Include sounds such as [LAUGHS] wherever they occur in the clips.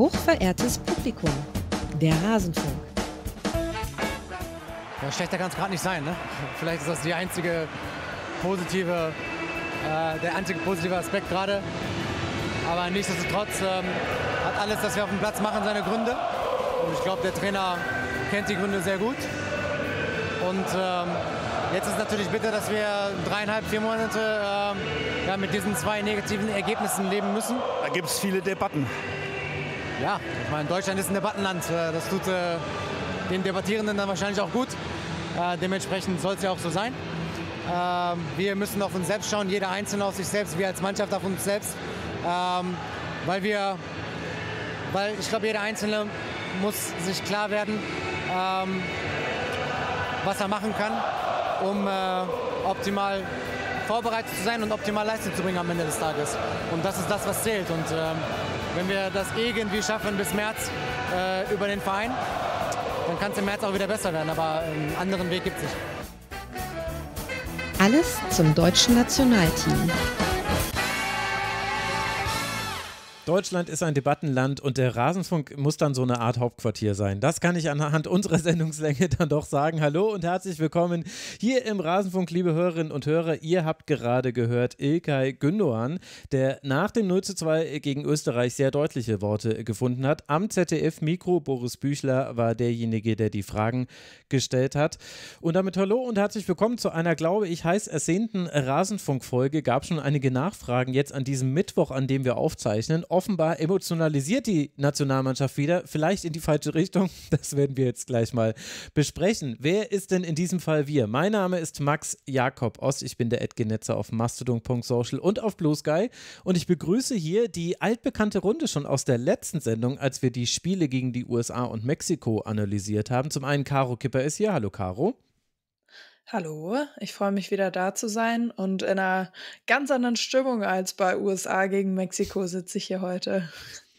Hochverehrtes Publikum, der Rasenfunk. Ja, schlechter kann es gerade nicht sein. Ne? Vielleicht ist das die einzige positive, äh, der einzige positive Aspekt gerade. Aber nichtsdestotrotz ähm, hat alles, was wir auf dem Platz machen, seine Gründe. Und ich glaube, der Trainer kennt die Gründe sehr gut. Und ähm, jetzt ist natürlich bitter, dass wir dreieinhalb, vier Monate ähm, ja, mit diesen zwei negativen Ergebnissen leben müssen. Da gibt es viele Debatten ja, ich meine, Deutschland ist ein Debattenland. Äh, das tut äh, den Debattierenden dann wahrscheinlich auch gut. Äh, dementsprechend soll es ja auch so sein. Ähm, wir müssen auf uns selbst schauen, jeder Einzelne auf sich selbst, wir als Mannschaft auf uns selbst. Ähm, weil wir, weil ich glaube, jeder Einzelne muss sich klar werden, ähm, was er machen kann, um äh, optimal vorbereitet zu sein und optimal Leistung zu bringen am Ende des Tages. Und das ist das, was zählt. Und ähm, wenn wir das irgendwie schaffen bis März äh, über den Verein, dann kann es im März auch wieder besser werden. Aber einen ähm, anderen Weg gibt es nicht. Alles zum deutschen Nationalteam. Deutschland ist ein Debattenland und der Rasenfunk muss dann so eine Art Hauptquartier sein. Das kann ich anhand unserer [LAUGHS] Sendungslänge dann doch sagen. Hallo und herzlich willkommen hier im Rasenfunk, liebe Hörerinnen und Hörer. Ihr habt gerade gehört Ilkay Gündoğan, der nach dem 0 zu 2 gegen Österreich sehr deutliche Worte gefunden hat. Am ZDF-Mikro Boris Büchler war derjenige, der die Fragen gestellt hat. Und damit hallo und herzlich willkommen zu einer, glaube ich, heiß ersehnten Rasenfunk-Folge. Gab schon einige Nachfragen jetzt an diesem Mittwoch, an dem wir aufzeichnen offenbar emotionalisiert die Nationalmannschaft wieder, vielleicht in die falsche Richtung. [LAUGHS] Das werden wir jetzt gleich mal besprechen. Wer ist denn in diesem Fall wir? Mein Name ist Max Jakob Ost. Ich bin der Edgenetzer auf mastodon.social und auf Blue Sky und ich begrüße hier die altbekannte Runde schon aus der letzten Sendung, als wir die Spiele gegen die USA und Mexiko analysiert haben. Zum einen Caro Kipper ist hier. Hallo Caro. Hallo, ich freue mich wieder da zu sein und in einer ganz anderen Stimmung als bei USA gegen Mexiko sitze ich hier heute.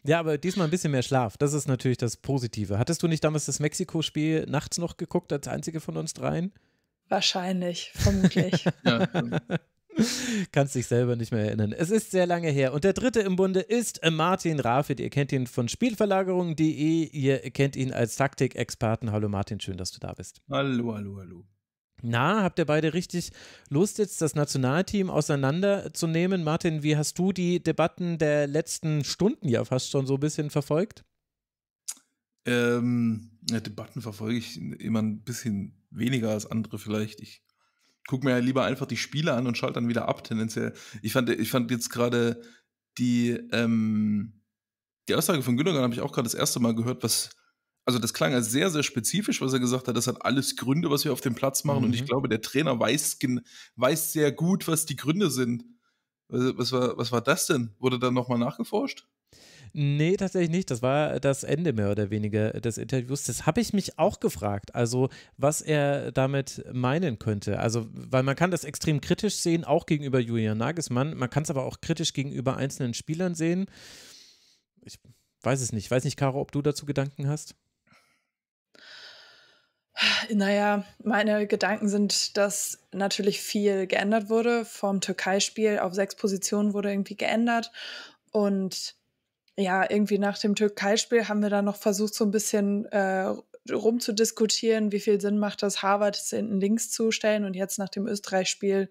Ja, aber diesmal ein bisschen mehr Schlaf. Das ist natürlich das Positive. Hattest du nicht damals das Mexiko-Spiel nachts noch geguckt als einzige von uns dreien? Wahrscheinlich, vermutlich. [LAUGHS] ja. Kannst dich selber nicht mehr erinnern. Es ist sehr lange her. Und der dritte im Bunde ist Martin Rafit. Ihr kennt ihn von Spielverlagerung.de. Ihr kennt ihn als Taktikexperten. Hallo Martin, schön, dass du da bist. Hallo, hallo, hallo. Na, habt ihr beide richtig Lust, jetzt das Nationalteam auseinanderzunehmen? Martin, wie hast du die Debatten der letzten Stunden ja fast schon so ein bisschen verfolgt? Ähm, ja, Debatten verfolge ich immer ein bisschen weniger als andere vielleicht. Ich gucke mir ja lieber einfach die Spiele an und schalte dann wieder ab, tendenziell. Ich fand, ich fand jetzt gerade die, ähm, die Aussage von Gündogan habe ich auch gerade das erste Mal gehört, was also das klang ja sehr, sehr spezifisch, was er gesagt hat. Das hat alles Gründe, was wir auf dem Platz machen. Mhm. Und ich mhm. glaube, der Trainer weiß, weiß sehr gut, was die Gründe sind. Was, was war, was war das denn? Wurde dann nochmal nachgeforscht? Nee, tatsächlich nicht. Das war das Ende mehr oder weniger des Interviews. Das habe ich mich auch gefragt, also was er damit meinen könnte. Also, weil man kann das extrem kritisch sehen, auch gegenüber Julian Nagelsmann. Man kann es aber auch kritisch gegenüber einzelnen Spielern sehen. Ich weiß es nicht. Ich weiß nicht, Caro, ob du dazu Gedanken hast. Naja, meine Gedanken sind, dass natürlich viel geändert wurde. Vom Türkei-Spiel auf sechs Positionen wurde irgendwie geändert. Und ja, irgendwie nach dem Türkei-Spiel haben wir dann noch versucht, so ein bisschen äh, rumzudiskutieren, wie viel Sinn macht das, Harvard hinten links zu stellen. Und jetzt nach dem Österreich-Spiel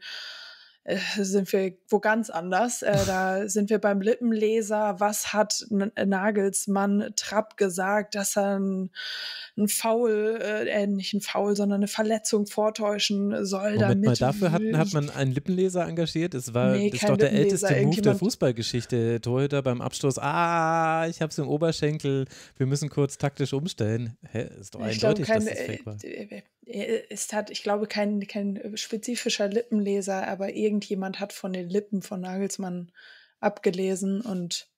äh, sind wir wo ganz anders. Äh, [LAUGHS] da sind wir beim Lippenleser. Was hat N Nagelsmann Trapp gesagt, dass er einen Foul, äh, äh nicht einen Foul, sondern eine Verletzung vortäuschen soll? Moment damit mal, dafür hat, hat man einen Lippenleser engagiert. Es war nee, das ist doch der älteste Move der Fußballgeschichte. Torhüter beim Abstoß. Ah, ich hab's im Oberschenkel. Wir müssen kurz taktisch umstellen. Hä? Ist doch ich eindeutig, glaub, kein, dass das fake war. Äh, ist hat, ich glaube, kein, kein spezifischer Lippenleser, aber irgendjemand hat von den Lippen von Nagelsmann abgelesen. Und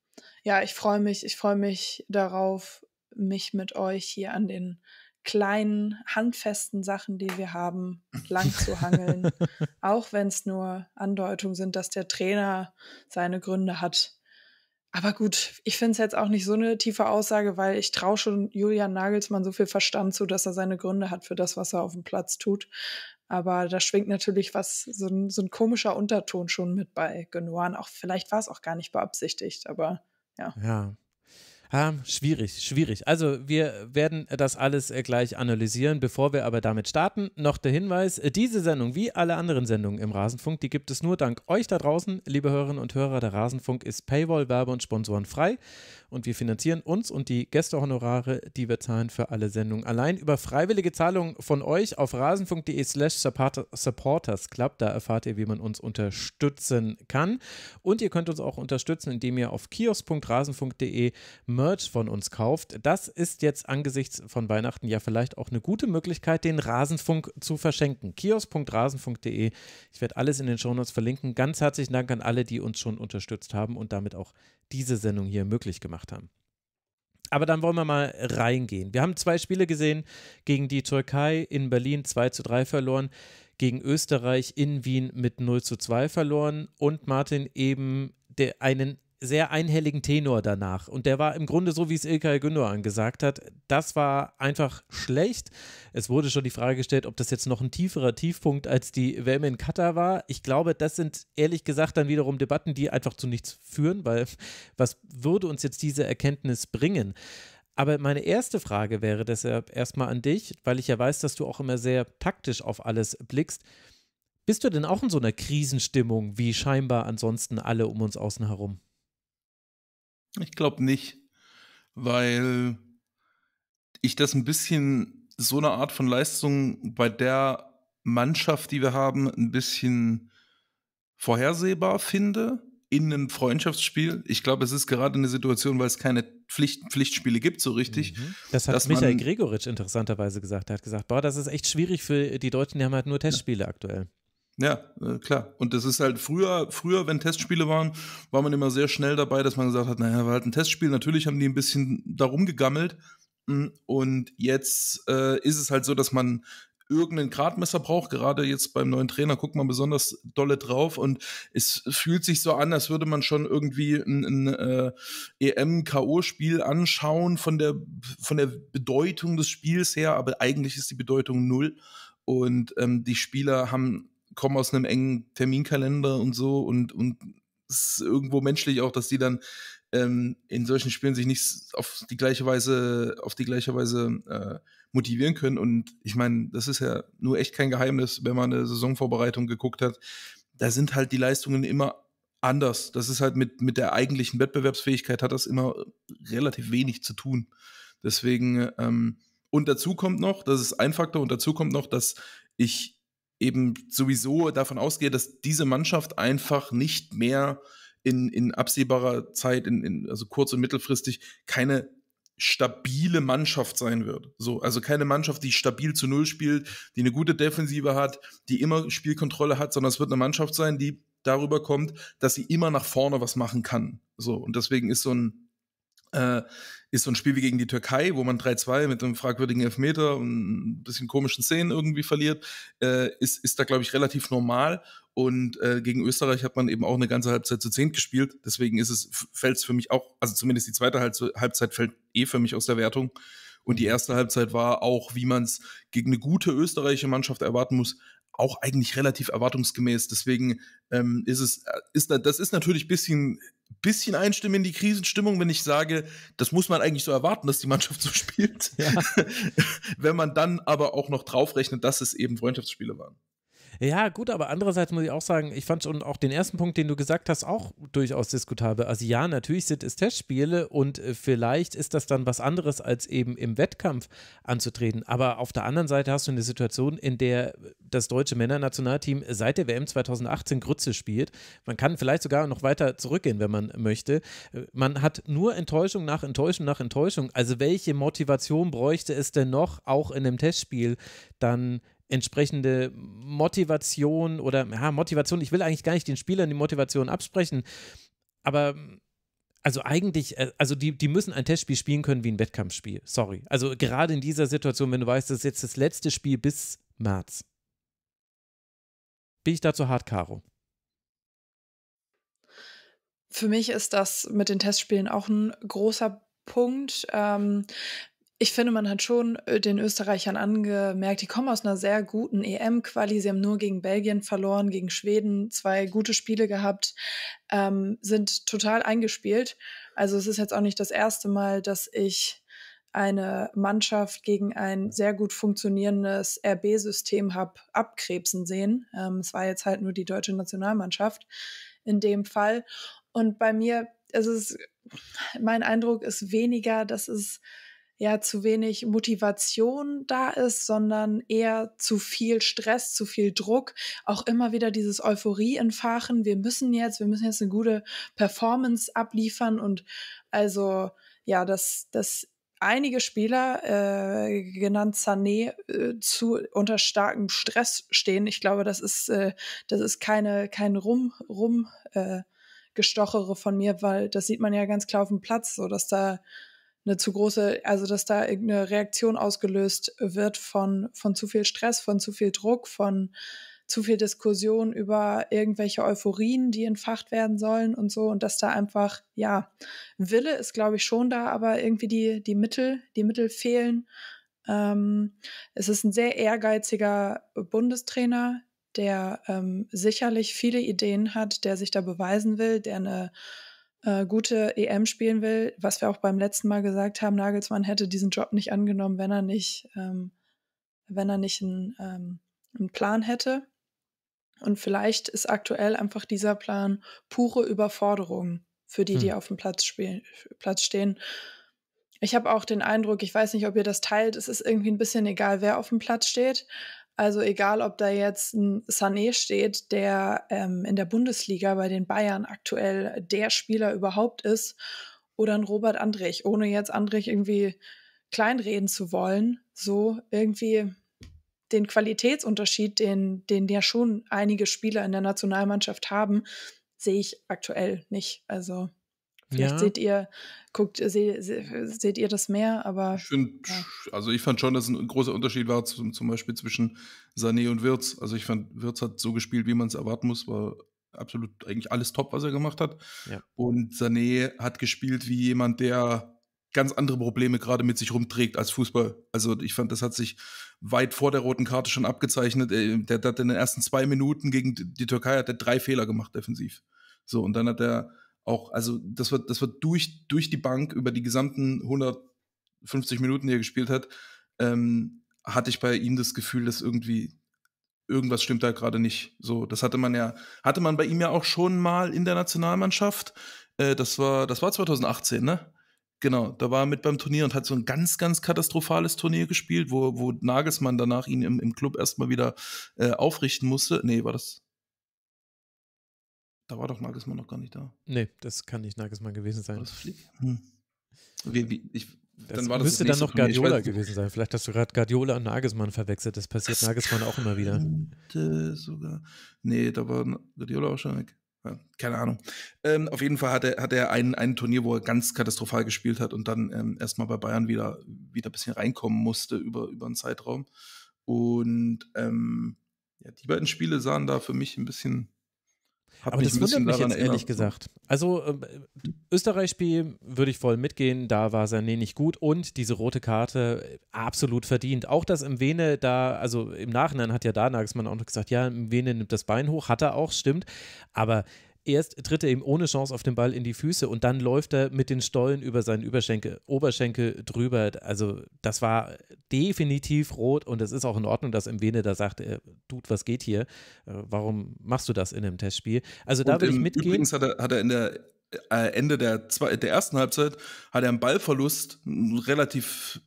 ja, ich freue mich, ich freue mich darauf, mich mit euch hier an den kleinen, handfesten Sachen, die wir haben, lang zu hangeln. [LAUGHS] auch wenn es nur Andeutungen sind, dass der Trainer seine Gründe hat. Aber gut, ich finde es jetzt auch nicht so eine tiefe Aussage, weil ich traue schon Julian Nagelsmann so viel Verstand zu, dass er seine Gründe hat für das, was er auf dem Platz tut. Aber da schwingt natürlich was, so ein, so ein komischer Unterton schon mit bei Genoan. Auch vielleicht war es auch gar nicht beabsichtigt, aber ja. Ja. Ah, schwierig, schwierig. Also wir werden das alles äh, gleich analysieren. Bevor wir aber damit starten, noch der Hinweis, äh, diese Sendung wie alle anderen Sendungen im Rasenfunk, die gibt es nur dank euch da draußen, liebe Hörerinnen und Hörer. Der Rasenfunk ist Paywall, Werbe und Sponsoren frei und wir finanzieren uns und die Gästehonorare, die wir zahlen für alle Sendungen. Allein über freiwillige Zahlungen von euch auf rasenfunk.de slash supporters club. Da erfahrt ihr, wie man uns unterstützen kann. Und ihr könnt uns auch unterstützen, indem ihr auf kiosk.rasenfunk.de Merch von uns kauft. Das ist jetzt angesichts von Weihnachten ja vielleicht auch eine gute Möglichkeit, den Rasenfunk zu verschenken. kiosk.rasenfunk.de. Ich werde alles in den Shownotes verlinken. Ganz herzlichen Dank an alle, die uns schon unterstützt haben und damit auch diese Sendung hier möglich gemacht gemacht haben. Aber dann wollen wir mal reingehen. Wir haben zwei Spiele gesehen, gegen die Türkei in Berlin 2 zu 3 verloren, gegen Österreich in Wien mit 0 zu 2 verloren und Martin eben der, einen sehr einhelligen Tenor danach. Und der war im Grunde so, wie es Ilkay Gündogan gesagt hat. Das war einfach schlecht. Es wurde schon die Frage gestellt, ob das jetzt noch ein tieferer Tiefpunkt als die WM in Katar war. Ich glaube, das sind ehrlich gesagt dann wiederum Debatten, die einfach zu nichts führen, weil was würde uns jetzt diese Erkenntnis bringen? Aber meine erste Frage wäre deshalb erstmal an dich, weil ich ja weiß, dass du auch immer sehr taktisch auf alles blickst. Bist du denn auch in so einer Krisenstimmung wie scheinbar ansonsten alle um uns außen herum? Ich glaube nicht, weil ich das ein bisschen so eine Art von Leistung bei der Mannschaft, die wir haben, ein bisschen vorhersehbar finde in einem Freundschaftsspiel. Ich glaube, es ist gerade eine Situation, weil es keine Pflicht, Pflichtspiele gibt, so richtig. Mhm. Das hat Michael Gregoritsch interessanterweise gesagt. Er hat gesagt, boah, das ist echt schwierig für die Deutschen, die haben halt nur Testspiele ja. aktuell. Ja, äh, klar. Und das ist halt früher, früher, wenn Testspiele waren, war man immer sehr schnell dabei, dass man gesagt hat, naja, war halt ein Testspiel. Natürlich haben die ein bisschen darum gegammelt. Mm, und jetzt äh, ist es halt so, dass man irgendeinen Gradmesser braucht. Gerade jetzt beim neuen Trainer guckt man besonders dolle drauf und es fühlt sich so an, als würde man schon irgendwie ein, ein äh, EM-KO-Spiel anschauen von der, von der Bedeutung des Spiels her, aber eigentlich ist die Bedeutung null. Und ähm, die Spieler haben kommen aus einem engen Terminkalender und so und, und es ist irgendwo menschlich auch, dass die dann ähm, in solchen Spielen sich nicht auf die gleiche Weise, auf die gleiche Weise äh, motivieren können. Und ich meine, das ist ja nur echt kein Geheimnis, wenn man eine Saisonvorbereitung geguckt hat. Da sind halt die Leistungen immer anders. Das ist halt mit, mit der eigentlichen Wettbewerbsfähigkeit hat das immer relativ wenig zu tun. Deswegen, ähm, und dazu kommt noch, das ist ein Faktor, und dazu kommt noch, dass ich eben sowieso davon ausgehe, dass diese Mannschaft einfach nicht mehr in, in absehbarer Zeit, in, in, also kurz- und mittelfristig, keine stabile Mannschaft sein wird. So, also keine Mannschaft, die stabil zu Null spielt, die eine gute Defensive hat, die immer Spielkontrolle hat, sondern es wird eine Mannschaft sein, die darüber kommt, dass sie immer nach vorne was machen kann. So, und deswegen ist so ein äh, ist so ein Spiel wie gegen die Türkei, wo man 3-2 mit einem fragwürdigen Elfmeter und ein bisschen komischen Szenen irgendwie verliert, äh, ist, ist da, glaube ich, relativ normal. Und äh, gegen Österreich hat man eben auch eine ganze Halbzeit zu zehn gespielt. Deswegen ist es, fällt es für mich auch, also zumindest die zweite Halbzeit fällt eh für mich aus der Wertung. Und die erste Halbzeit war auch, wie man es gegen eine gute österreichische Mannschaft erwarten muss, auch eigentlich relativ erwartungsgemäß. Deswegen ähm, ist es, äh, ist, das ist natürlich bisschen bisschen einstimmen in die Krisenstimmung, wenn ich sage, das muss man eigentlich so erwarten, dass die Mannschaft so [LAUGHS] spielt. Ja. wenn man dann aber auch noch draufrechnet, dass es eben Freundschaftsspiele waren. Ja, gut, aber andererseits muss ich auch sagen, ich fand schon auch den ersten Punkt, den du gesagt hast, auch durchaus diskutabel. Also ja, natürlich sind es Testspiele und äh, vielleicht ist das dann was anderes, als eben im Wettkampf anzutreten. Aber auf der anderen Seite hast du eine Situation, in der das deutsche Männernationalteam seit der WM 2018 Grütze spielt. Man kann vielleicht sogar noch weiter zurückgehen, wenn man möchte. Man hat nur Enttäuschung nach Enttäuschung nach Enttäuschung. Also welche Motivation bräuchte es denn noch, auch in einem Testspiel dann entsprechende Motivation oder ja, Motivation, ich will eigentlich gar nicht den Spielern die Motivation absprechen, aber also eigentlich, äh, also die, die müssen ein Testspiel spielen können wie ein Wettkampfspiel. Sorry. Also gerade in dieser Situation, wenn du weißt, das ist jetzt das letzte Spiel bis März. Bin ich dazu hart, Caro? Für mich ist das mit den Testspielen auch ein großer Punkt. Ähm, ich finde, man hat schon äh, den Österreichern angemerkt, die kommen aus einer sehr guten EM-Quali. Sie haben nur gegen Belgien verloren, gegen Schweden zwei gute Spiele gehabt, ähm, sind total eingespielt. Also es ist jetzt auch nicht das erste Mal, dass ich eine Mannschaft gegen ein sehr gut funktionierendes RB-System habe abkrebsen sehen. Ähm, es war jetzt halt nur die deutsche Nationalmannschaft in dem Fall. Und bei mir ist es, mein Eindruck ist weniger, dass es ja zu wenig Motivation da ist, sondern eher zu viel Stress, zu viel Druck, auch immer wieder dieses Euphorie entfachen. Wir müssen jetzt, wir müssen jetzt eine gute Performance abliefern und also ja, dass, dass einige Spieler, äh, genannt Sané, äh, zu unter starkem Stress stehen. Ich glaube, das ist, äh, das ist keine, kein Rum, Rum, äh, Gestochere von mir, weil das sieht man ja ganz klar auf dem Platz, so dass da eine zu große, also dass da irgendeine Reaktion ausgelöst wird von, von zu viel Stress, von zu viel Druck, von zu viel Diskussion über irgendwelche Euphorien, die entfacht werden sollen und so. Und dass da einfach, ja, Wille ist, glaube ich, schon da, aber irgendwie die, die Mittel, die Mittel fehlen. Ähm, es ist ein sehr ehrgeiziger Bundestrainer, der ähm, sicherlich viele Ideen hat, der sich da beweisen will, der eine äh, gute EM spielen will, was wir auch beim letzten Mal gesagt haben, Nagelsmann hätte diesen Job nicht angenommen, wenn er nicht, ähm, wenn er nicht einen, ähm, einen Plan hätte. Und vielleicht ist aktuell einfach dieser Plan pure Überforderung für die, die hm. auf dem Platz, spielen, Platz stehen. Ich habe auch den Eindruck, ich weiß nicht, ob ihr das teilt, es ist irgendwie ein bisschen egal, wer auf dem Platz steht, also egal, ob da jetzt ein Sané steht, der ähm, in der Bundesliga bei den Bayern aktuell der Spieler überhaupt ist, oder ein Robert Andrich, ohne jetzt Andrich irgendwie kleinreden zu wollen, so irgendwie den Qualitätsunterschied, den, den ja schon einige Spieler in der Nationalmannschaft haben, sehe ich aktuell nicht. Also Vielleicht ja. seht ihr, guckt, äh, seht, seht ihr das mehr, aber. Ich find, ja. Also ich fand schon, dass ein großer Unterschied war zum, zum Beispiel zwischen Sané und Wirtz. Also ich fand, Wirtz hat so gespielt, wie man es erwarten muss, war absolut eigentlich alles top, was er gemacht hat. Ja. Und Sané hat gespielt wie jemand, der ganz andere Probleme gerade mit sich rumträgt als Fußball. Also ich fand, das hat sich weit vor der roten Karte schon abgezeichnet. Äh, der, der hat in den ersten zwei Minuten gegen die Türkei hat er drei Fehler gemacht defensiv. So, und dann hat er auch, also das wird, das war durch, durch die Bank über die gesamten 150 Minuten, die er gespielt hat, ähm, hatte ich bei ihm das Gefühl, dass irgendwie irgendwas stimmt da gerade nicht. So, das hatte man ja, hatte man bei ihm ja auch schon mal in der Nationalmannschaft. Äh, das war, das war 2018, ne? Genau, da war er mit beim Turnier und hat so ein ganz, ganz katastrophales Turnier gespielt, wo, wo Nagelsmann danach ihn im, im Club erstmal wieder äh, aufrichten musste. Nee, war das da war doch Nagelsmann noch gar nicht da. Nee, das kann nicht Nagelsmann gewesen sein. War das Flick? Hm. Wie, wie, ich, das dann war das müsste das dann noch Guardiola gewesen sein. Vielleicht hast du gerade Guardiola und Nagelsmann verwechselt. Das passiert das Nagelsmann auch immer wieder. Sogar. Nee, da war Guardiola auch schon weg. Ja, keine Ahnung. Ähm, auf jeden Fall hat er, hat er ein, ein Turnier, wo er ganz katastrophal gespielt hat und dann ähm, erstmal bei Bayern wieder, wieder ein bisschen reinkommen musste über, über einen Zeitraum. Und ähm, ja, die beiden Spiele sahen da für mich ein bisschen hab aber das wundert mich jetzt ehrlich ne? gesagt. Also äh, Österreich-Spiel würde ich voll mitgehen, da war Sané nicht gut und diese rote Karte äh, absolut verdient. Auch das im Wene da, also im Nachhinein hat ja da Nagelsmann auch noch gesagt, ja, im Wene nimmt das Bein hoch, hat er auch, stimmt, aber Erst tritt er ihm ohne Chance auf den Ball in die Füße und dann läuft er mit den Stollen über seinen Überschenkel, Oberschenkel drüber. Also das war definitiv rot und es ist auch in Ordnung, dass im Wene da sagt, äh, Dude, was geht hier? Äh, warum machst du das in einem Testspiel? Also da und will ich mitgehen. Übrigens hat er, hat er in der äh, Ende der, zwei, der ersten Halbzeit hat er einen Ballverlust, einen relativ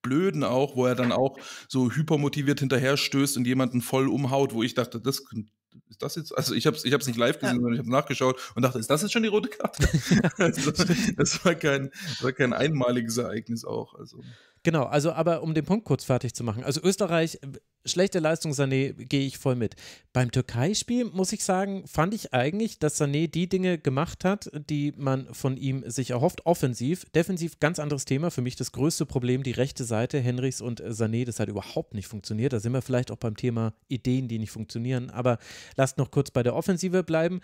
blöden auch, wo er dann auch so hypermotiviert hinterher stößt und jemanden voll umhaut, wo ich dachte, das ist das jetzt? Also ich habe es ich nicht live gesehen, sondern ich habe nachgeschaut und dachte, ist das jetzt schon die rote Karte? [LAUGHS] [LAUGHS] Also, das, war kein, das war kein einmaliges Ereignis auch. Also. Genau, also aber um den Punkt kurz fertig zu machen. Also Österreich, schlechte Leistung Sané, gehe ich voll mit. Beim Türkei-Spiel, muss ich sagen, fand ich eigentlich, dass Sané die Dinge gemacht hat, die man von ihm sich erhofft. Offensiv, defensiv, ganz anderes Thema. Für mich das größte Problem, die rechte Seite, Henrichs und äh, Sané, das hat überhaupt nicht funktioniert. Da sind wir vielleicht auch beim Thema Ideen, die nicht funktionieren. Aber lasst noch kurz bei der Offensive bleiben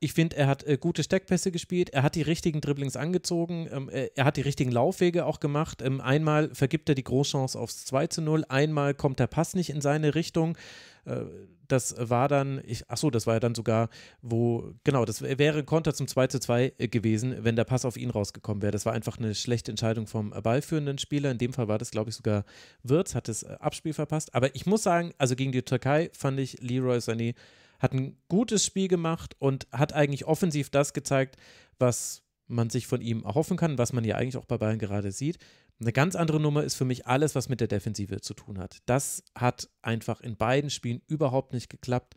ich finde, er hat äh, gute Steckpässe gespielt, er hat die richtigen Dribblings angezogen, ähm, er, äh, er, hat die richtigen Laufwege auch gemacht. Ähm, einmal vergibt er die Großchance aufs 2 zu 0, einmal kommt der Pass nicht in seine Richtung. Äh, das war dann, ich, ach so, das war ja dann sogar, wo, genau, das wäre Konter zum 2 zu 2 äh, gewesen, wenn der Pass auf ihn rausgekommen wäre. Das war einfach eine schlechte Entscheidung vom ballführenden Spieler. In dem Fall war das, glaube ich, sogar Wirtz, hat das Abspiel verpasst. Aber ich muss sagen, also gegen die Türkei fand ich Leroy Sané hat ein gutes Spiel gemacht und hat eigentlich offensiv das gezeigt, was man sich von ihm erhoffen kann, was man ja eigentlich auch bei Bayern gerade sieht. Eine ganz andere Nummer ist für mich alles, was mit der Defensive zu tun hat. Das hat einfach in beiden Spielen überhaupt nicht geklappt.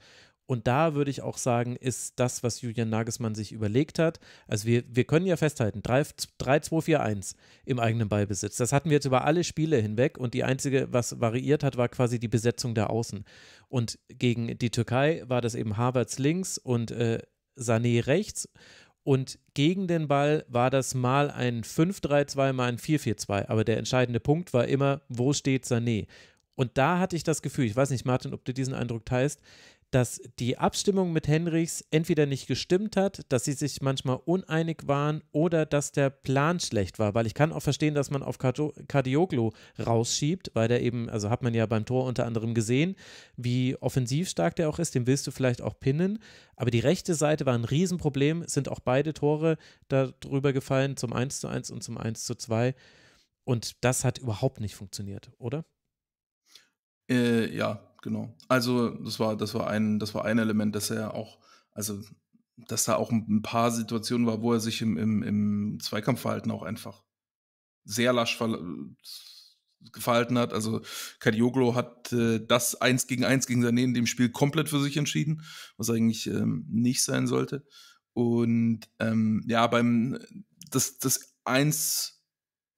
Und da würde ich auch sagen, ist das, was Julian Nagelsmann sich überlegt hat. Also wir, wir können ja festhalten, 3-2-4-1 im eigenen Ballbesitz. Das hatten wir jetzt über alle Spiele hinweg und die einzige, was variiert hat, war quasi die Besetzung der Außen. Und gegen die Türkei war das eben Havertz links und äh, Sané rechts. Und gegen den Ball war das mal ein 5-3-2, mal ein 4-4-2. Aber der entscheidende Punkt war immer, wo steht Sané? Und da hatte ich das Gefühl, ich weiß nicht, Martin, ob du diesen Eindruck teilst, dass die Abstimmung mit Henrichs entweder nicht gestimmt hat, dass sie sich manchmal uneinig waren oder dass der Plan schlecht war. Weil ich kann auch verstehen, dass man auf Cardioglo rausschiebt, weil der eben, also hat man ja beim Tor unter anderem gesehen, wie offensiv stark der auch ist, den willst du vielleicht auch pinnen. Aber die rechte Seite war ein Riesenproblem, sind auch beide Tore darüber gefallen, zum 1 zu 1 und zum 1 zu 2. Und das hat überhaupt nicht funktioniert, oder? Äh, ja, genau. Also das war, das war ein, das war ein Element, dass er auch, also dass da auch ein paar Situationen war, wo er sich im, im, im Zweikampfverhalten auch einfach sehr lasch ver verhalten äh, hat. Also Kadioglo hat äh, das eins gegen eins gegen Sané in dem Spiel komplett für sich entschieden, was eigentlich ähm, nicht sein sollte. Und ähm, ja, beim das, das 1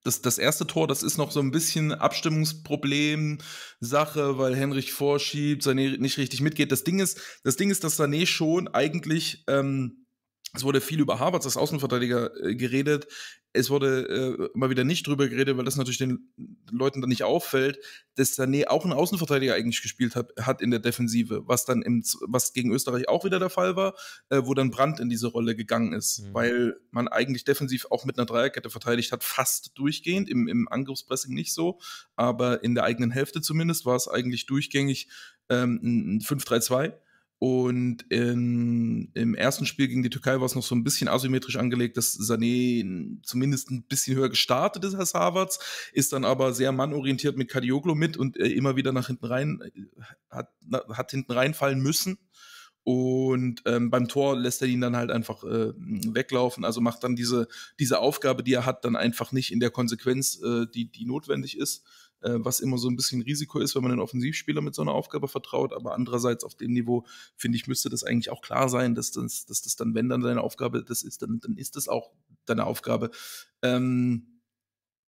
das, das erste Tor, das ist noch so ein bisschen Abstimmungsproblem, Sache, weil Henrich vorschiebt, Sané nicht richtig mitgeht. Das Ding ist, das Ding ist, dass Sané schon eigentlich ähm, es wurde viel über Harvards als Außenverteidiger äh, geredet. Es wurde äh, mal wieder nicht drüber geredet, weil das natürlich den Leuten dann nicht auffällt, dass Sané auch ein Außenverteidiger eigentlich gespielt hat, hat in der Defensive, was dann im, was gegen Österreich auch wieder der Fall war, äh, wo dann Brandt in diese Rolle gegangen ist, mhm. weil man eigentlich defensiv auch mit einer Dreierkette verteidigt hat, fast durchgehend, im, im Angriffspressing nicht so, aber in der eigenen Hälfte zumindest war es eigentlich durchgängig ähm, ein 5-3-2 und in, im ersten Spiel gegen die Türkei war es noch so ein bisschen asymmetrisch angelegt, dass Sané zumindest ein bisschen höher gestartet ist als Havertz, ist dann aber sehr mannorientiert mit Kadioglo mit und äh, immer wieder nach hinten rein, äh, hat, hat hinten reinfallen müssen. Und ähm, beim Tor lässt er ihn dann halt einfach äh, weglaufen, also macht dann diese, diese Aufgabe, die er hat, dann einfach nicht in der Konsequenz, äh, die, die notwendig ist äh, was immer so ein bisschen Risiko ist, wenn man den Offensivspieler mit so einer Aufgabe vertraut. Aber andererseits auf dem Niveau, finde ich, müsste das eigentlich auch klar sein, dass das, dass das dann, wenn dann deine Aufgabe das ist, dann, dann ist das auch deine Aufgabe. Ähm,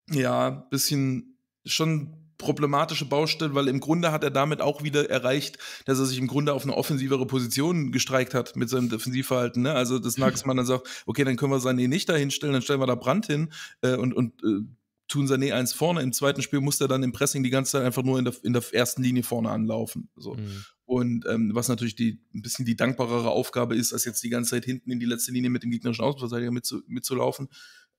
ja, bisschen schon problematische Baustelle, weil im Grunde hat er damit auch wieder erreicht, dass er sich im Grunde auf eine offensivere Position gestreikt hat mit seinem Defensivverhalten. Ne? Also das mhm. Nagelsmann dann sagt, okay, dann können wir Sané nicht dahinstellen, dann stellen wir da Brand hin äh, und, und äh, tun Sané eins vorne. Im zweiten Spiel muss er dann im Pressing die ganze Zeit einfach nur in der, in der ersten Linie vorne anlaufen. So. Mhm. Und ähm, was natürlich die, ein bisschen die dankbarere Aufgabe ist, als jetzt die ganze Zeit hinten in die letzte Linie mit dem gegnerischen Außenverteidiger mitzu, mitzulaufen.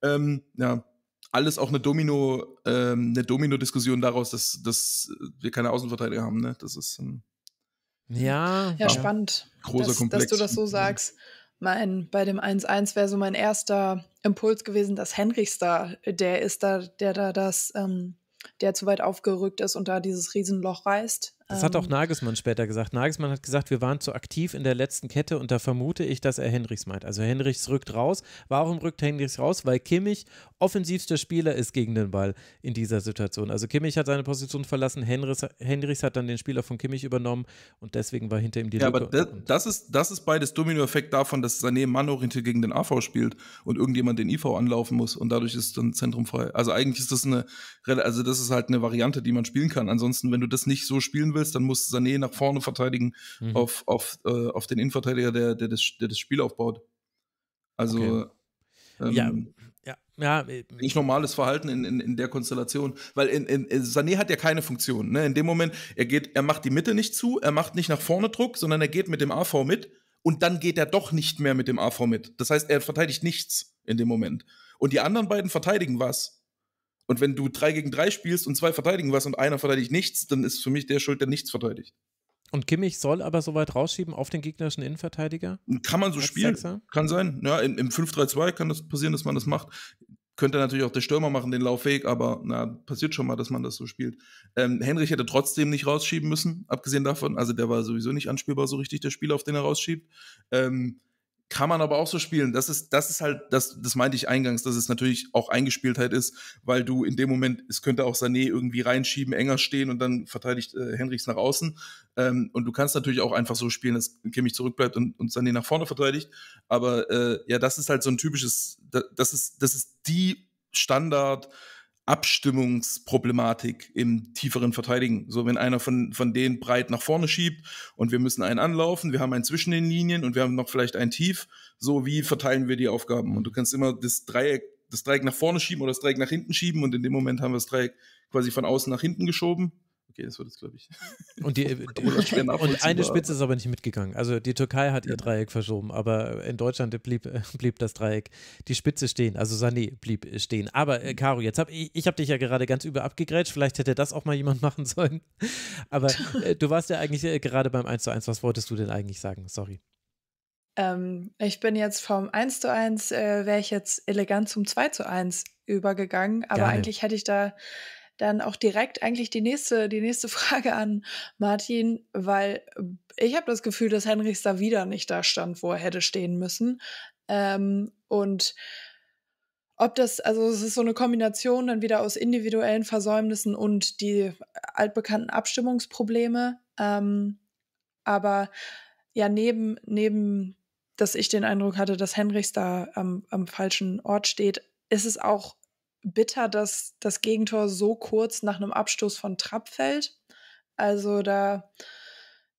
Ähm, ja, alles auch eine Domino, ähm, eine Domino-Diskussion daraus, dass, dass wir keine Außenverteidiger haben. Ne? Das ist ein ja, ja spannend, großer dass, Komplex. dass du das so mhm. sagst mein, bei dem 1-1 wäre so mein erster Impuls gewesen, dass Henrichs da, der ist da, der da das, ähm, der zu weit aufgerückt ist und da dieses Riesenloch reißt. Das hat auch ähm. Nagelsmann später gesagt. Nagelsmann hat gesagt, wir waren zu aktiv in der letzten Kette und da vermute ich, dass er Henrichs meint. Also Henrichs rückt raus. Warum rückt Henrichs raus? Weil Kimmich offensivster Spieler ist gegen den Ball in dieser Situation. Also Kimmich hat seine Position verlassen, Henrichs, Henrichs hat dann den Spieler von Kimmich übernommen und deswegen war hinter ihm die ja, Lücke. Ja, aber das, ist, das ist beides Dominoeffekt davon, dass Sané mannorientiert gegen den AV spielt und irgendjemand den IV anlaufen muss und dadurch ist dann Zentrum frei. Also eigentlich ist das eine, also das ist halt eine Variante, die man spielen kann. Ansonsten, wenn du das nicht so spielen willst, ist, dann muss Sané nach vorne verteidigen mhm. auf, auf, äh, auf den Innenverteidiger, der, der, das, der das Spiel aufbaut. Also okay. ähm, ja. Ja, ja. Äh, nicht normales Verhalten in, in, in der Konstellation. Weil in, in, äh, Sané hat ja keine Funktion. Ne? In dem Moment, er geht, er macht die Mitte nicht zu, er macht nicht nach vorne Druck, sondern er geht mit dem AV mit und dann geht er doch nicht mehr mit dem AV mit. Das heißt, er verteidigt nichts in dem Moment. Und die anderen beiden verteidigen was. Und wenn du 3 gegen 3 spielst und zwei verteidigen was und einer verteidigt nichts, dann ist für mich der schuld, der nichts verteidigt. Und Kimmich soll aber so weit rausschieben auf den gegnerischen Innenverteidiger? Kann man so spielen. Sechser? Kann sein. Ja, im, im 5-3-2 kann das passieren, dass man das macht. Könnte natürlich auch der Stürmer machen, den Laufweg, aber na, passiert schon mal, dass man das so spielt. Ähm, Henrich hätte trotzdem nicht rausschieben müssen, abgesehen davon. Also der war sowieso nicht anspielbar so richtig, der Spieler, auf den er rausschiebt. Ähm, kann man aber auch so spielen. Das ist, das ist halt, das, das meinte ich eingangs, dass es natürlich auch Eingespieltheit ist, weil du in dem Moment, es könnte auch Sané irgendwie reinschieben, enger stehen und dann verteidigt äh, Henrichs nach außen. Ähm, und du kannst natürlich auch einfach so spielen, dass Kimmich zurückbleibt und, und Sané nach vorne verteidigt. Aber äh, ja, das ist halt so ein typisches, das ist, das ist die Standard- Abstimmungsproblematik im tieferen Verteidigen. So, wenn einer von, von denen breit nach vorne schiebt und wir müssen einen anlaufen, wir haben einen zwischen den Linien und wir haben noch vielleicht einen tief, so wie verteilen wir die Aufgaben? Und du kannst immer das Dreieck, das Dreieck nach vorne schieben oder das Dreieck nach hinten schieben und in dem Moment haben wir das Dreieck quasi von außen nach hinten geschoben Okay, das wird es, glaube ich. [LAUGHS] Und, die, [LAUGHS] äh, die und eine Spitze ist aber nicht mitgegangen. Also die Türkei hat ja. ihr Dreieck verschoben, aber in Deutschland blieb, äh, blieb das Dreieck, die Spitze stehen. Also Sané blieb äh, stehen. Aber äh, Caro, jetzt habe ich, ich habe dich ja gerade ganz über abgegrätscht. Vielleicht hätte das auch mal jemand [LAUGHS] machen sollen. Aber äh, du warst ja eigentlich äh, gerade beim 1 zu 1. Was wolltest du denn eigentlich sagen? Sorry. Ähm, ich bin jetzt vom 1 zu 1, wäre ich jetzt elegant zum 2 zu 1 übergegangen. Aber Geil. eigentlich hätte ich da dann auch direkt eigentlich die nächste, die nächste [LAUGHS] Frage an Martin, weil äh, ich habe das Gefühl, dass Henrichs da wieder nicht da stand, wo er hätte stehen müssen. Ähm, und ob das, also es ist so eine Kombination dann wieder aus individuellen Versäumnissen und die altbekannten Abstimmungsprobleme. Ähm, aber ja, neben, neben, dass ich den Eindruck hatte, dass Henrichs da am, am falschen Ort steht, ist es auch bitter, dass das Gegentor so kurz nach einem Abstoß von Trapp fällt. Also da,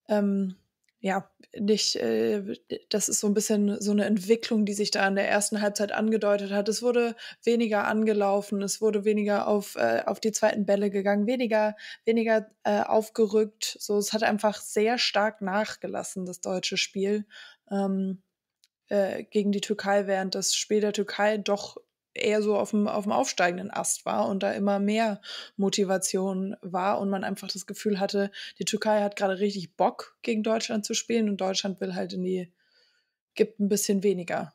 ähm, ja, nicht, äh, das ist so ein bisschen so eine Entwicklung, die sich da in der ersten Halbzeit angedeutet hat. Es wurde weniger angelaufen, es wurde weniger auf, äh, auf die zweiten Bälle gegangen, weniger, weniger äh, aufgerückt. So, es hat einfach sehr stark nachgelassen, das deutsche Spiel. Ähm, äh, gegen die Türkei, während das Spiel der Türkei doch eher so auf dem, auf dem aufsteigenden Ast war und da immer mehr Motivation war und man einfach das Gefühl hatte, die Türkei hat gerade richtig Bock, gegen Deutschland zu spielen und Deutschland will halt in die, gibt ein bisschen weniger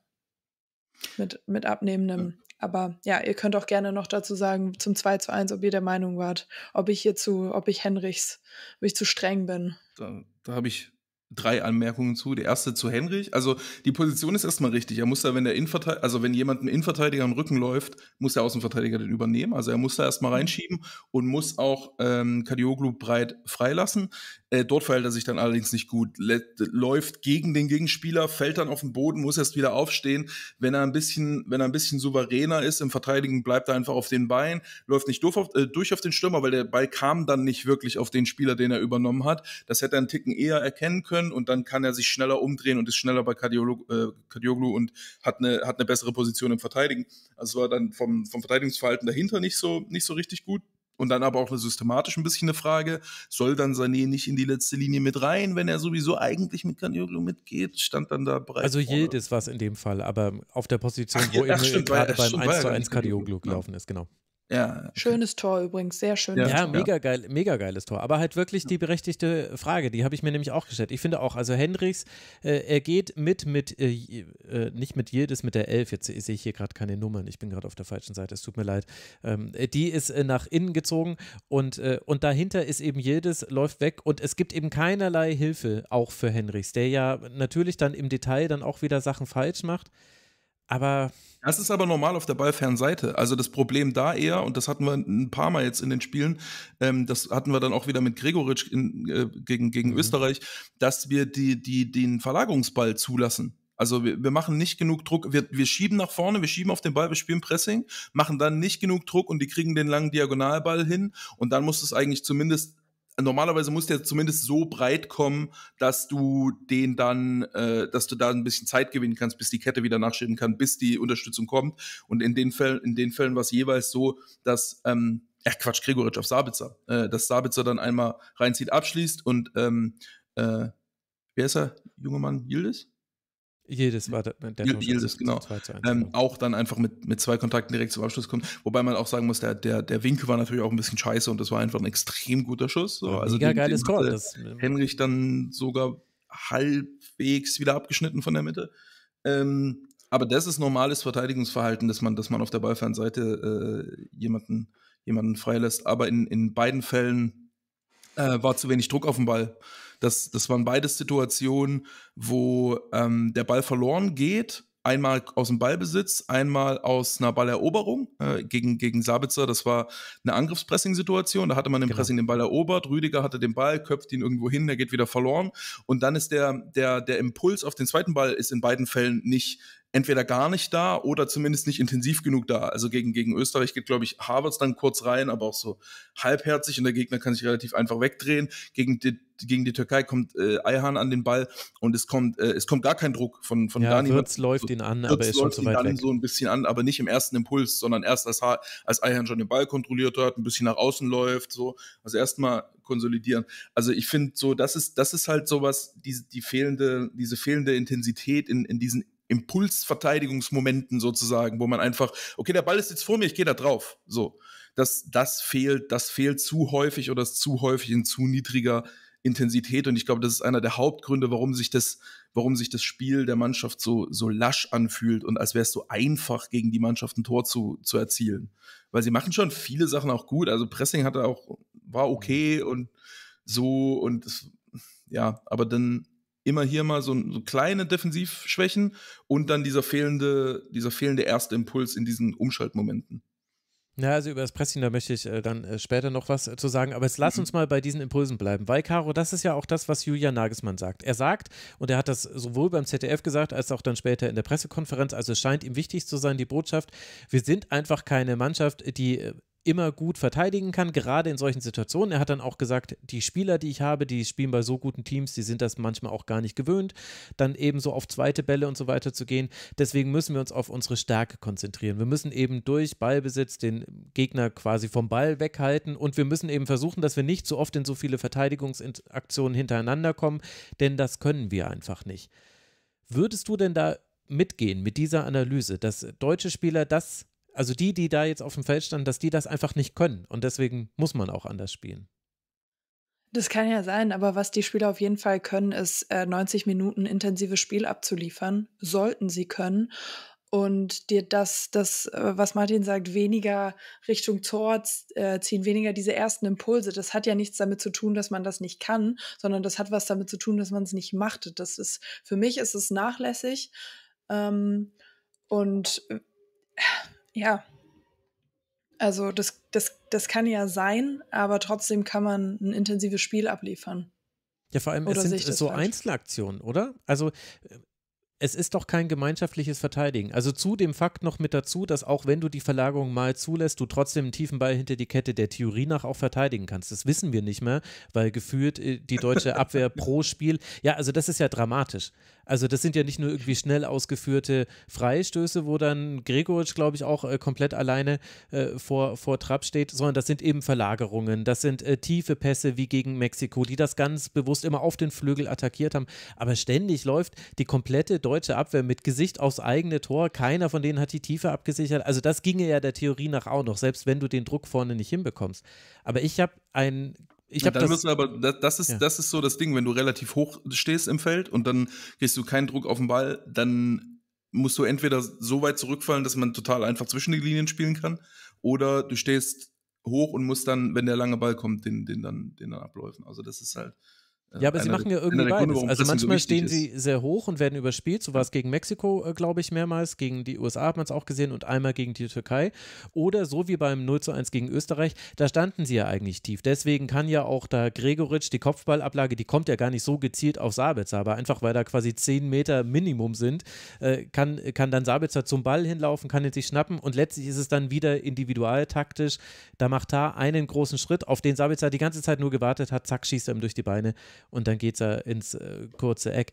mit, mit abnehmendem. Ja. Aber ja, ihr könnt auch gerne noch dazu sagen, zum 2 zu 1, ob ihr der Meinung wart, ob ich hier zu, ob ich Henrichs, ob ich zu streng bin. Da, da habe ich drei Anmerkungen zu. Der erste zu Henrich. Also die Position ist erstmal richtig. Er muss da, wenn der Innenverteidiger, also wenn jemand einen Innenverteidiger im Rücken läuft, muss der Außenverteidiger den übernehmen. Also er muss da erstmal mhm. reinschieben und muss auch ähm, Kadioglu breit freilassen. Äh, dort verhält er sich dann allerdings nicht gut. Lä läuft gegen den Gegenspieler, fällt dann auf den Boden, muss erst wieder aufstehen. Wenn er ein bisschen, wenn er ein bisschen souveräner ist im Verteidigen, bleibt er einfach auf den Beinen, läuft nicht durch auf, äh, durch auf den Stürmer, weil der Ball kam dann nicht wirklich auf den Spieler, den er übernommen hat. Das hätte er einen Ticken eher erkennen können und dann kann er sich schneller umdrehen und ist schneller bei Kardiolo äh, Kardioglu und hat eine, hat eine bessere Position im Verteidigen. Also war dann vom, vom Verteidigungsverhalten dahinter nicht so, nicht so richtig gut. Und dann aber auch systematisch ein bisschen eine Frage, soll dann Sané nicht in die letzte Linie mit rein, wenn er sowieso eigentlich mit Canioglu mitgeht, stand dann da breit. Also vorne. jedes was in dem Fall, aber auf der Position, ach, wo ach, eben gerade beim stimmt, 1 zu 1 Canioglu ne? gelaufen ist, genau. Ja. Okay. Schönes Tor übrigens, sehr schönes Ja, ja, mega, geil, mega geiles Tor. Aber halt wirklich die berechtigte Frage, die habe ich mir nämlich auch gestellt. Ich finde auch, also Hendricks, äh, er geht mit, mit äh, äh nicht mit jedes, mit der Elf. Jetzt sehe ich hier gerade keine Nummern, ich bin gerade auf der falschen Seite, es tut mir leid. Ähm, die ist äh, nach innen gezogen und, äh, und dahinter ist eben jedes, läuft weg und es gibt eben keinerlei Hilfe auch für Hendricks, der ja natürlich dann im Detail dann auch wieder Sachen falsch macht. Aber. Das ist aber normal auf der Ballfernseite. Also das Problem da eher, und das hatten wir ein paar Mal jetzt in den Spielen, ähm, das hatten wir dann auch wieder mit Gregoritsch in, äh, gegen, gegen mhm. Österreich, dass wir die, die, den Verlagerungsball zulassen. Also wir, wir, machen nicht genug Druck. Wir, wir, schieben nach vorne, wir schieben auf den Ball, wir spielen Pressing, machen dann nicht genug Druck und die kriegen den langen Diagonalball hin. Und dann muss es eigentlich zumindest normalerweise muss der zumindest so breit kommen, dass du den dann, äh, dass du da ein bisschen Zeit gewinnen kannst, bis die Kette wieder nachschieben kann, bis die Unterstützung kommt. Und in den Fällen, in den Fällen war es jeweils so, dass ähm, Ach Quatsch, Gregoritsch auf Sabitzer. Äh, dass Sabitzer dann einmal reinzieht, abschließt und ähm, äh, wer ist er? Junge Mann, Yildiz? Jedes war der, der ja, jedes, genau. 2 Ähm, auch dann einfach mit, mit zwei Kontakten direkt zum Abschluss kommt. Wobei man auch sagen muss, der, der, der Winkel war natürlich auch ein bisschen scheiße und das war einfach ein extrem guter Schuss. So. Ja, also mega geiles den Tor. Ähm, Henrich dann sogar halbwegs wieder abgeschnitten von der Mitte. Ähm, aber das ist normales Verteidigungsverhalten, dass man, dass man auf der Ballfernseite äh, jemanden, jemanden freilässt. Aber in, in beiden Fällen äh, war zu wenig Druck auf den Ball. Das, das waren beides Situationen, wo ähm, der Ball verloren geht. Einmal aus dem Ballbesitz, einmal aus einer Balleroberung äh, gegen, gegen Sabitzer. Das war eine Angriffspressing-Situation. Da hatte man im genau. Pressing den Ball erobert. Rüdiger hatte den Ball, köpft ihn irgendwo hin, der geht wieder verloren. Und dann ist der, der, der Impuls auf den zweiten Ball ist in beiden Fällen nicht, entweder gar nicht da oder zumindest nicht intensiv genug da. Also gegen, gegen Österreich geht, glaube ich, Harvards dann kurz rein, aber auch so halbherzig und der Gegner kann sich relativ einfach wegdrehen. Gegen die, gegen die Türkei kommt äh, Ayhan an den Ball und es kommt, äh, es kommt gar kein Druck von, von ja, Dani. Wirtz läuft so, ihn an, Wirtz aber ist schon zu weit weg. so ein bisschen an, aber nicht im ersten Impuls, sondern erst als, als Ayhan schon den Ball kontrolliert hat, ein bisschen nach außen läuft, so. Also erstmal konsolidieren. Also ich finde so, das ist, das ist halt sowas, diese, die fehlende, diese fehlende Intensität in, in diesen Impulsverteidigungsmomenten sozusagen, wo man einfach, okay, der Ball ist jetzt vor mir, ich gehe da drauf. So. Das, das fehlt, das fehlt zu häufig oder ist zu häufig in zu niedriger Intensität. Und ich glaube, das ist einer der Hauptgründe, warum sich das, warum sich das Spiel der Mannschaft so, so lasch anfühlt und als wäre es so einfach, gegen die Mannschaft ein Tor zu, zu erzielen. Weil sie machen schon viele Sachen auch gut. Also Pressing hatte auch, war okay und so und es, ja, aber dann immer hier mal so, so kleine Defensivschwächen und dann dieser fehlende, dieser fehlende erste Impuls in diesen Umschaltmomenten. Ja, also über das Pressing, da möchte ich äh, dann äh, später noch was äh, zu sagen. Aber jetzt lass mhm. uns mal bei diesen Impulsen bleiben. Weil, Caro, das ist ja auch das, was Julian Nagelsmann sagt. Er sagt, und er hat das sowohl beim ZDF gesagt, als auch dann später in der Pressekonferenz, also es scheint ihm wichtig zu sein, die Botschaft, wir sind einfach keine Mannschaft, die immer gut verteidigen kann, gerade in solchen Situationen. Er hat dann auch gesagt, die Spieler, die ich habe, die spielen bei so guten Teams, die sind das manchmal auch gar nicht gewöhnt, dann eben so auf zweite Bälle und so weiter zu gehen. Deswegen müssen wir uns auf unsere Stärke konzentrieren. Wir müssen eben durch Ballbesitz den Gegner quasi vom Ball weghalten und wir müssen eben versuchen, dass wir nicht so oft in so viele Verteidigungsaktionen hintereinander kommen, denn das können wir einfach nicht. Würdest du denn da mitgehen mit dieser Analyse, dass deutsche Spieler das also die, die da jetzt auf dem Feld standen, dass die das einfach nicht können. Und deswegen muss man auch anders spielen. Das kann ja sein, aber was die Spieler auf jeden Fall können, ist 90 äh, Minuten intensives Spiel abzuliefern, sollten sie können. Und dir das, das, äh, was Martin sagt, weniger Richtung Tor äh, ziehen, weniger diese ersten Impulse, das hat ja nichts damit zu tun, dass man das nicht kann, sondern das hat was damit zu tun, dass man es nicht macht. Das ist, für mich ist es nachlässig. Ähm, und ja. Also das, das, das kann ja sein, aber trotzdem kann man ein intensives Spiel abliefern. Ja, vor allem, oder es sind so falsch? Einzelaktionen, oder? Also äh, es ist doch kein gemeinschaftliches Verteidigen. Also zu dem Fakt noch mit dazu, dass auch wenn du die Verlagerung mal zulässt, du trotzdem einen tiefen Ball hinter die Kette der Theorie nach auch verteidigen kannst. Das wissen wir nicht mehr, weil gefühlt äh, die deutsche [LAUGHS] Abwehr pro Spiel, ja, also das ist ja dramatisch. Also das sind ja nicht nur irgendwie schnell ausgeführte Freistöße, wo dann Gregoritsch, glaube ich, auch äh, komplett alleine äh, vor, vor Trapp steht, sondern das sind eben Verlagerungen, das sind äh, tiefe Pässe wie gegen Mexiko, die das ganz bewusst immer auf den Flügel attackiert haben. Aber ständig läuft die komplette deutsche Abwehr mit Gesicht aufs eigene Tor. Keiner von denen hat die Tiefe abgesichert. Also das ginge ja der Theorie nach auch noch, selbst wenn du den Druck vorne nicht hinbekommst. Aber ich habe ein ich hab dann das, das, das ist, ja. das ist so das Ding, wenn du relativ hoch stehst im Feld und dann kriegst du keinen Druck auf den Ball, dann musst du entweder so weit zurückfallen, dass man total einfach zwischen die Linien spielen kann, oder du stehst hoch und musst dann, wenn der lange Ball kommt, den, den dann, den dann abläufen. Also das ist halt, ja, aber sie machen ja irgendwie beides. Gründe, also manchmal so stehen ist. sie sehr hoch und werden überspielt. So war es gegen Mexiko, äh, glaube ich, mehrmals. Gegen die USA hat man es auch gesehen und einmal gegen die Türkei. Oder so wie beim 0 zu 1 gegen Österreich, da standen sie ja eigentlich tief. Deswegen kann ja auch da Gregoritsch die Kopfballablage, die kommt ja gar nicht so gezielt auf Sabitzer, aber einfach weil da quasi 10 Meter Minimum sind, äh, kann, kann dann Sabitzer zum Ball hinlaufen, kann ihn sich schnappen und letztlich ist es dann wieder individual taktisch. Da macht er einen großen Schritt, auf den Sabitzer die ganze Zeit nur gewartet hat, zack, schießt er ihm durch die Beine und dann geht er ins äh, kurze Eck.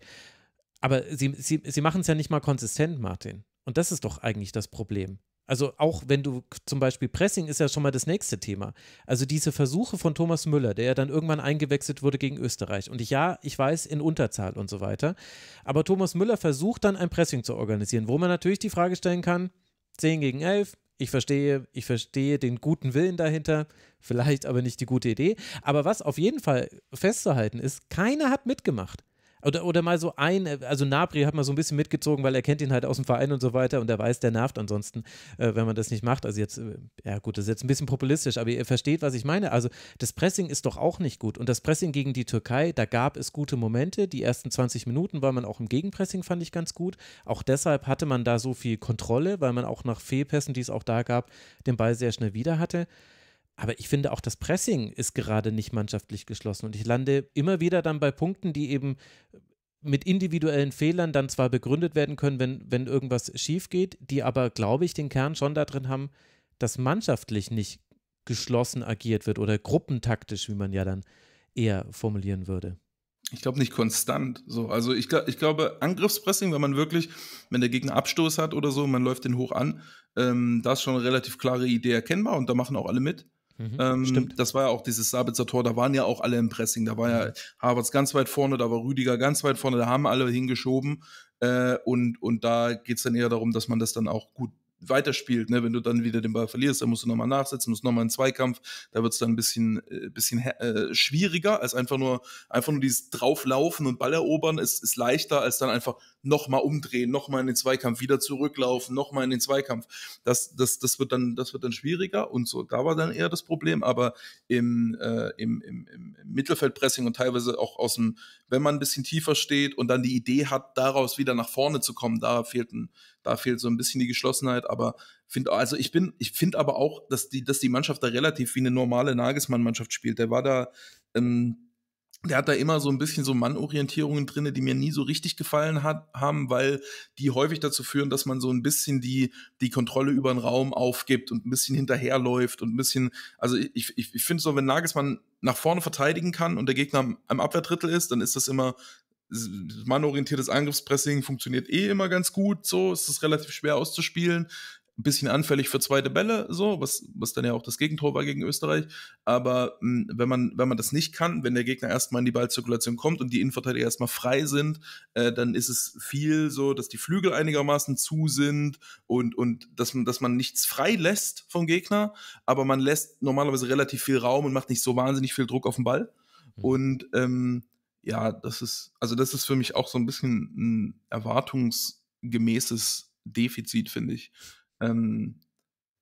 Aber sie, sie, sie machen es ja nicht mal konsistent, Martin. Und das ist doch eigentlich das Problem. Also auch wenn du zum Beispiel Pressing ist ja schon mal das nächste Thema. Also diese Versuche von Thomas Müller, der ja dann irgendwann eingewechselt wurde gegen Österreich. Und ich, ja, ich weiß, in Unterzahl und so weiter. Aber Thomas Müller versucht dann ein Pressing zu organisieren, wo man natürlich die Frage stellen kann, 10 gegen 11, ich verstehe, ich verstehe den guten Willen dahinter, vielleicht aber nicht die gute Idee. Aber was auf jeden Fall festzuhalten ist, keiner hat mitgemacht. Oder, oder mal so ein, äh, also Nabri hat man so ein bisschen mitgezogen, weil er kennt ihn halt aus dem Verein und so weiter und er weiß, der nervt ansonsten, äh, wenn man das nicht macht. Also jetzt, äh, ja gut, das ist jetzt ein bisschen populistisch, aber ihr versteht, was ich meine. Also das Pressing ist doch auch nicht gut. Und das Pressing gegen die Türkei, da gab es gute Momente. Die ersten 20 Minuten war man auch im Gegenpressing, fand ich ganz gut. Auch deshalb hatte man da so viel Kontrolle, weil man auch nach Fehlpässen, die es auch da gab, den Ball sehr schnell wieder hatte. Aber ich finde auch das Pressing ist gerade nicht mannschaftlich geschlossen. Und ich lande immer wieder dann bei Punkten, die eben mit individuellen Fehlern dann zwar begründet werden können, wenn, wenn irgendwas schief geht, die aber, glaube ich, den Kern schon da drin haben, dass mannschaftlich nicht geschlossen agiert wird oder gruppentaktisch, wie man ja dann eher formulieren würde. Ich glaube nicht konstant. So, also ich, ich glaube, Angriffspressing, wenn man wirklich, wenn der Gegner Abstoß hat oder so, man läuft den hoch an, ähm, da ist schon eine relativ klare Idee erkennbar und da machen auch alle mit. Mhm, ähm, stimmt. Das war ja auch dieses Sabitzer Tor, da waren ja auch alle im Pressing. Da war ja mhm. Harvards ganz weit vorne, da war Rüdiger ganz weit vorne, da haben alle hingeschoben. Äh, und, und da geht es dann eher darum, dass man das dann auch gut weiterspielt. Ne? Wenn du dann wieder den Ball verlierst, dann musst du nochmal nachsetzen, musst nochmal einen Zweikampf. Da wird es dann ein bisschen, äh, bisschen äh, schwieriger, als einfach nur, einfach nur dieses drauflaufen und Ball erobern ist, ist leichter, als dann einfach nochmal umdrehen, nochmal in den Zweikampf, wieder zurücklaufen, nochmal in den Zweikampf. Das, das, das, wird dann, das wird dann schwieriger und so. Da war dann eher das Problem, aber im, äh, im, im, im Mittelfeldpressing und teilweise auch aus dem, wenn man ein bisschen tiefer steht und dann die Idee hat, daraus wieder nach vorne zu kommen, da fehlten, da fehlt so ein bisschen die Geschlossenheit, aber finde, also ich bin, ich finde aber auch, dass die, dass die Mannschaft da relativ wie eine normale Nagelsmann-Mannschaft spielt. Der war da, ähm, der hat da immer so ein bisschen so Mannorientierungen drin, die mir nie so richtig gefallen hat, haben, weil die häufig dazu führen, dass man so ein bisschen die, die Kontrolle über den Raum aufgibt und ein bisschen hinterherläuft und ein bisschen, also ich, ich, ich finde so, wenn Nagelsmann nach vorne verteidigen kann und der Gegner am, am Abwehrdrittel ist, dann ist das immer mannorientiertes Angriffspressing funktioniert eh immer ganz gut, so es ist es relativ schwer auszuspielen. Ein bisschen anfällig für zweite Bälle, so, was, was dann ja auch das Gegentor war gegen Österreich. Aber mh, hm, wenn, man, wenn man das nicht kann, wenn der Gegner erstmal in die Ballzirkulation kommt und die Innenverteidiger erstmal frei sind, äh, dann ist es viel so, dass die Flügel einigermaßen zu sind und, und dass, man, dass man nichts frei lässt vom Gegner, aber man lässt normalerweise relativ viel Raum und macht nicht so wahnsinnig viel Druck auf den Ball. Mhm. Und ähm, ja, das ist, also das ist für mich auch so ein bisschen ein erwartungsgemäßes Defizit, finde ich. Ähm,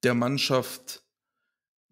der Mannschaft,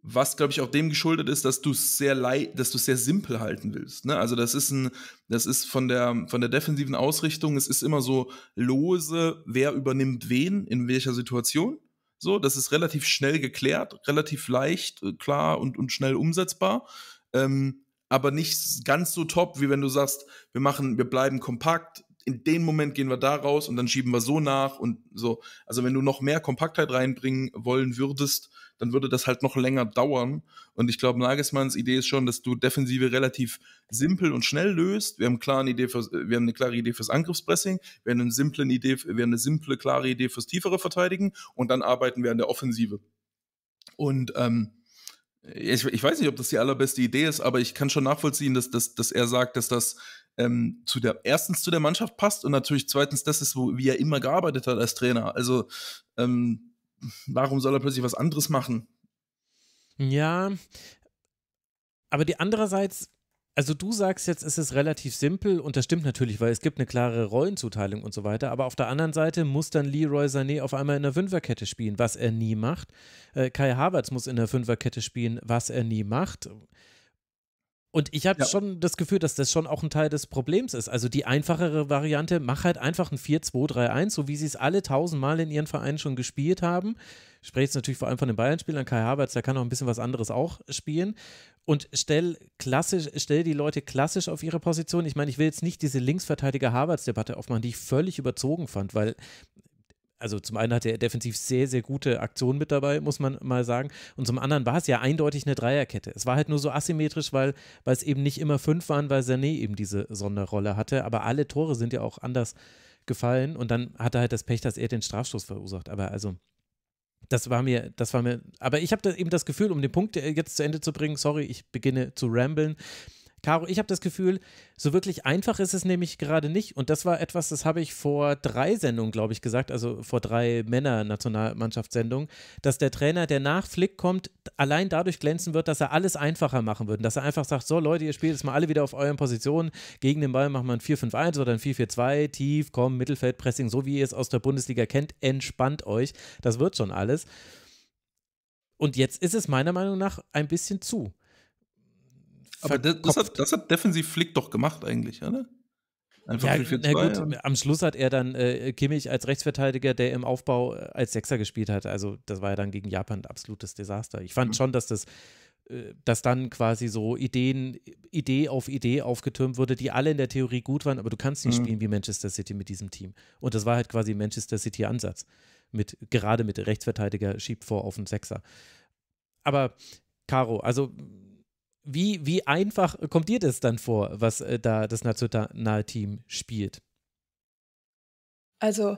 was glaube ich auch dem geschuldet ist, dass du es sehr leid, dass du sehr simpel halten willst. Ne? Also das ist ein, das ist von der von der defensiven Ausrichtung, es ist immer so lose, wer übernimmt wen in welcher Situation. So, das ist relativ schnell geklärt, relativ leicht, äh, klar und und schnell umsetzbar. Ähm, aber nicht ganz so top, wie wenn du sagst, wir machen, wir bleiben kompakt, in dem Moment gehen wir da raus und dann schieben wir so nach und so. Also wenn du noch mehr Kompaktheit reinbringen wollen würdest, dann würde das halt noch länger dauern. Und ich glaube, Nagelsmanns Idee ist schon, dass du Defensive relativ simpel und schnell löst. Wir haben, klaren Idee fürs, wir haben eine klare Idee fürs Angriffspressing, wir haben, eine simple Idee, wir haben eine simple, klare Idee fürs tiefere Verteidigen und dann arbeiten wir an der Offensive. Und ähm, ich, ich, weiß nicht, ob das die allerbeste Idee ist, aber ich kann schon nachvollziehen, dass, dass, dass er sagt, dass das ähm, zu der, erstens zu der Mannschaft passt und natürlich zweitens das ist, wo, wie er immer gearbeitet hat als Trainer. Also ähm, warum soll er plötzlich was anderes machen? Ja, aber die andererseits also du sagst jetzt, es ist relativ simpel und das stimmt natürlich, weil es gibt eine klare Rollenzuteilung und so weiter. Aber auf der anderen Seite muss dann Leroy Sané auf einmal in der Fünferkette spielen, was er nie macht. Äh, Kai Havertz muss in der Fünferkette spielen, was er nie macht. Und ich habe ja. schon das Gefühl, dass das schon auch ein Teil des Problems ist. Also die einfachere Variante, mach halt einfach ein 4-2-3-1, so wie sie es alle tausendmal in ihren Vereinen schon gespielt haben spreche jetzt natürlich vor allem von den Bayern-Spielern, Kai Havertz, der kann noch ein bisschen was anderes auch spielen. Und stell klassisch, stell die Leute klassisch auf ihre Position. Ich meine, ich will jetzt nicht diese Linksverteidiger Havertz-Debatte aufmachen, die ich völlig überzogen fand, weil also zum einen hatte er defensiv sehr, sehr gute Aktionen mit dabei, muss man mal sagen. Und zum anderen war es ja eindeutig eine Dreierkette. Es war halt nur so asymmetrisch, weil, weil es eben nicht immer fünf waren, weil Sané eben diese Sonderrolle hatte. Aber alle Tore sind ja auch anders gefallen. Und dann hat er halt das Pech, dass er den Strafstoß verursacht. Aber also das war mir, das war mir, aber ich habe da eben das Gefühl, um den Punkt äh, jetzt zu Ende zu bringen, sorry, ich beginne zu ramblen. Caro, ich habe das Gefühl, so wirklich einfach ist es nämlich gerade nicht. Und das war etwas, das habe ich vor drei Sendungen, glaube ich, gesagt, also vor drei Männer-Nationalmannschaftssendungen, dass der Trainer, der nach Flick kommt, allein dadurch glänzen wird, dass er alles einfacher machen würde. Dass er einfach sagt: So, Leute, ihr spielt jetzt mal alle wieder auf euren Positionen. Gegen den Ball machen wir ein 4-5-1 oder ein 4-4-2, tief, komm, Mittelfeldpressing, so wie ihr es aus der Bundesliga kennt. Entspannt euch. Das wird schon alles. Und jetzt ist es meiner Meinung nach ein bisschen zu. Aber das, das, hat, das hat defensiv Flick doch gemacht eigentlich, oder? Einfach ja, 4 -4 gut, ja. Am Schluss hat er dann äh, Kimmich als Rechtsverteidiger, der im Aufbau äh, als Sechser gespielt hat. Also das war ja dann gegen Japan ein absolutes Desaster. Ich fand mhm. schon, dass das äh, dass dann quasi so Ideen, Idee auf Idee aufgetürmt wurde, die alle in der Theorie gut waren, aber du kannst nicht mhm. spielen wie Manchester City mit diesem Team. Und das war halt quasi Manchester City-Ansatz. Mit, gerade mit Rechtsverteidiger schiebt vor auf den Sechser. Aber Caro, also wie, wie einfach kommt dir das dann vor, was äh, da das Nationalteam spielt? Also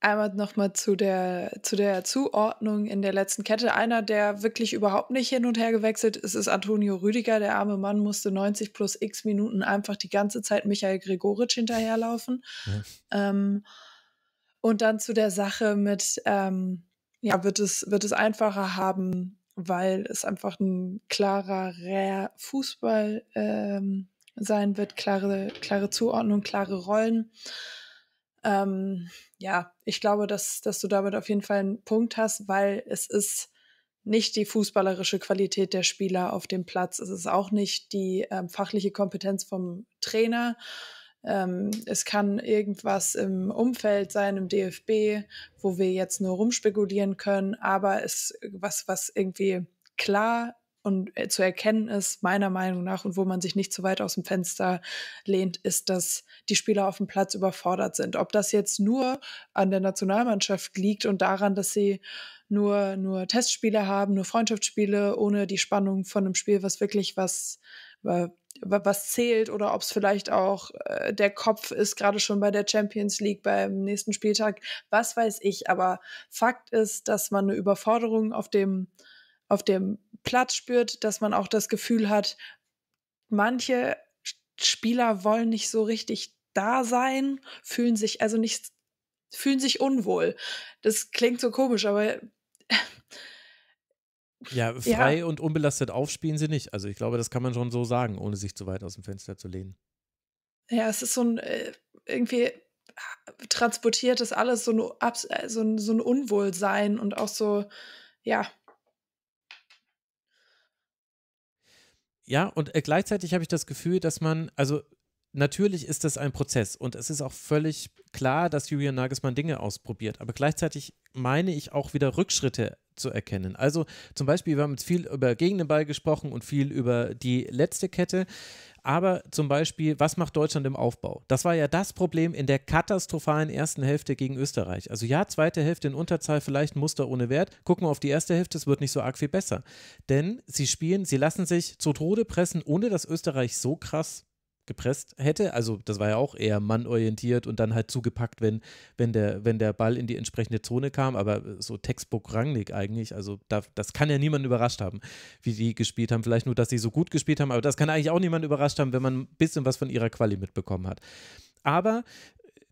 einmal nochmal zu der, zu der Zuordnung in der letzten Kette. Einer, der wirklich überhaupt nicht hin und her gewechselt ist, ist Antonio Rüdiger. Der arme Mann musste 90 plus x Minuten einfach die ganze Zeit Michael Gregoritsch hinterherlaufen. Ja. Ähm, und dann zu der Sache mit, ähm, ja, wird es, wird es einfacher haben, weil es einfach ein klarer Fußball ähm, sein wird, klare, klare Zuordnung, klare Rollen. Ähm, ja, ich glaube, dass, dass du damit auf jeden Fall einen Punkt hast, weil es ist nicht die fußballerische Qualität der Spieler auf dem Platz, es ist auch nicht die ähm, fachliche Kompetenz vom Trainer ähm, es kann irgendwas im Umfeld sein, im DFB, wo wir jetzt nur rumspekulieren können, aber es ist was, was irgendwie klar und äh, zu erkennen ist, meiner Meinung nach, und wo man sich nicht zu weit aus dem Fenster lehnt, ist, dass die Spieler auf dem Platz überfordert sind. Ob das jetzt nur an der Nationalmannschaft liegt und daran, dass sie nur, nur Testspiele haben, nur Freundschaftsspiele, ohne die Spannung von einem Spiel, was wirklich was äh, was zählt oder ob es vielleicht auch äh, der Kopf ist, gerade schon bei der Champions League beim nächsten Spieltag, was weiß ich. Aber Fakt ist, dass man eine Überforderung auf dem, auf dem Platz spürt, dass man auch das Gefühl hat, manche Spieler wollen nicht so richtig da sein, fühlen sich also nicht, fühlen sich unwohl. Das klingt so komisch, aber ja, frei ja. und unbelastet aufspielen sie nicht. Also ich glaube, das kann man schon so sagen, ohne sich zu weit aus dem Fenster zu lehnen. Ja, es ist so ein äh, irgendwie äh, transportiert das alles so ein, äh, so ein, so ein Unwohlsein und auch so, ja. Ja, und gleichzeitig habe ich das Gefühl, dass man, also natürlich ist das ein Prozess und es ist auch völlig klar, dass Julian Nagelsmann Dinge ausprobiert, aber gleichzeitig meine ich auch wieder Rückschritte zu erkennen. Also zum Beispiel, wir haben jetzt viel über gegen den Ball gesprochen und viel über die letzte Kette. Aber zum Beispiel, was macht Deutschland im Aufbau? Das war ja das Problem in der katastrophalen ersten Hälfte gegen Österreich. Also ja, zweite Hälfte in Unterzahl, vielleicht Muster ohne Wert. Gucken wir auf die erste Hälfte, es wird nicht so arg viel besser. Denn sie spielen, sie lassen sich zu Tode pressen, ohne dass Österreich so krass gepresst hätte. Also das war ja auch eher mannorientiert und dann halt zugepackt, wenn, wenn, der, wenn der Ball in die entsprechende Zone kam. Aber so Textbook Rangnick eigentlich, also da, das kann ja niemand überrascht haben, wie die gespielt haben. Vielleicht nur, dass sie so gut gespielt haben, aber das kann eigentlich auch niemand überrascht haben, wenn man ein bisschen was von ihrer Quali mitbekommen hat. Aber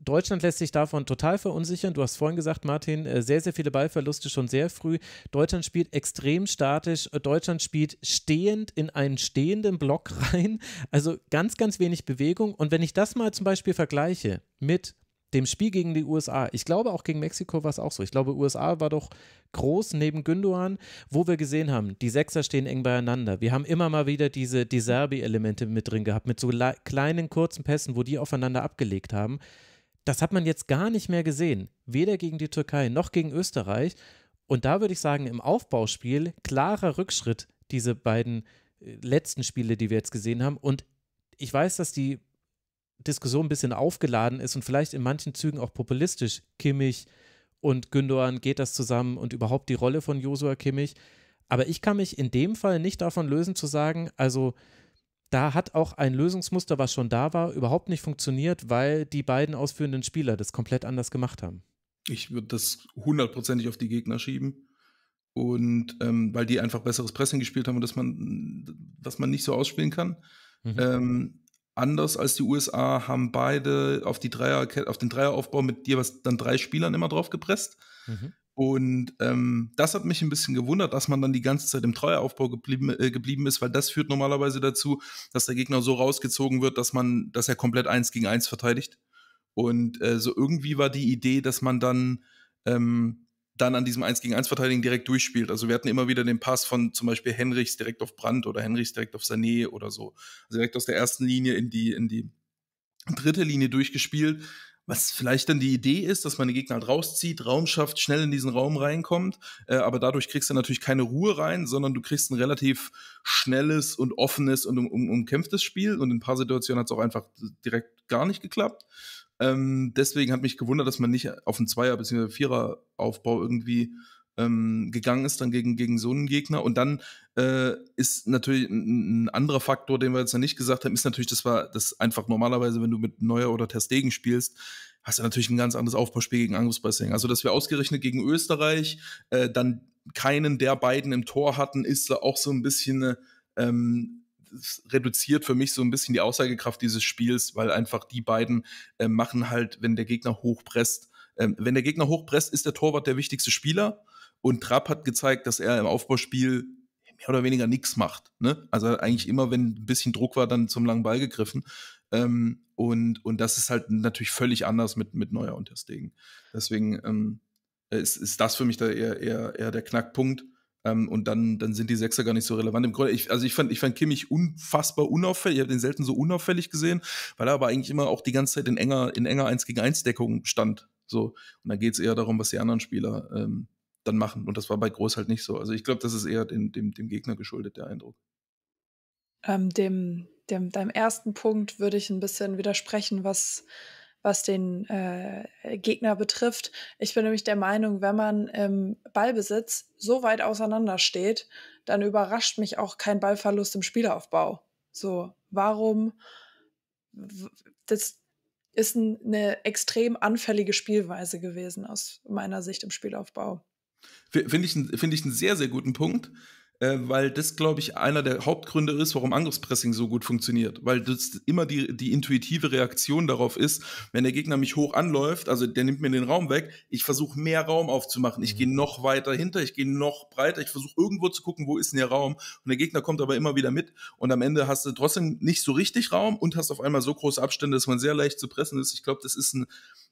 Deutschland lässt sich davon total verunsichern. Du hast vorhin gesagt, Martin, äh, sehr, sehr viele Ballverluste schon sehr früh. Deutschland spielt extrem statisch. Äh, Deutschland spielt stehend in einen stehenden Block [LAUGHS] rein. Also ganz, ganz wenig Bewegung. Und wenn ich das mal zum Beispiel vergleiche mit dem Spiel gegen die USA. Ich glaube, auch gegen Mexiko war es auch so. Ich glaube, USA war doch groß neben Gündogan, wo wir gesehen haben, die Sechser stehen eng beieinander. Wir haben immer mal wieder diese, die Serbi-Elemente mit drin gehabt, mit so kleinen, kurzen Pässen, wo die aufeinander abgelegt haben. Das hat man jetzt gar nicht mehr gesehen, weder gegen die Türkei noch gegen Österreich. Und da würde ich sagen, im Aufbauspiel klarer Rückschritt, diese beiden äh, letzten Spiele, die wir jetzt gesehen haben. Und ich weiß, dass die Diskussion ein bisschen aufgeladen ist und vielleicht in manchen Zügen auch populistisch. Kimmich und Gündogan geht das zusammen und überhaupt die Rolle von Josua Kimmich. Aber ich kann mich in dem Fall nicht davon lösen zu sagen, also da hat auch ein Lösungsmuster, was schon da war, überhaupt nicht funktioniert, weil die beiden ausführenden Spieler das komplett anders gemacht haben. Ich würde das hundertprozentig auf die Gegner schieben. Und ähm, weil die einfach besseres Pressing gespielt haben und dass man, was man nicht so ausspielen kann. Mhm. Ähm, anders als die USA haben beide auf, die Dreier, auf den Dreieraufbau mit jeweils dann drei Spielern immer drauf gepresst. Mhm. Und ähm, das hat mich ein bisschen gewundert, dass man dann die ganze Zeit im Treueaufbau geblieben, äh, geblieben ist, weil das führt normalerweise dazu, dass der Gegner so rausgezogen wird, dass man, dass er komplett eins gegen eins verteidigt. Und äh, so irgendwie war die Idee, dass man dann ähm, dann an diesem 1 gegen 1 Verteidigen direkt durchspielt. Also wir hatten immer wieder den Pass von zum Beispiel Henrichs direkt auf Brand oder Henrichs direkt auf Sané oder so. Also direkt aus der ersten Linie in die, in die dritte Linie durchgespielt. Was vielleicht dann die Idee ist, dass man den Gegner halt rauszieht, Raum schafft, schnell in diesen Raum reinkommt, äh, aber dadurch kriegst du natürlich keine Ruhe rein, sondern du kriegst ein relativ schnelles und offenes und um, um, umkämpftes Spiel und in ein paar Situationen hat es auch einfach direkt gar nicht geklappt. Ähm, deswegen hat mich gewundert, dass man nicht auf einen Zweier- bzw. Vierer-Aufbau irgendwie ähm, gegangen ist, dann gegen, gegen so einen Gegner. Und dann äh, ist natürlich ein, ein, anderer Faktor, den wir jetzt noch nicht gesagt haben, ist natürlich, das war das einfach normalerweise, wenn du mit Neuer oder Testegen spielst, hast du natürlich ein ganz anderes Aufbauspiel gegen Angriffspressing. Also, dass wir ausgerechnet gegen Österreich äh, dann keinen der beiden im Tor hatten, ist auch so ein bisschen ähm, reduziert für mich so ein bisschen die Aussagekraft dieses Spiels, weil einfach die beiden äh, machen halt, wenn der Gegner hochpresst, ähm, wenn der Gegner hochpresst, ist der Torwart der wichtigste Spieler. Und Trapp hat gezeigt, dass er im Aufbauspiel mehr oder weniger nichts macht. Ne? Also eigentlich immer, wenn ein bisschen Druck war, dann zum langen Ball gegriffen. Ähm, und, und das ist halt natürlich völlig anders mit, mit Neuer und Stegen. Deswegen ähm, ist, ist das für mich da eher, eher, eher der Knackpunkt. Ähm, und dann, dann sind die Sechser gar nicht so relevant. Im Grunde, ich, also ich fand, ich fand Kimmich unfassbar unauffällig. Ich habe den selten so unauffällig gesehen, weil er aber eigentlich immer auch die ganze Zeit in enger, in enger 1 gegen 1 Deckung stand. So. Und da geht es eher darum, was die anderen Spieler ähm, dann machen. Und das war bei Groß halt nicht so. Also ich glaube, das ist eher dem, dem, dem Gegner geschuldet, der Eindruck. Ähm, dem, dem, deinem ersten Punkt würde ich ein bisschen widersprechen, was, was den äh, Gegner betrifft. Ich bin nämlich der Meinung, wenn man im Ballbesitz so weit auseinandersteht, dann überrascht mich auch kein Ballverlust im Spielaufbau. So, warum? Das ist eine extrem anfällige Spielweise gewesen aus meiner Sicht im Spielaufbau. Finde ich, find ich einen sehr, sehr guten Punkt, äh, weil das, glaube ich, einer der Hauptgründe ist, warum Angriffspressing so gut funktioniert. Weil das immer die, die intuitive Reaktion darauf ist, wenn der Gegner mich hoch anläuft, also der nimmt mir den Raum weg, ich versuche mehr Raum aufzumachen. Ich mhm. gehe noch weiter hinter, ich gehe noch breiter, ich versuche irgendwo zu gucken, wo ist denn der Raum. Und der Gegner kommt aber immer wieder mit und am Ende hast du trotzdem nicht so richtig Raum und hast auf einmal so große Abstände, dass man sehr leicht zu pressen ist. Ich glaube, das ist ein.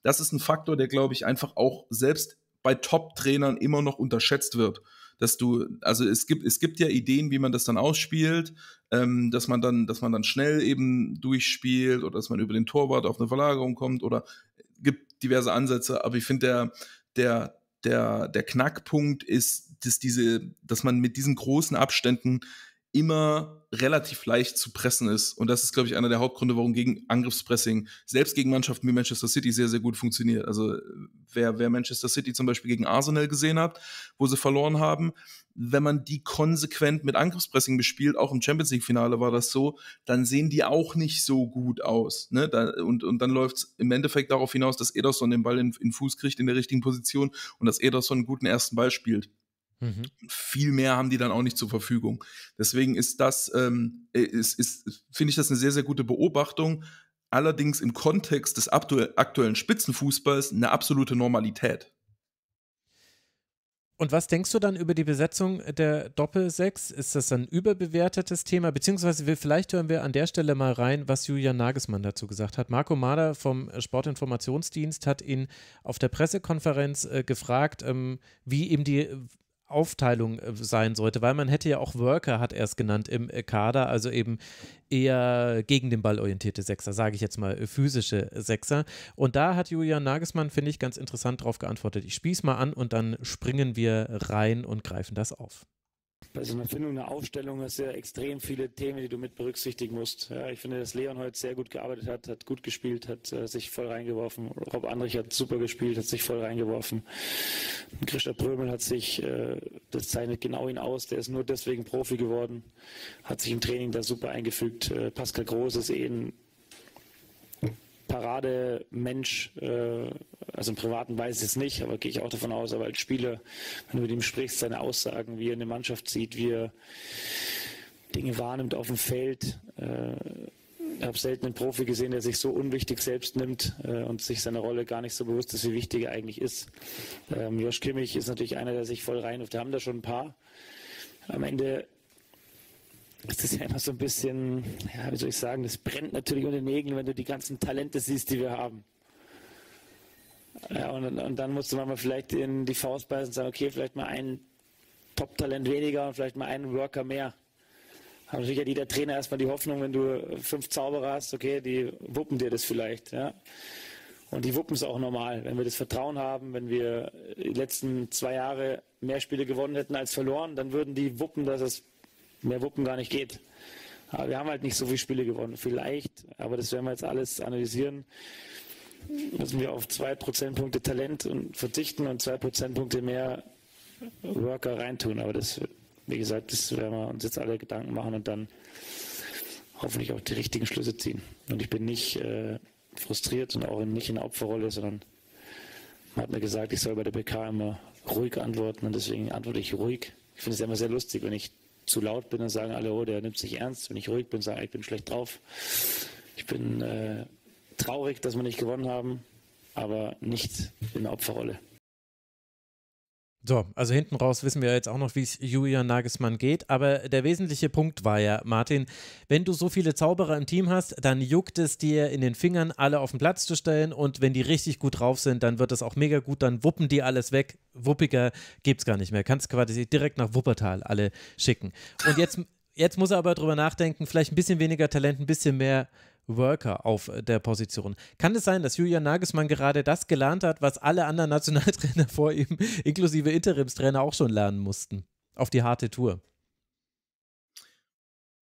Das ist ein Faktor, der, glaube ich, einfach auch selbst bei Top-Trainern immer noch unterschätzt wird. Dass du, also es gibt, es gibt ja Ideen, wie man das dann ausspielt, ähm, dass man dann, dass man dann schnell eben durchspielt oder dass man über den Torwart auf eine Verlagerung kommt oder äh, gibt diverse Ansätze, aber ich finde der, der, der, der Knackpunkt ist, dass diese, dass man mit diesen großen Abständen immer relativ leicht zu pressen ist. Und das ist, glaube ich, einer der Hauptgründe, warum gegen Angriffspressing selbst gegen Mannschaften wie Manchester City sehr, sehr gut funktioniert. Also wer, wer Manchester City zum Beispiel gegen Arsenal gesehen hat, wo sie verloren haben, wenn man die konsequent mit Angriffspressing bespielt, auch im Champions League-Finale war das so, dann sehen die auch nicht so gut aus. Ne? Da, und, und dann läuft es im Endeffekt darauf hinaus, dass Ederson den Ball in, in Fuß kriegt in der richtigen Position und dass Ederson einen guten ersten Ball spielt. Mhm. Viel mehr haben die dann auch nicht zur Verfügung. Deswegen ist das, ähm, äh, ist, ist, finde ich das eine sehr, sehr gute Beobachtung. Allerdings im Kontext des aktuellen Spitzenfußballs eine absolute Normalität. Und was denkst du dann über die Besetzung der Doppelsechs? Ist das ein überbewertetes Thema? Beziehungsweise vielleicht hören wir an der Stelle mal rein, was Julian Nagelsmann dazu gesagt hat. Marco Mader vom äh, Sportinformationsdienst hat ihn auf der Pressekonferenz äh, gefragt, ähm, wie ihm die Aufteilung äh, sein sollte, weil man hätte ja auch Worker, hat er es genannt, im äh, Kader, also eben eher gegen den Ball orientierte Sechser, sage ich jetzt mal, äh, physische Sechser. Und da hat Julian Nagelsmann, finde ich, ganz interessant darauf geantwortet. Ich spieß mal an und dann springen wir rein und greifen das auf. Bei so also einer Findung einer Aufstellung hast du ja extrem viele Themen, die du mit berücksichtigen musst. Ja, ich finde, dass Leon heute sehr gut gearbeitet hat, hat gut gespielt, hat äh, sich voll reingeworfen. Rob Andrich hat super gespielt, hat sich voll reingeworfen. Christa Prömel hat sich, äh, das zeichnet genau ihn aus, der ist nur deswegen Profi geworden, hat sich im Training da super eingefügt. Äh, Pascal Groß ist eh ein Parademensch, äh, also im Privaten weiß ich es nicht, aber gehe ich auch davon aus, aber als Spieler, wenn du mit ihm sprichst, seine Aussagen, wie er eine Mannschaft sieht, wie er Dinge wahrnimmt auf dem Feld. Äh, ich habe selten einen Profi gesehen, der sich so unwichtig selbst nimmt äh, und sich seiner Rolle gar nicht so bewusst ist, wie wichtig er eigentlich ist. Ähm, Josh Kimmich ist natürlich einer, der sich voll rein. Wir haben da schon ein paar. Am Ende es ist ja immer so ein bisschen, ja, wie soll ich sagen, das brennt natürlich unter den Nägeln, wenn du die ganzen Talente siehst, die wir haben. Ja, und, und dann musst du manchmal vielleicht in die Faust beißen und sagen, okay, vielleicht mal ein Top-Talent weniger und vielleicht mal einen Worker mehr. Aber natürlich hat jeder Trainer erstmal die Hoffnung, wenn du fünf Zauberer hast, okay, die wuppen dir das vielleicht. Ja. Und die wuppen es auch normal. Wenn wir das Vertrauen haben, wenn wir die letzten zwei Jahre mehr Spiele gewonnen hätten als verloren, dann würden die wuppen, dass es mehr Wuppen gar nicht geht. Aber wir haben halt nicht so viele Spiele gewonnen. Vielleicht, aber das werden wir jetzt alles analysieren, müssen wir auf zwei Prozentpunkte Talent verzichten und zwei Prozentpunkte mehr Worker reintun. Aber das, wie gesagt, das werden wir uns jetzt alle Gedanken machen und dann hoffentlich auch die richtigen Schlüsse ziehen. Und ich bin nicht äh, frustriert und auch nicht in der Opferrolle, sondern man hat mir gesagt, ich soll bei der BK immer ruhig antworten und deswegen antworte ich ruhig. Ich finde es immer sehr lustig, wenn ich zu laut bin, dann sagen alle, oh, der nimmt sich ernst. Wenn ich ruhig bin, sagen, ich bin schlecht drauf. Ich bin äh, traurig, dass wir nicht gewonnen haben, aber nicht in der Opferrolle. So, also hinten raus wissen wir jetzt auch noch, wie es Julian Nagelsmann geht. Aber der wesentliche Punkt war ja, Martin, wenn du so viele Zauberer im Team hast, dann juckt es dir in den Fingern, alle auf den Platz zu stellen. Und wenn die richtig gut drauf sind, dann wird das auch mega gut. Dann wuppen die alles weg. Wuppiger gibt es gar nicht mehr. Kannst quasi direkt nach Wuppertal alle schicken. Und jetzt, jetzt muss er aber drüber nachdenken, vielleicht ein bisschen weniger Talent, ein bisschen mehr Worker auf der Position. Kann es sein, dass Julian Nagelsmann gerade das gelernt hat, was alle anderen Nationaltrainer [LAUGHS] vor ihm, inklusive Interimstrainer, auch schon lernen mussten? Auf die harte Tour.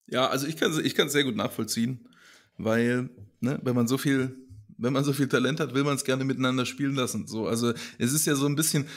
Ja, also ich kann es ich sehr gut nachvollziehen, weil, ne, wenn man so viel. Wenn man so viel Talent hat, will man es gerne miteinander spielen lassen. So, also es ist ja so ein bisschen,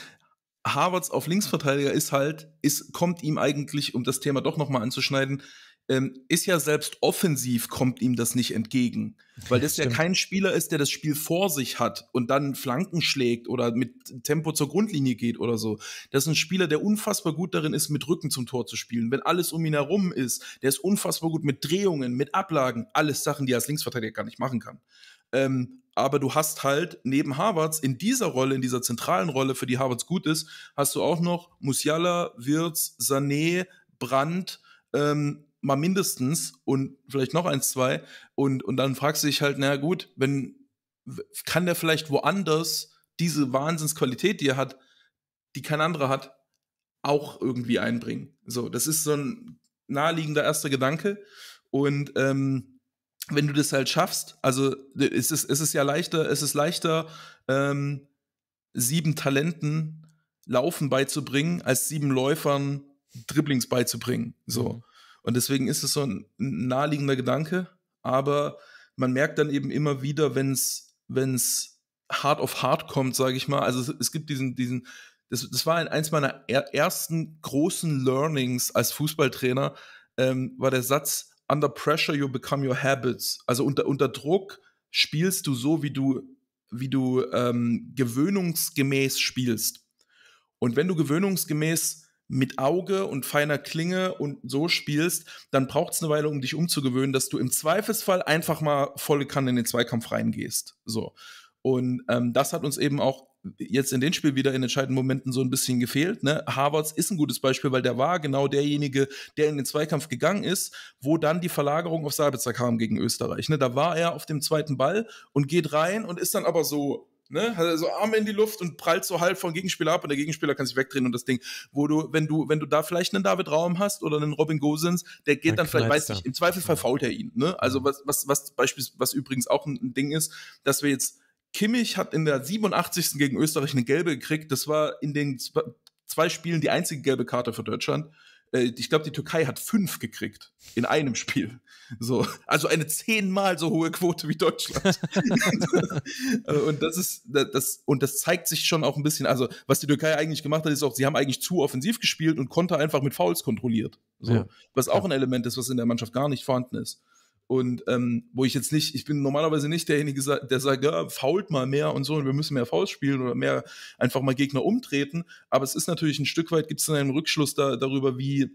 Harvards auf Linksverteidiger ist halt, ist, kommt ihm eigentlich, um das Thema doch nochmal anzuschneiden, ähm, ist ja selbst offensiv kommt ihm das nicht entgegen, weil das Stimmt. ja kein Spieler ist, der das Spiel vor sich hat und dann Flanken schlägt oder mit Tempo zur Grundlinie geht oder so. Das ist ein Spieler, der unfassbar gut darin ist, mit Rücken zum Tor zu spielen. Wenn alles um ihn herum ist, der ist unfassbar gut mit Drehungen, mit Ablagen, alles Sachen, die er als Linksverteidiger gar nicht machen kann. Ähm, aber du hast halt neben Harvards in dieser Rolle, in dieser zentralen Rolle, für die Harvards gut ist, hast du auch noch Musiala, Wirz, Sané, Brandt, ähm, mal mindestens und vielleicht noch eins, zwei. Und, und dann fragst du dich halt, naja gut, wenn, kann der vielleicht woanders diese Wahnsinnsqualität, die er hat, die kein anderer hat, auch irgendwie einbringen. So, das ist so ein naheliegender erster Gedanke. Und ähm, wenn du das halt schaffst, also es ist, es ist ja leichter, es ist leichter, ähm, sieben Talenten Laufen beizubringen, als sieben Läufern Dribblings beizubringen. So. Mhm. Und deswegen ist es so ein naheliegender Gedanke, aber man merkt dann eben immer wieder, wenn es wenn's hart auf hart kommt, sage ich mal. Also es, es, gibt diesen, diesen, das, das war eins meiner er, ersten großen Learnings als Fußballtrainer, ähm, war der Satz, under pressure you become your habits. Also unter, unter Druck spielst du so, wie du, wie du ähm, gewöhnungsgemäß spielst. Und wenn du gewöhnungsgemäß mit Auge und feiner Klinge und so spielst, dann braucht es eine Weile, um dich umzugewöhnen, dass du im Zweifelsfall einfach mal volle Kanne in den Zweikampf reingehst. So. Und ähm, das hat uns eben auch jetzt in dem Spiel wieder in entscheidenden Momenten so ein bisschen gefehlt. Ne? Harvards ist ein gutes Beispiel, weil der war genau derjenige, der in den Zweikampf gegangen ist, wo dann die Verlagerung auf Sabitzer kam gegen Österreich. Ne? Da war er auf dem zweiten Ball und geht rein und ist dann aber so ne, also Arme in die Luft und prallt so halb vom Gegenspieler ab und der Gegenspieler kann sich wegdrehen und das Ding, wo du, wenn du, wenn du da vielleicht einen David Raum hast oder einen Robin Gosens, der geht der dann vielleicht, weiß nicht, im Zweifel verfault er ihn, ne, also was, was, was beispielsweise, was übrigens auch ein Ding ist, dass wir jetzt Kimmich hat in der 87. gegen Österreich eine gelbe gekriegt. Das war in den zwei Spielen die einzige gelbe Karte für Deutschland. Äh, ich glaube, die Türkei hat fünf gekriegt in einem Spiel. So, also eine zehnmal so hohe Quote wie Deutschland. [LAUGHS] [LAUGHS] Also, und das ist das und das zeigt sich schon auch ein bisschen. Also was die Türkei eigentlich gemacht hat, ist auch, sie haben eigentlich zu offensiv gespielt und Konter einfach mit Fouls kontrolliert. So, ja. was auch ein Element ist, was in der Mannschaft gar nicht vorhanden ist. Und ähm, wo ich jetzt nicht, ich bin normalerweise nicht derjenige, der sagt, ja, fault mal mehr und so und wir müssen mehr Faust spielen oder mehr einfach mal Gegner umtreten. Aber es ist natürlich ein Stück weit, gibt es dann einen Rückschluss da, darüber, wie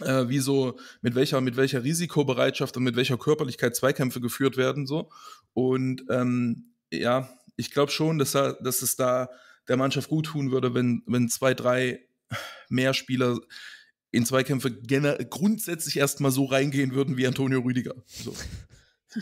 äh, wie so mit welcher mit welcher Risikobereitschaft und mit welcher Körperlichkeit Zweikämpfe geführt werden so und ähm, ja ich glaube schon dass da dass es da der Mannschaft gut tun würde wenn wenn zwei drei mehr Spieler in Zweikämpfe grundsätzlich erstmal so reingehen würden wie Antonio Rüdiger. So. [LAUGHS]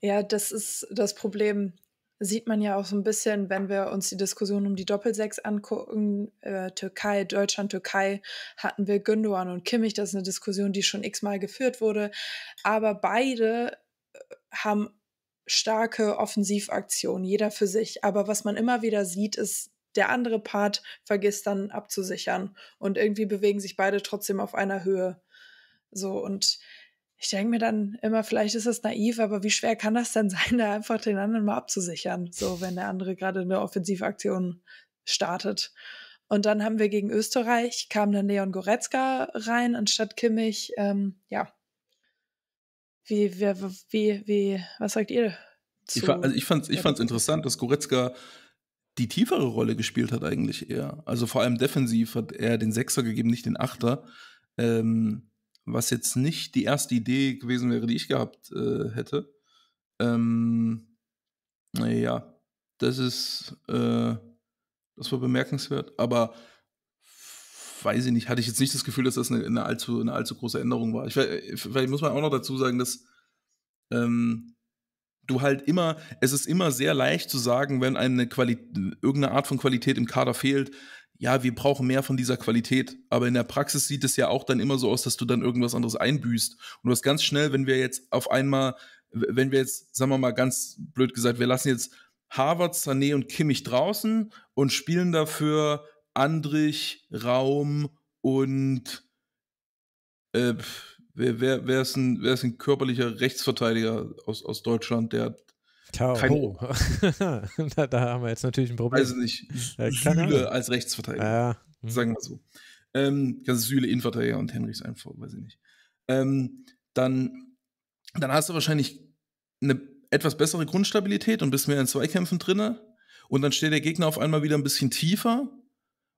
ja, das ist das Problem. Sieht man ja auch so ein bisschen, wenn wir uns die Diskussion um die Doppelsechs angucken. Äh, Türkei, Deutschland, Türkei hatten wir Gündogan und Kimmich. Das ist eine Diskussion, die schon x-mal geführt wurde. Aber beide äh, haben starke Offensivaktionen, jeder für sich. Aber was man immer wieder sieht, ist der andere Part vergisst dann abzusichern. Und irgendwie bewegen sich beide trotzdem auf einer Höhe. So, und ich denke mir dann immer, vielleicht ist das naiv, aber wie schwer kann das denn [LAUGHS] sein, da einfach den anderen mal abzusichern, so wenn der andere gerade eine Offensivaktion startet. Und dann haben wir gegen Österreich, kam dann Leon Goretzka rein, anstatt Kimmich. Ähm, ja. Wie, wie, wie, wie, was sagt ihr? Zu? Ich, fand, also ich ich fand's interessant, dass Goretzka die tiefere Rolle gespielt hat eigentlich eher. Also vor allem defensiv hat er den Sechser gegeben, nicht den Achter. Ähm, was jetzt nicht die erste Idee gewesen wäre, die ich gehabt äh, hätte. Ähm, naja, das ist, äh, das war bemerkenswert. Aber weiß ich nicht, hatte ich jetzt nicht das Gefühl, dass das eine, eine allzu, eine allzu große Änderung war. Ich, vielleicht muss man auch noch dazu sagen, dass ähm, du halt immer, es ist immer sehr leicht zu sagen, wenn eine Qualität, irgendeine Art von Qualität im Kader fehlt, ja, wir brauchen mehr von dieser Qualität. Aber in der Praxis sieht es ja auch dann immer so aus, dass du dann irgendwas anderes einbüßt. Und du hast ganz schnell, wenn wir jetzt auf einmal, wenn wir jetzt, sagen wir mal ganz blöd gesagt, wir lassen jetzt Harvard, Sané und Kimmich draußen und spielen dafür Andrich, Raum und äh, Wer, wer, wer, ist, ein, wer ist ein körperlicher Rechtsverteidiger aus, aus Deutschland, der Tau. [LAUGHS] Oh. da, da, haben wir jetzt natürlich ein Problem. Weiß also nicht. Süle äh, als Rechtsverteidiger. Ja. Ah, hm. Sagen wir so. Ähm, kannst Süle Innenverteidiger und Henrichs einfach, weiß ich nicht. Ähm, dann, dann hast du wahrscheinlich eine etwas bessere Grundstabilität und bist mehr in Zweikämpfen drinne. Und dann steht der Gegner auf einmal wieder ein bisschen tiefer.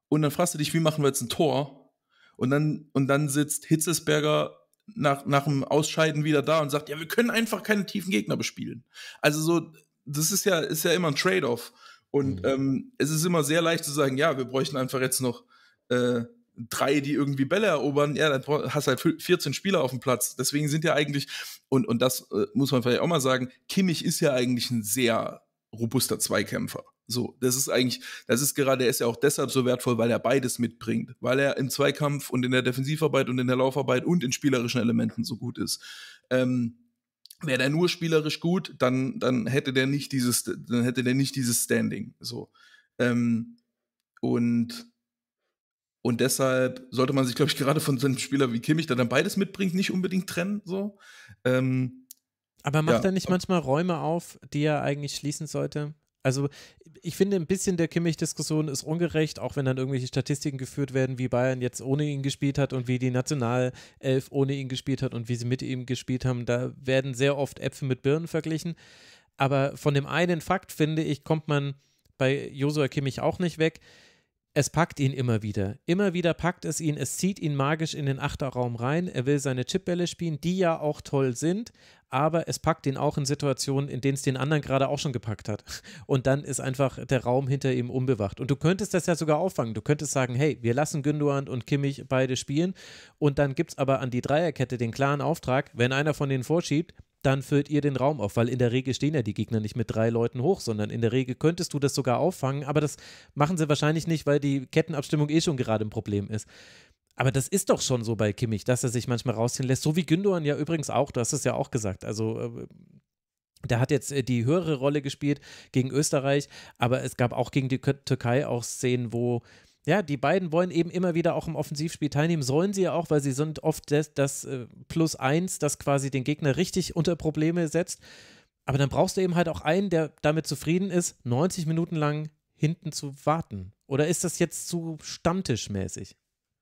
Und dann fragst du dich, wie machen wir jetzt ein Tor? Und dann, und dann sitzt Hitzesberger nach, nach dem Ausscheiden wieder da und sagt, ja, wir können einfach keine tiefen Gegner bespielen. Also so, das ist ja, ist ja immer ein Trade-off. Und mhm. ähm, es ist immer sehr leicht zu sagen, ja, wir bräuchten einfach jetzt noch äh, drei, die irgendwie Bälle erobern. Ja, dann hast halt 14 Spieler auf dem Platz. Deswegen sind ja eigentlich, und, und das äh, muss man vielleicht auch mal sagen, Kimmich ist ja eigentlich ein sehr robuster Zweikämpfer. So, das ist eigentlich, das ist gerade, er ist ja auch deshalb so wertvoll, weil er beides mitbringt, weil er im Zweikampf und in der Defensivarbeit und in der Laufarbeit und in spielerischen Elementen so gut ist. Ähm, Wäre der nur spielerisch gut, dann, dann hätte der nicht dieses, dann hätte der nicht dieses Standing. So. Ähm, und, und deshalb sollte man sich, glaube ich, gerade von so einem Spieler wie Kimmich, der dann beides mitbringt, nicht unbedingt trennen. So. Ähm, Aber macht ja. er nicht manchmal Räume auf, die er eigentlich schließen sollte? Also ich finde, ein bisschen der Kimmich-Diskussion ist ungerecht, auch wenn dann irgendwelche Statistiken geführt werden, wie Bayern jetzt ohne ihn gespielt hat und wie die Nationalelf ohne ihn gespielt hat und wie sie mit ihm gespielt haben. Da werden sehr oft Äpfel mit Birnen verglichen. Aber von dem einen Fakt, finde ich, kommt man bei Josua Kimmich auch nicht weg. Es packt ihn immer wieder. Immer wieder packt es ihn, es zieht ihn magisch in den Achterraum rein. Er will seine Chipbälle spielen, die ja auch toll sind, aber es packt ihn auch in Situationen, in denen es den anderen gerade auch schon gepackt hat. [LAUGHS] Und dann ist einfach der Raum hinter ihm unbewacht. Und du könntest das ja sogar auffangen. Du könntest sagen, hey, wir lassen Gündogan und Kimmich beide spielen. Und dann gibt es aber an die Dreierkette den klaren Auftrag, wenn einer von denen vorschiebt, dann füllt ihr den Raum auf, weil in der Regel stehen ja die Gegner nicht mit drei Leuten hoch, sondern in der Regel könntest du das sogar auffangen, aber das machen sie wahrscheinlich nicht, weil die Kettenabstimmung eh schon gerade ein Problem ist. Aber das ist doch schon so bei Kimmich, dass er sich manchmal rausziehen lässt, so wie Gündogan ja übrigens auch, du hast es ja auch gesagt, also äh, der hat jetzt äh, die höhere Rolle gespielt gegen Österreich, aber es gab auch gegen die Türkei auch Szenen, wo ja, die beiden wollen eben immer wieder auch im Offensivspiel teilnehmen. Sollen sie ja auch, weil sie sind oft das, das äh, Plus eins, das quasi den Gegner richtig unter Probleme setzt. Aber dann brauchst du eben halt auch einen, der damit zufrieden ist, 90 Minuten lang hinten zu warten. Oder ist das jetzt zu stammtischmäßig?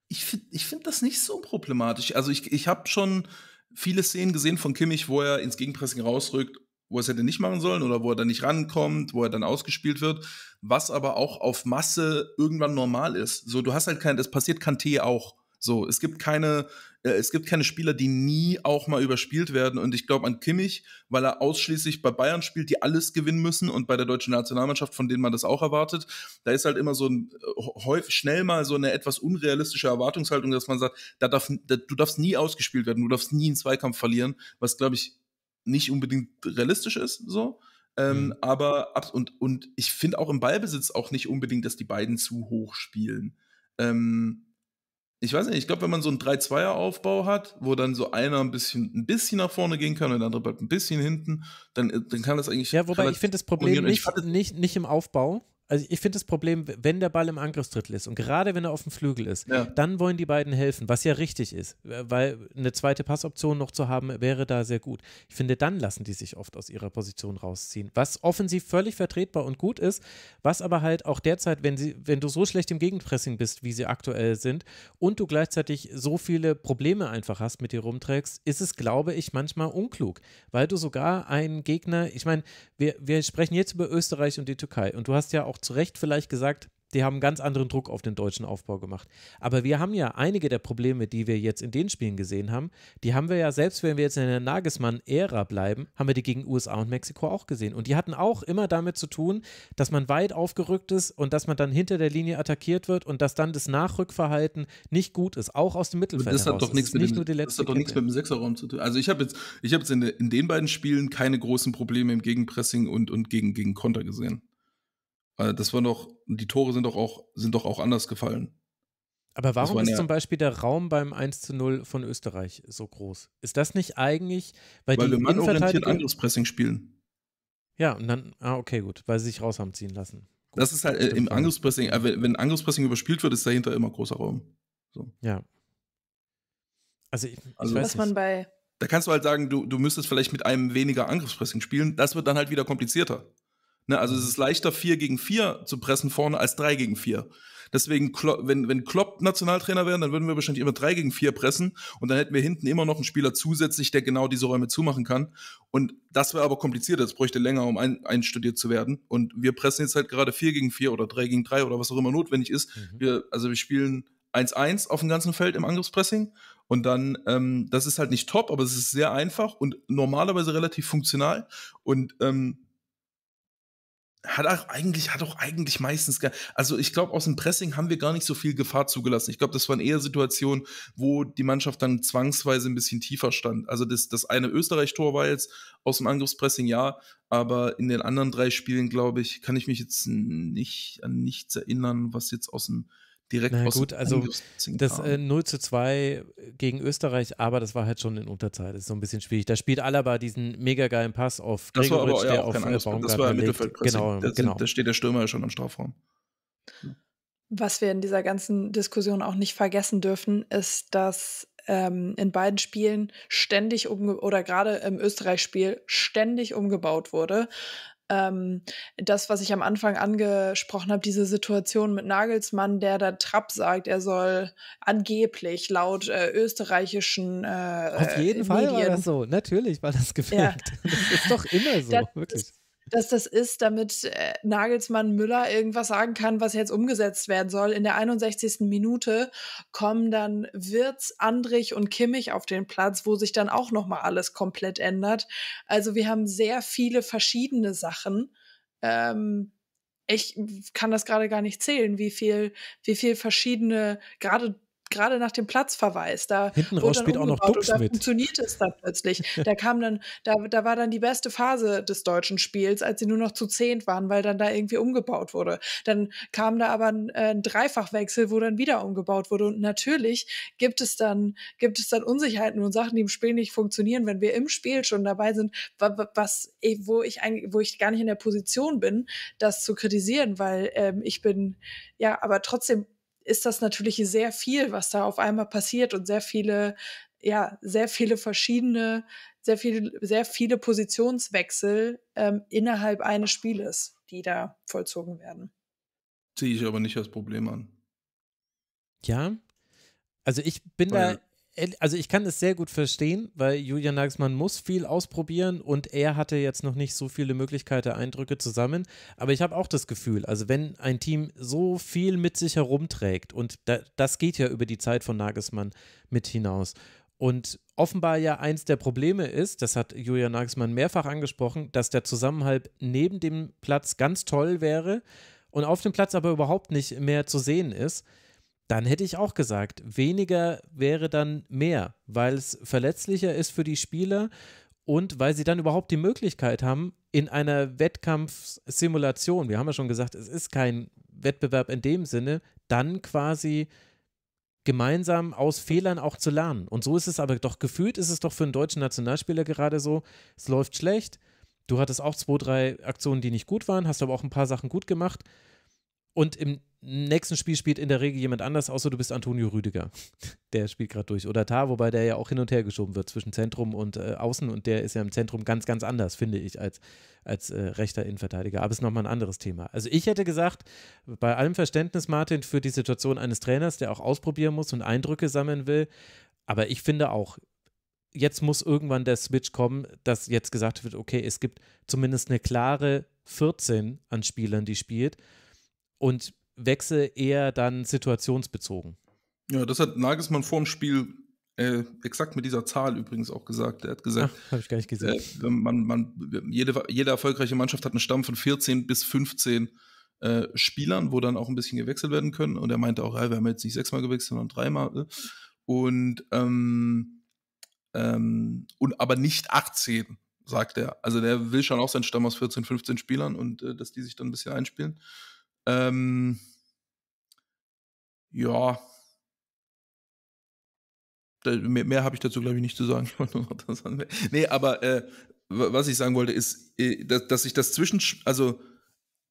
Ich finde ich find das nicht so problematisch. Also ich, ich habe schon viele Szenen gesehen von Kimmich, wo er ins Gegenpressing rausrückt wo er es hätte nicht machen sollen oder wo er dann nicht rankommt, wo er dann ausgespielt wird, was aber auch auf Masse irgendwann normal ist. So, du hast halt kein, das passiert Kanté auch. So, es gibt keine, äh, es gibt keine Spieler, die nie auch mal überspielt werden. Und ich glaube an Kimmich, weil er ausschließlich bei Bayern spielt, die alles gewinnen müssen und bei der deutschen Nationalmannschaft, von denen man das auch erwartet. Da ist halt immer so ein, häufig, äh, schnell mal so eine etwas unrealistische Erwartungshaltung, dass man sagt, da darf, da, du darfst nie ausgespielt werden, du darfst nie einen Zweikampf verlieren, was glaube ich nicht unbedingt realistisch ist, so. Ähm, mhm. Aber und, und ich finde auch im Ballbesitz auch nicht unbedingt, dass die beiden zu hoch spielen. Ähm, ich weiß nicht, ich glaube, wenn man so einen 3-2er-Aufbau hat, wo dann so einer ein bisschen, ein bisschen nach vorne gehen kann und der andere bleibt ein bisschen hinten, dann, äh, dann kann das eigentlich. Ja, wobei ich finde das Problem nicht, nicht, nicht im Aufbau, also ich finde das Problem, wenn der Ball im Angriffsdrittel ist und gerade wenn er auf dem Flügel ist, ja. dann wollen die beiden helfen, was ja richtig ist, weil eine zweite Passoption noch zu haben, wäre da sehr gut. Ich finde, dann lassen die sich oft aus ihrer Position rausziehen, was offensiv völlig vertretbar und gut ist, was aber halt auch derzeit, wenn, sie, wenn du so schlecht im Gegenpressing bist, wie sie aktuell sind und du gleichzeitig so viele Probleme einfach hast, mit dir rumträgst, ist es, glaube ich, manchmal unklug, weil du sogar einen Gegner, ich meine, wir, wir sprechen jetzt über Österreich und die Türkei und du hast ja auch zu Recht vielleicht gesagt, die haben ganz anderen Druck auf den deutschen Aufbau gemacht. Aber wir haben ja einige der Probleme, die wir jetzt in den Spielen gesehen haben, die haben wir ja, selbst wenn wir jetzt in der Nagelsmann-Ära bleiben, haben wir die gegen USA und Mexiko auch gesehen. Und die hatten auch immer damit zu tun, dass man weit aufgerückt ist und dass man dann hinter der Linie attackiert wird und dass dann das Nachrückverhalten nicht gut ist, auch aus dem Mittelfeld. Das hat doch nichts, mit, nicht dem, das hat doch nichts mit dem Sechserraum zu tun. Also ich habe jetzt, ich hab jetzt in, in den beiden Spielen keine großen Probleme im Gegenpressing und, und gegen, gegen Konter gesehen. Äh, das waren doch, die Tore sind doch auch, sind doch auch anders gefallen. Aber warum ist zum Beispiel der Raum beim 1 zu 0 von Österreich so groß? Ist das nicht eigentlich, weil, weil die wir mannorientiert anderes Pressing spielen? Ja, und dann, ah, okay, gut, weil sie sich raus haben ziehen lassen. Gut, das ist halt das äh, im Angriffspressing, äh, wenn, wenn Angriffspressing überspielt wird, ist dahinter immer großer Raum. So. Ja. Also, ich, also ich was man bei. Da kannst du halt sagen, du, du müsstest vielleicht mit einem weniger Angriffspressing spielen. Das wird dann halt wieder komplizierter. Ne, also es mhm. ist leichter, vier gegen vier zu pressen vorne als drei gegen vier. Deswegen, wenn, wenn Klopp Nationaltrainer wäre, dann würden wir wahrscheinlich immer drei gegen vier pressen und dann hätten wir hinten immer noch einen Spieler zusätzlich, der genau diese Räume zumachen kann. Und das wäre aber komplizierter, das bräuchte länger, um ein, einstudiert zu werden. Und wir pressen jetzt halt gerade vier gegen vier oder drei gegen drei oder was auch immer notwendig ist. Mhm. Wir, also wir spielen 1-1 auf dem ganzen Feld im Angriffspressing. Und dann, ähm, das ist halt nicht top, aber es ist sehr einfach und normalerweise relativ funktional. Und ähm, hat auch eigentlich, hat auch eigentlich meistens, gar, also ich glaube, aus dem Pressing haben wir gar nicht so viel Gefahr zugelassen. Ich glaube, das waren eher Situationen, wo die Mannschaft dann zwangsweise ein bisschen tiefer stand. Also das, das eine Österreich-Tor war jetzt aus dem Angriffspressing, ja, aber in den anderen drei Spielen, glaube ich, kann ich mich jetzt nicht an nichts erinnern, was jetzt aus dem direkt Na, aus gut, also das äh, 0 zu 2 gegen Österreich, aber das war halt schon in Unterzeit. Das ist so ein bisschen schwierig. Da spielt Alaba diesen mega geilen Pass auf Gregoritsch, aber, ja, der auf Baumgart äh, ne? Das war Mittelfeldpressing. Genau, da, genau. da steht der Stürmer ja schon im Strafraum. Was wir in dieser ganzen Diskussion auch nicht vergessen dürfen, ist, dass ähm, in beiden Spielen ständig umge oder gerade im Österreich-Spiel ständig umgebaut wurde ähm, das, was ich am Anfang angesprochen habe, diese Situation mit Nagelsmann, der da Trapp sagt, er soll angeblich laut äh, österreichischen äh, Auf jeden äh, Fall Medien, war das so, natürlich war das gefällt. Ja. Das ist doch immer [LAUGHS] so, das, wirklich dass das ist, damit äh, Nagelsmann Müller irgendwas sagen kann, was jetzt umgesetzt werden soll. In der 61. Minute kommen dann Wirz, Andrich und Kimmich auf den Platz, wo sich dann auch nochmal alles komplett ändert. Also wir haben sehr viele verschiedene Sachen. Ähm, ich kann das gerade gar nicht zählen, wie viel, wie viel verschiedene, gerade gerade nach dem Platzverweis. Da Hinten raus spielt auch noch Duxch Da funktioniert es dann plötzlich. [LAUGHS] da kam dann, da, da war dann die beste Phase des deutschen Spiels, als sie nur noch zu zehnt waren, weil dann da irgendwie umgebaut wurde. Dann kam da aber ein, äh, ein Dreifachwechsel, wo dann wieder umgebaut wurde. Und natürlich gibt es dann, gibt es dann Unsicherheiten und Sachen, die im Spiel nicht funktionieren, wenn wir im Spiel schon dabei sind, was, wo ich eigentlich, wo ich gar nicht in der Position bin, das zu kritisieren, weil ähm, ich bin, ja, aber trotzdem ist das natürlich sehr viel, was da auf einmal passiert und sehr viele, ja, sehr viele verschiedene, sehr viele, sehr viele Positionswechsel ähm, innerhalb eines Spieles, die da vollzogen werden. Ziehe ich aber nicht als Problem an. Ja, also ich bin Weil da also ich kann es sehr gut verstehen, weil Julian Nagelsmann muss viel ausprobieren und er hatte jetzt noch nicht so viele Möglichkeiten, Eindrücke zu sammeln. Aber ich habe auch das Gefühl, also wenn ein Team so viel mit sich herumträgt und da, das geht ja über die Zeit von Nagelsmann mit hinaus. Und offenbar ja eins der Probleme ist, das hat Julian Nagelsmann mehrfach angesprochen, dass der Zusammenhalt neben dem Platz ganz toll wäre und auf dem Platz aber überhaupt nicht mehr zu sehen ist dann hätte ich auch gesagt, weniger wäre dann mehr, weil es verletzlicher ist für die Spieler und weil sie dann überhaupt die Möglichkeit haben, in einer Wettkampfsimulation, wir haben ja schon gesagt, es ist kein Wettbewerb in dem Sinne, dann quasi gemeinsam aus Fehlern auch zu lernen. Und so ist es aber doch gefühlt, ist es doch für einen deutschen Nationalspieler gerade so, es läuft schlecht, du hattest auch zwei, drei Aktionen, die nicht gut waren, hast aber auch ein paar Sachen gut gemacht. Und im nächsten Spiel spielt in der Regel jemand anders, außer du bist Antonio Rüdiger. [LAUGHS] Der spielt gerade durch. Oder Tar, wobei der ja auch hin und her geschoben wird zwischen Zentrum und äh, Außen. Und der ist ja im Zentrum ganz, ganz anders, finde ich, als, als äh, rechter Innenverteidiger. Aber es ist nochmal ein anderes Thema. Also ich hätte gesagt, bei allem Verständnis, Martin, für die Situation eines Trainers, der auch ausprobieren muss und Eindrücke sammeln will. Aber ich finde auch, jetzt muss irgendwann der Switch kommen, dass jetzt gesagt wird, okay, es gibt zumindest eine klare 14 an Spielern, die spielt. Und Wechsel eher dann situationsbezogen. Ja, das hat Nagelsmann vor dem Spiel äh, exakt mit dieser Zahl übrigens auch gesagt. Er hat gesagt, ah, habe ich gar nicht gesagt. Äh, man, man, jede, jede erfolgreiche Mannschaft hat einen Stamm von 14 bis 15 äh, Spielern, wo dann auch ein bisschen gewechselt werden können. Und er meinte auch, ja, wir haben jetzt nicht sechsmal gewechselt, sondern dreimal. Ne? Und, ähm, ähm, und aber nicht 18, sagt er. Also der will schon auch seinen Stamm aus 14, 15 Spielern und äh, dass die sich dann ein bisschen einspielen. Ähm, ja. Da, mehr, mehr habe ich dazu, glaube ich, nicht zu sagen. [LAUGHS] Nee, aber äh, was ich sagen wollte, ist, äh, dass, dass ich das zwischen, also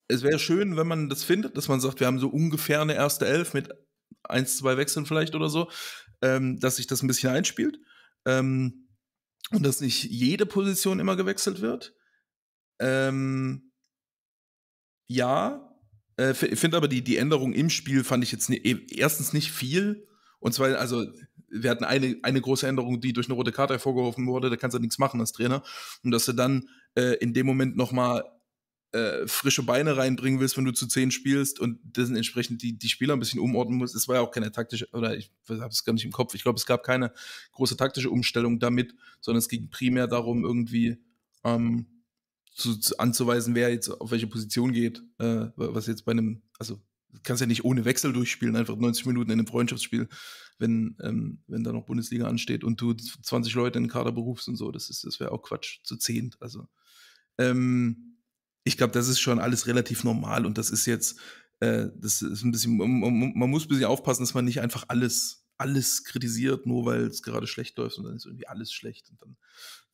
es wäre schön, wenn man das findet, dass man sagt, wir haben so ungefähr eine erste Elf mit eins, zwei Wechseln vielleicht oder so, ähm, dass sich das ein bisschen einspielt ähm, und dass nicht jede Position immer gewechselt wird. Ähm, ja, äh, finde aber die, die Änderung im Spiel fand ich jetzt nie, erstens nicht viel. Und zwar, also, wir hatten eine, eine große Änderung, die durch eine rote Karte hervorgerufen wurde, da kannst du nichts machen als Trainer. Und dass du dann äh, in dem Moment nochmal äh, frische Beine reinbringen willst, wenn du zu 10 spielst und dessen entsprechend die, die Spieler ein bisschen umordnen musst. Es war ja auch keine taktische, oder ich habe es gar nicht im Kopf, ich glaube, es gab keine große taktische Umstellung damit, sondern es ging primär darum, irgendwie ähm, zu, zu, anzuweisen, wer jetzt auf welche Position geht, äh, was jetzt bei einem, also kannst ja nicht ohne Wechsel durchspielen, einfach 90 Minuten in einem Freundschaftsspiel, wenn, ähm, wenn da noch Bundesliga ansteht und du 20 Leute in den Kader berufst und so, das ist, das wäre auch Quatsch, zu zehnt, also. Ähm, ich glaube, das ist schon alles relativ normal und das ist jetzt, äh, das ist ein bisschen, man, man muss ein bisschen aufpassen, dass man nicht einfach alles alles kritisiert, nur weil es gerade schlecht läuft und dann ist irgendwie alles schlecht und dann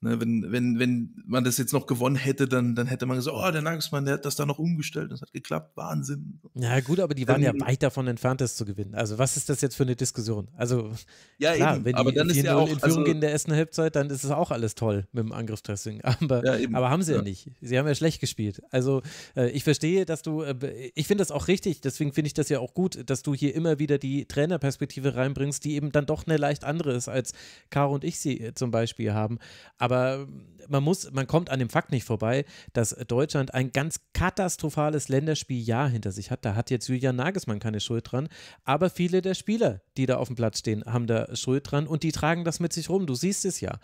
Ne, wenn, wenn, wenn man das jetzt noch gewonnen hätte, dann, dann hätte man gesagt, oh, der Nagelsmann, der hat das da noch umgestellt, das hat geklappt, Wahnsinn. Ja, gut, aber die waren ja weit davon entfernt, das zu gewinnen. Also, was ist das jetzt für eine Diskussion? Also, ja, klar, eben, wenn die aber dann ist ja auch, in Führung also, gehen der ersten Halbzeit, dann ist es auch alles toll mit dem Angriffstressing. [LAUGHS] Aber, ja, aber haben sie ja. ja. nicht. Sie haben ja schlecht gespielt. Also, äh, ich verstehe, dass du, äh, ich finde das auch richtig, deswegen finde ich das ja auch gut, dass du hier immer wieder die Trainerperspektive reinbringst, die eben dann doch eine leicht andere ist, als Caro und ich sie äh, zum Beispiel haben. Aber aber ähm, man muss, man kommt an dem Fakt nicht vorbei, dass Deutschland ein ganz katastrophales Länderspieljahr hinter sich hat. Da hat jetzt Julian Nagelsmann keine Schuld dran. Aber viele der Spieler, die da auf dem Platz stehen, haben da Schuld dran und die tragen das mit sich rum. Du siehst es ja.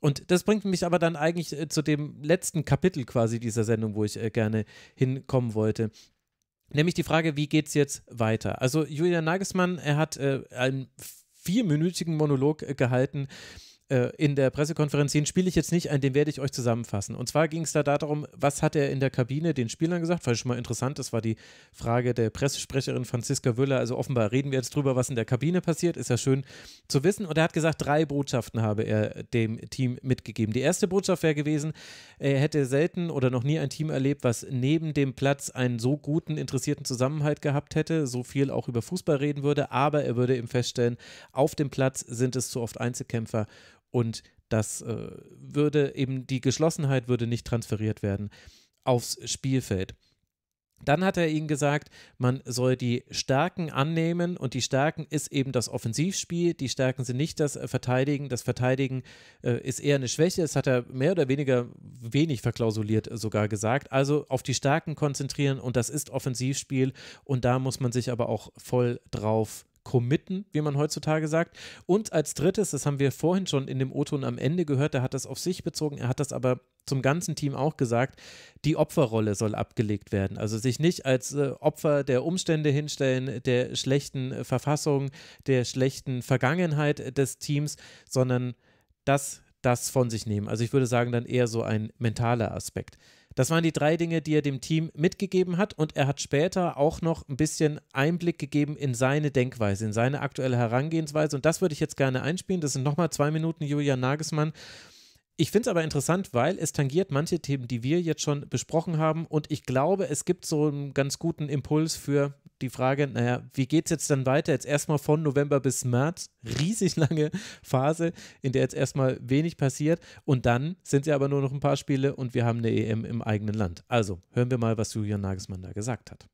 Und das bringt mich aber dann eigentlich äh, zu dem letzten Kapitel quasi dieser Sendung, wo ich äh, gerne hinkommen wollte. Nämlich die Frage, wie geht es jetzt weiter? Also Julian Nagelsmann, er hat äh, einen vierminütigen Monolog äh, gehalten äh, in der Pressekonferenz, den spiele ich jetzt nicht ein, den werde ich euch zusammenfassen. Und zwar ging es da darum, was hat er in der Kabine den Spielern gesagt? Fand ich schon mal interessant, das war die Frage der Pressesprecherin Franziska Wöller. Also offenbar reden wir jetzt drüber, was in der Kabine passiert, ist ja schön zu wissen. Und er hat gesagt, drei Botschaften habe er dem Team mitgegeben. Die erste Botschaft wäre gewesen, er hätte selten oder noch nie ein Team erlebt, was neben dem Platz einen so guten, interessierten Zusammenhalt gehabt hätte, so viel auch über Fußball reden würde, aber er würde eben feststellen, auf dem Platz sind es zu oft Einzelkämpfer und das äh, würde eben, die Geschlossenheit würde nicht transferiert werden aufs Spielfeld. Dann hat er ihnen gesagt, man soll die Stärken annehmen und die Stärken ist eben das Offensivspiel, die Stärken sind nicht das äh, Verteidigen, das Verteidigen äh, ist eher eine Schwäche, das hat er mehr oder weniger wenig verklausuliert äh, sogar gesagt, also auf die Stärken konzentrieren und das ist Offensivspiel und da muss man sich aber auch voll drauf committen, wie man heutzutage sagt. Und als drittes, das haben wir vorhin schon in dem O-Ton am Ende gehört, er hat das auf sich bezogen, er hat das aber zum ganzen Team auch gesagt, die Opferrolle soll abgelegt werden. Also sich nicht als äh, Opfer der Umstände hinstellen, der schlechten äh, Verfassung, der schlechten Vergangenheit äh, des Teams, sondern das, das von sich nehmen. Also ich würde sagen, dann eher so ein mentaler Aspekt. Das waren die drei Dinge, die er dem Team mitgegeben hat und er hat später auch noch ein bisschen Einblick gegeben in seine Denkweise, in seine aktuelle Herangehensweise und das würde ich jetzt gerne einspielen. Das sind nochmal zwei Minuten Julian Nagelsmann ich finde es aber interessant, weil es tangiert manche Themen, die wir jetzt schon besprochen haben. Und ich glaube, es gibt so einen ganz guten Impuls für die Frage, naja, wie geht es jetzt dann weiter? Jetzt erstmal von November bis März, riesig lange Phase, in der jetzt erstmal wenig passiert. Und dann sind ja aber nur noch ein paar Spiele und wir haben eine EM im eigenen Land. Also hören wir mal, was Julian Nagelsmann da gesagt hat.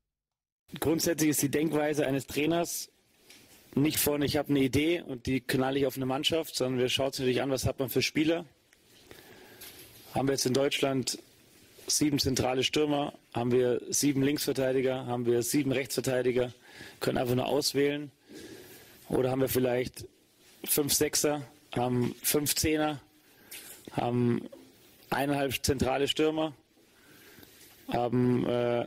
Grundsätzlich ist die Denkweise eines Trainers nicht von, ich habe eine Idee und die knalle ich auf eine Mannschaft, sondern wir schauen uns natürlich an, was hat man für Spieler haben wir jetzt in Deutschland sieben zentrale Stürmer, haben wir sieben Linksverteidiger, haben wir sieben Rechtsverteidiger, können einfach nur auswählen. Oder haben wir vielleicht fünf Sechser, haben fünf Zehner, haben eineinhalb zentrale Stürmer, haben äh,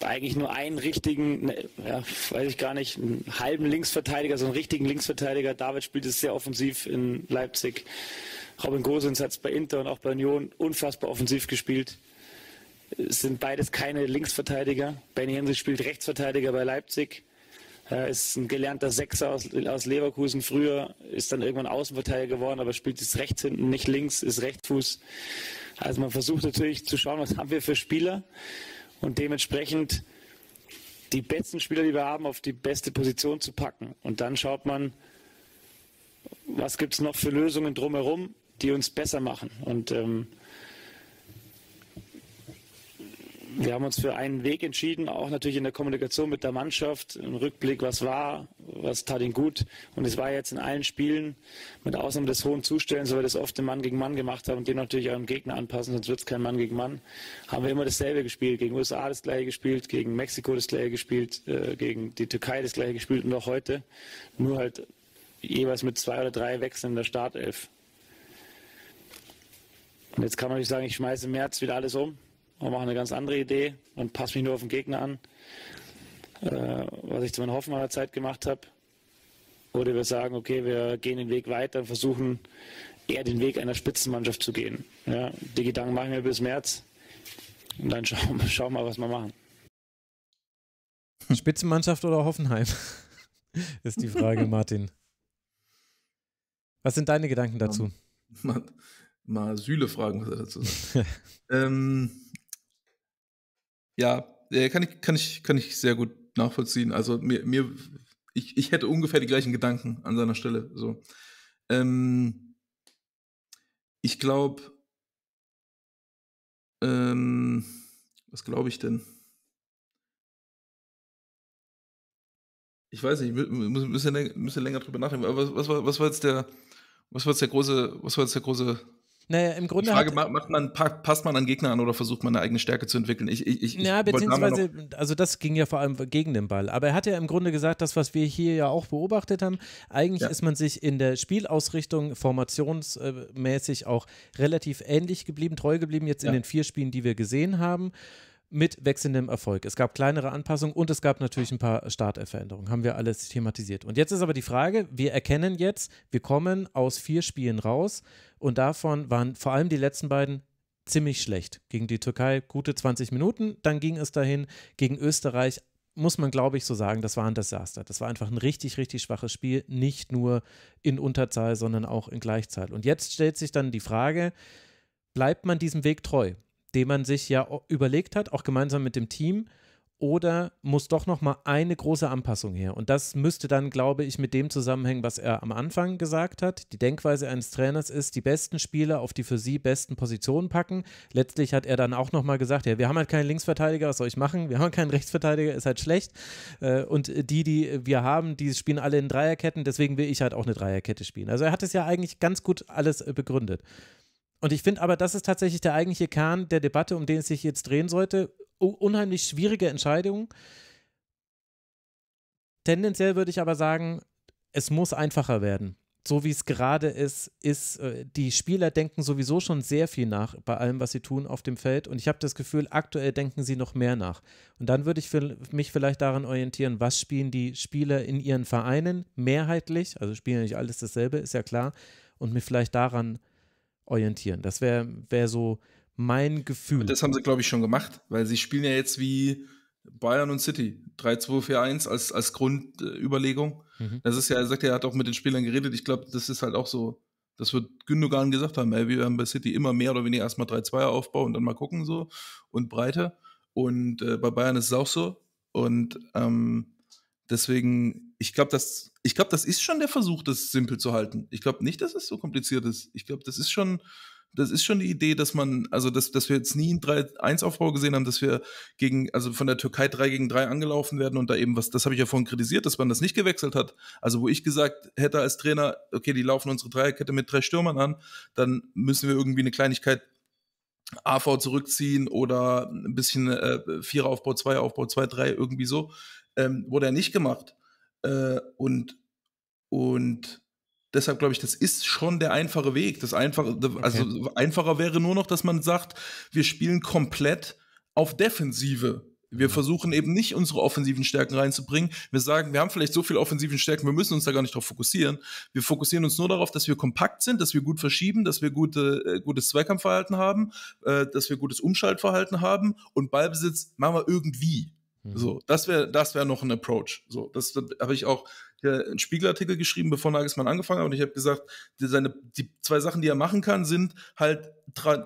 eigentlich nur einen richtigen, ne, ja, weiß ich gar nicht, einen halben Linksverteidiger, so einen richtigen Linksverteidiger. David spielt es sehr offensiv in Leipzig. Robin Gosens hat es bei Inter und auch bei Union unfassbar offensiv gespielt. Es sind beides keine Linksverteidiger. Benny Henry spielt Rechtsverteidiger bei Leipzig. Er ist ein gelernter Sechser aus, aus Leverkusen früher, ist dann irgendwann Außenverteidiger geworden, aber spielt jetzt rechts hinten, nicht links, ist Rechtsfuß. Also man versucht natürlich zu schauen, was haben wir für Spieler und dementsprechend die besten Spieler, die wir haben, auf die beste Position zu packen. Und dann schaut man, was gibt es noch für Lösungen drumherum? die uns besser machen. Und ähm, wir haben uns für einen Weg entschieden, auch natürlich in der Kommunikation mit der Mannschaft, im Rückblick, was war, was tat ihn gut. Und es war jetzt in allen Spielen, mit Ausnahme des hohen Zustellens, weil wir das oft im Mann gegen Mann gemacht haben und den natürlich auch im Gegner anpassen, sonst wird es kein Mann gegen Mann, haben wir immer dasselbe gespielt. Gegen USA das gleiche gespielt, gegen Mexiko das gleiche gespielt, äh, gegen die Türkei das gleiche gespielt und auch heute. Nur halt jeweils mit zwei oder drei Wechseln in der Startelf. Und jetzt kann man nicht sagen, ich schmeiße im März wieder alles um und mache eine ganz andere Idee und passe mich nur auf den Gegner an, äh, was ich zu meiner Hoffenheimer Zeit gemacht habe. Oder wir sagen, okay, wir gehen den Weg weiter und versuchen eher den Weg einer Spitzenmannschaft zu gehen. Ja, die Gedanken machen wir bis März und dann schauen, [LAUGHS] schauen wir mal, was wir machen. [LAUGHS] Spitzenmannschaft oder Hoffenheim? [LAUGHS] Ist die Frage, Martin. Was sind deine Gedanken dazu? Man, mal Süle fragen, was er dazu sagt. [LAUGHS] ähm, ja, äh, kann ich, kann, ich, kann ich sehr gut nachvollziehen. Also mir, mir ich, ich hätte ungefähr die gleichen Gedanken an seiner Stelle. So. Ähm, ich glaube, ähm, was glaube ich denn? Ich weiß nicht, ich muss ein bisschen, bisschen länger drüber nachdenken. Aber was, was, was war jetzt der, was war jetzt der große, was war jetzt der große naja, im Grunde. Die Frage, hat, macht man, passt man an Gegner an oder versucht man eine eigene Stärke zu entwickeln? Ich, ich, ich, ja, beziehungsweise, also das ging ja vor allem gegen den Ball. Aber er hat ja im Grunde gesagt, das, was wir hier ja auch beobachtet haben, eigentlich ja. ist man sich in der Spielausrichtung formationsmäßig auch relativ ähnlich geblieben, treu geblieben, jetzt ja. in den vier Spielen, die wir gesehen haben mit wechselndem Erfolg. Es gab kleinere Anpassungen und es gab natürlich ein paar Startveränderungen. Haben wir alles thematisiert. Und jetzt ist aber die Frage, wir erkennen jetzt, wir kommen aus vier Spielen raus und davon waren vor allem die letzten beiden ziemlich schlecht. Gegen die Türkei gute 20 Minuten, dann ging es dahin. Gegen Österreich muss man, glaube ich, so sagen, das war ein Desaster. Das war einfach ein richtig, richtig schwaches Spiel, nicht nur in Unterzahl, sondern auch in Gleichzahl. Und jetzt stellt sich dann die Frage, bleibt man diesem Weg treu? den man sich ja überlegt hat, auch gemeinsam mit dem Team? Oder muss doch noch mal eine große Anpassung her? Und das müsste dann, glaube ich, mit dem zusammenhängen, was er am Anfang gesagt hat. Die Denkweise eines Trainers ist, die besten Spieler auf die für sie besten Positionen packen. Letztlich hat er dann auch noch mal gesagt, ja, wir haben halt keinen Linksverteidiger, was soll ich machen? Wir haben keinen Rechtsverteidiger, ist halt schlecht. Äh, und die, die wir haben, die spielen alle in Dreierketten, deswegen will ich halt auch eine Dreierkette spielen. Also er hat es ja eigentlich ganz gut alles äh, begründet. Und ich finde aber, das ist tatsächlich der eigentliche Kern der Debatte, um den es sich jetzt drehen sollte. Unheimlich schwierige Entscheidung. Tendenziell würde ich aber sagen, es muss einfacher werden. So wie es gerade ist, ist, äh, die Spieler denken sowieso schon sehr viel nach bei allem, was sie tun auf dem Feld. Und ich habe das Gefühl, aktuell denken sie noch mehr nach. Und dann würde ich mich vielleicht daran orientieren, was spielen die Spieler in ihren Vereinen mehrheitlich, also spielen nicht alles dasselbe, ist ja klar, und mich vielleicht daran orientieren. Das wäre wär so mein Gefühl. Und das haben sie, glaube ich, schon gemacht, weil sie spielen ja jetzt wie Bayern und City. 3-2-4-1 als, als Grundüberlegung. mhm. Das ist ja, er sagt, er hat auch mit den Spielern geredet. Ich glaube, das ist halt auch so, das wird Gündogan gesagt haben, ey, wir haben bei City immer mehr oder weniger erstmal 3-2er Aufbau und dann mal gucken so und breiter. Und äh, bei Bayern ist es auch so. Und ähm, Deswegen, ich glaube, das, ich glaube, das ist schon der Versuch, das simpel zu halten. Ich glaube nicht, dass es so kompliziert ist. Ich glaube, das ist schon, das ist schon die Idee, dass man, also dass, dass wir jetzt nie einen 3-1-Aufbau gesehen haben, dass wir gegen, also von der Türkei 3 gegen 3 angelaufen werden und da eben was, das habe ich ja vorhin kritisiert, dass man das nicht gewechselt hat. Also wo ich gesagt hätte als Trainer, okay, die laufen unsere Dreierkette mit drei Stürmern an, dann müssen wir irgendwie eine Kleinigkeit AV zurückziehen oder ein bisschen äh, Viereraufbau, Zweieraufbau, zwei, drei, irgendwie so ähm, wurde er nicht gemacht. Äh, und, und deshalb glaube ich, das ist schon der einfache Weg. Das einfache, also einfacher wäre nur noch, dass man sagt, wir spielen komplett auf Defensive. Wir versuchen eben nicht unsere offensiven Stärken reinzubringen. Wir sagen, wir haben vielleicht so viele offensiven Stärken, wir müssen uns da gar nicht drauf fokussieren. Wir fokussieren uns nur darauf, dass wir kompakt sind, dass wir gut verschieben, dass wir gute, äh, gutes Zweikampfverhalten haben, äh, dass wir gutes Umschaltverhalten haben und Ballbesitz machen wir irgendwie. Mhm. So, das wäre das wäre noch ein Approach. So, das, das habe ich auch einen Spiegelartikel geschrieben, bevor Nagelsmann angefangen hat und ich habe gesagt, die, seine, die zwei Sachen, die er machen kann, sind halt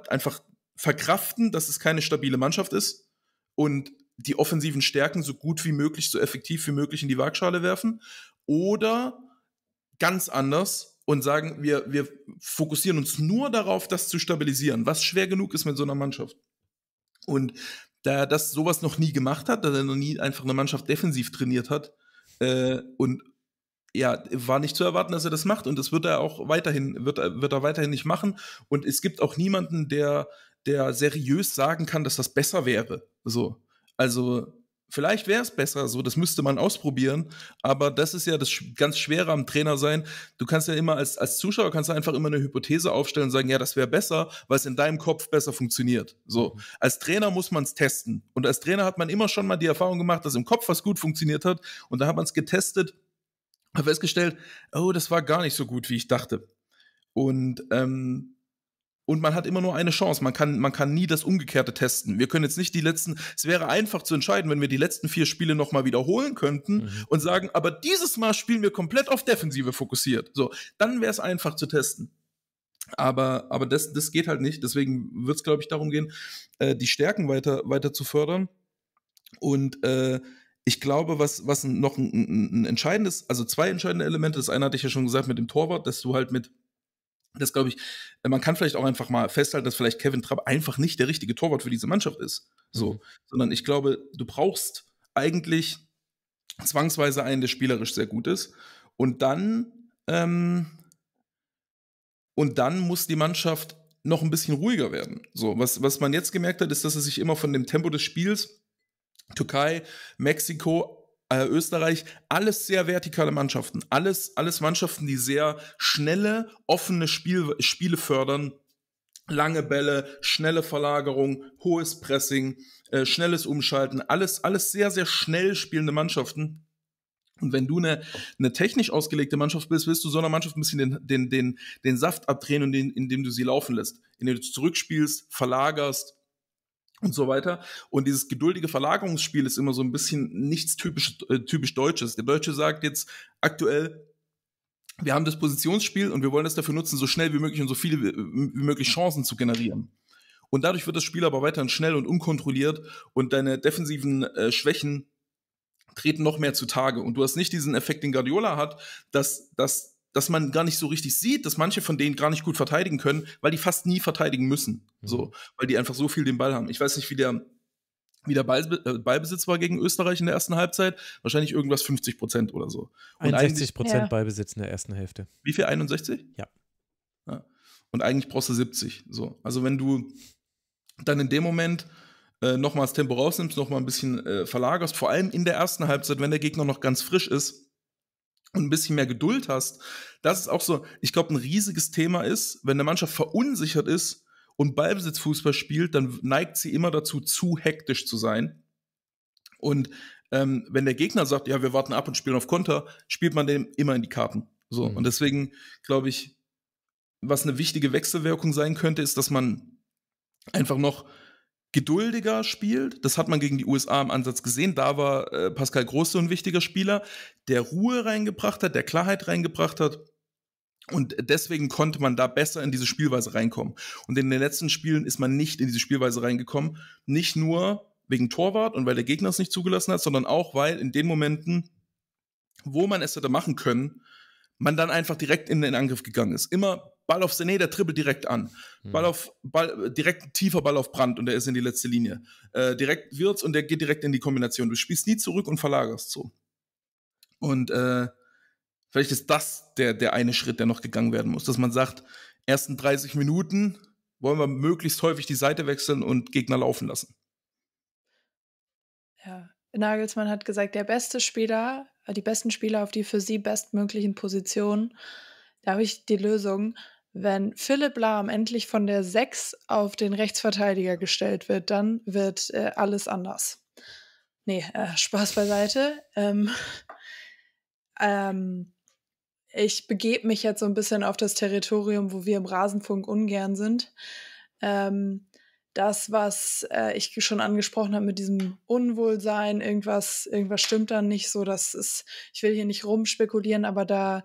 einfach verkraften, dass es keine stabile Mannschaft ist und die offensiven Stärken so gut wie möglich, so effektiv wie möglich in die Waagschale werfen oder ganz anders und sagen, wir, wir fokussieren uns nur darauf, das zu stabilisieren, was schwer genug ist mit so einer Mannschaft. Und da er das sowas noch nie gemacht hat, da er noch nie einfach eine Mannschaft defensiv trainiert hat. Äh, und ja, war nicht zu erwarten, dass er das macht. Und das wird er auch weiterhin, wird, wird er weiterhin nicht machen. Und es gibt auch niemanden, der, der seriös sagen kann, dass das besser wäre. So. Also, Vielleicht wäre es besser so, das müsste man ausprobieren, aber das ist ja das ganz Schwere am Trainer sein. Du kannst ja immer als, als Zuschauer kannst du einfach immer eine Hypothese aufstellen und sagen, ja, das wäre besser, weil es in deinem Kopf besser funktioniert. So. Mhm. Als Trainer muss man es testen. Und als Trainer hat man immer schon mal die Erfahrung gemacht, dass im Kopf was gut funktioniert hat. Und da hat man es getestet, hat festgestellt, oh, das war gar nicht so gut, wie ich dachte. Und ähm, und man hat immer nur eine Chance. Man kann, man kann nie das Umgekehrte testen. Wir können jetzt nicht die letzten, es wäre einfach zu entscheiden, wenn wir die letzten vier Spiele nochmal wiederholen könnten mhm. und sagen, aber dieses Mal spielen wir komplett auf Defensive fokussiert. So, dann wäre es einfach zu testen. Aber, aber das, das geht halt nicht. Deswegen wird es, glaube ich, darum gehen, äh, die Stärken weiter, weiter zu fördern. Und äh, ich glaube, was, was noch ein, ein, ein entscheidendes, also zwei entscheidende Elemente, das eine hatte ich ja schon gesagt mit dem Torwart, dass du halt mit das glaube ich, äh, man kann vielleicht auch einfach mal festhalten, dass vielleicht Kevin Trapp einfach nicht der richtige Torwart für diese Mannschaft ist. So, mhm. sondern ich glaube, du brauchst eigentlich zwangsweise einen, der spielerisch sehr gut ist. Und dann, ähm, und dann muss die Mannschaft noch ein bisschen ruhiger werden. So, was, was man jetzt gemerkt hat, ist, dass es sich immer von dem Tempo des Spiels, Türkei, Mexiko, äh, Österreich, alles sehr vertikale Mannschaften, alles, alles Mannschaften, die sehr schnelle, offene Spiel, Spiele fördern, lange Bälle, schnelle Verlagerung, hohes Pressing, äh, schnelles Umschalten, alles, alles sehr, sehr schnell spielende Mannschaften. Und wenn du eine, eine technisch ausgelegte Mannschaft bist, willst du so einer Mannschaft ein bisschen den, den, den, den Saft abdrehen, und den, indem du sie laufen lässt, indem du zurückspielst, verlagerst, und so weiter. Und dieses geduldige Verlagerungsspiel ist immer so ein bisschen nichts typisch, äh, typisch Deutsches. Der Deutsche sagt jetzt aktuell, wir haben das Positionsspiel und wir wollen es dafür nutzen, so schnell wie möglich und so viele wie, wie möglich Chancen zu generieren. Und dadurch wird das Spiel aber weiterhin schnell und unkontrolliert und deine defensiven äh, Schwächen treten noch mehr zutage. Und du hast nicht diesen Effekt, den Guardiola hat, dass, dass dass man gar nicht so richtig sieht, dass manche von denen gar nicht gut verteidigen können, weil die fast nie verteidigen müssen. Mhm. So, weil die einfach so viel den Ball haben. Ich weiß nicht, wie der, wie der Ball, äh, Ballbesitz war gegen Österreich in der ersten Halbzeit. Wahrscheinlich irgendwas 50 Prozent oder so. Und 61 Prozent ja. Ballbesitz in der ersten Hälfte. Wie viel? 61? Ja. ja. Und eigentlich brauchst du 70. So. Also wenn du dann in dem Moment äh, nochmal das Tempo rausnimmst, nochmal ein bisschen äh, verlagerst, vor allem in der ersten Halbzeit, wenn der Gegner noch ganz frisch ist, und ein bisschen mehr Geduld hast. Das ist auch so, ich glaube, ein riesiges Thema ist, wenn eine Mannschaft verunsichert ist und Ballbesitzfußball spielt, dann neigt sie immer dazu, zu hektisch zu sein. Und ähm, wenn der Gegner sagt, ja, wir warten ab und spielen auf Konter, spielt man dem immer in die Karten. So. Mhm. Und deswegen glaube ich, was eine wichtige Wechselwirkung sein könnte, ist, dass man einfach noch geduldiger spielt. Das hat man gegen die USA im Ansatz gesehen. Da war äh, Pascal Groß so ein wichtiger Spieler, der Ruhe reingebracht hat, der Klarheit reingebracht hat. Und deswegen konnte man da besser in diese Spielweise reinkommen. Und in den letzten Spielen ist man nicht in diese Spielweise reingekommen. Nicht nur wegen Torwart und weil der Gegner es nicht zugelassen hat, sondern auch, weil in den Momenten, wo man es hätte machen können, man dann einfach direkt in den Angriff gegangen ist. Immer Ball auf Sene, der trippelt direkt an. Hm. Ball auf, Ball, direkt tiefer Ball auf Brand und der ist in die letzte Linie. Äh, direkt wird's und der geht direkt in die Kombination. Du spielst nie zurück und verlagerst so. Und äh, vielleicht ist das der, der eine Schritt, der noch gegangen werden muss, dass man sagt, ersten 30 Minuten wollen wir möglichst häufig die Seite wechseln und Gegner laufen lassen. Ja, Nagelsmann hat gesagt, der beste Spieler, äh, die besten Spieler auf die für sie bestmöglichen Positionen, da habe ich die Lösung. Wenn Philipp Lahm endlich von der 6 auf den Rechtsverteidiger gestellt wird, dann wird äh, alles anders. Nee, äh, Spaß beiseite. Ähm, [LAUGHS] ähm, ich begebe mich jetzt so ein bisschen auf das Territorium, wo wir im Rasenfunk ungern sind. Ähm, das, was äh, ich schon angesprochen habe mit diesem Unwohlsein, irgendwas, irgendwas stimmt dann nicht so. Das ist, ich will hier nicht rumspekulieren, aber da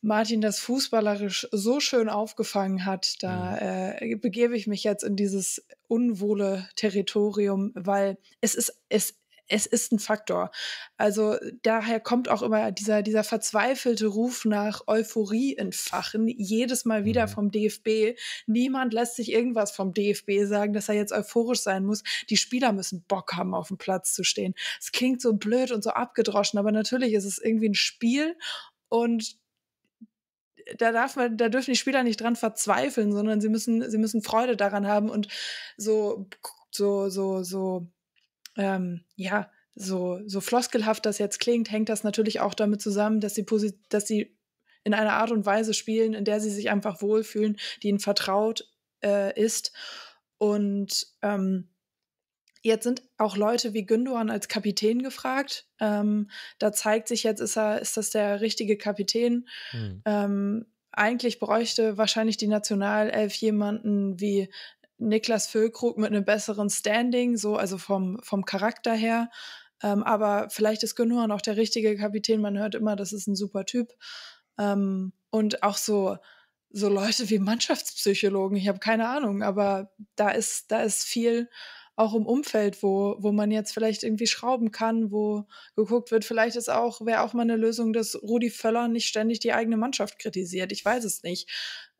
Martin das fußballerisch so schön aufgefangen hat, da mhm. äh, begebe ich mich jetzt in dieses unwohle Territorium, weil es ist, es, es ist ein Faktor. Also daher kommt auch immer dieser, dieser verzweifelte Ruf nach Euphorie entfachen, jedes Mal wieder mhm. vom DFB. Niemand lässt sich irgendwas vom DFB sagen, dass er jetzt euphorisch sein muss. Die Spieler müssen Bock haben, auf dem Platz zu stehen. Es klingt so blöd und so abgedroschen, aber natürlich ist es irgendwie ein Spiel und da darf man, da dürfen die Spieler nicht dran verzweifeln, sondern sie müssen, sie müssen Freude daran haben und so, so, so, so, ähm, ja, so, so floskelhaft das jetzt klingt, hängt das natürlich auch damit zusammen, dass sie, dass sie in einer Art und Weise spielen, in der sie sich einfach wohlfühlen, die ihnen vertraut äh, ist. Und ähm, Jetzt sind auch Leute wie Gündogan als Kapitän gefragt. Ähm, da zeigt sich jetzt, ist, er, ist das der richtige Kapitän? Hm. Ähm, eigentlich bräuchte wahrscheinlich die Nationalelf jemanden wie Niklas Füllkrug mit einem besseren Standing, so also vom, vom Charakter her. Ähm, aber vielleicht ist Gündogan auch der richtige Kapitän. Man hört immer, das ist ein super Typ. Ähm, und auch so so Leute wie Mannschaftspsychologen. Ich habe keine Ahnung, aber da ist da ist viel auch im Umfeld, wo, wo man jetzt vielleicht irgendwie schrauben kann, wo geguckt wird, vielleicht ist auch, wäre auch mal eine Lösung, dass Rudi Völler nicht ständig die eigene Mannschaft kritisiert. Ich weiß es nicht.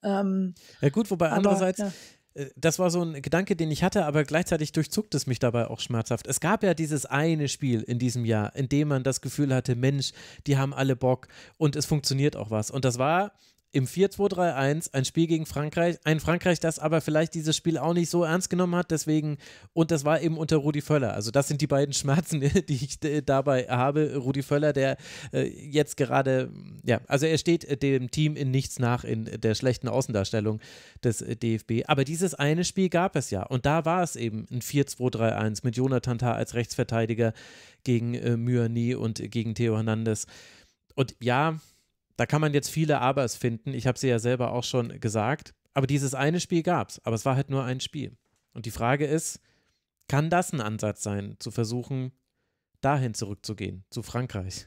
Ähm, ja, gut, wobei aber, andererseits. Ja äh, das war so ein Gedanke, den ich hatte, aber gleichzeitig durchzuckt es mich dabei auch schmerzhaft. Es gab ja dieses eine Spiel in diesem Jahr, in dem man das Gefühl hatte, Mensch, die haben alle Bock und es funktioniert auch was. Und das war im 4-2-3-1 ein Spiel gegen Frankreich, ein Frankreich, das aber vielleicht dieses Spiel auch nicht so ernst genommen hat, deswegen, und das war eben unter Rudi Völler. Also das sind die beiden Schmerzen, [LAUGHS] die ich dabei habe. Rudi Völler, der äh, jetzt gerade, ja, also er steht äh, dem Team in nichts nach in der schlechten Außendarstellung des äh, DFB. Aber dieses eine Spiel gab es ja und da war es eben ein 4-2-3-1 mit Jonathan Tah als Rechtsverteidiger gegen Myani und gegen Theo Hernandez. Und ja, da kann man jetzt viele Abers finden. Ich habe sie ja selber auch schon gesagt. Aber dieses eine Spiel gab es. Aber es war halt nur ein Spiel. Und die Frage ist, kann das ein Ansatz sein, zu versuchen, dahin zurückzugehen, zu Frankreich?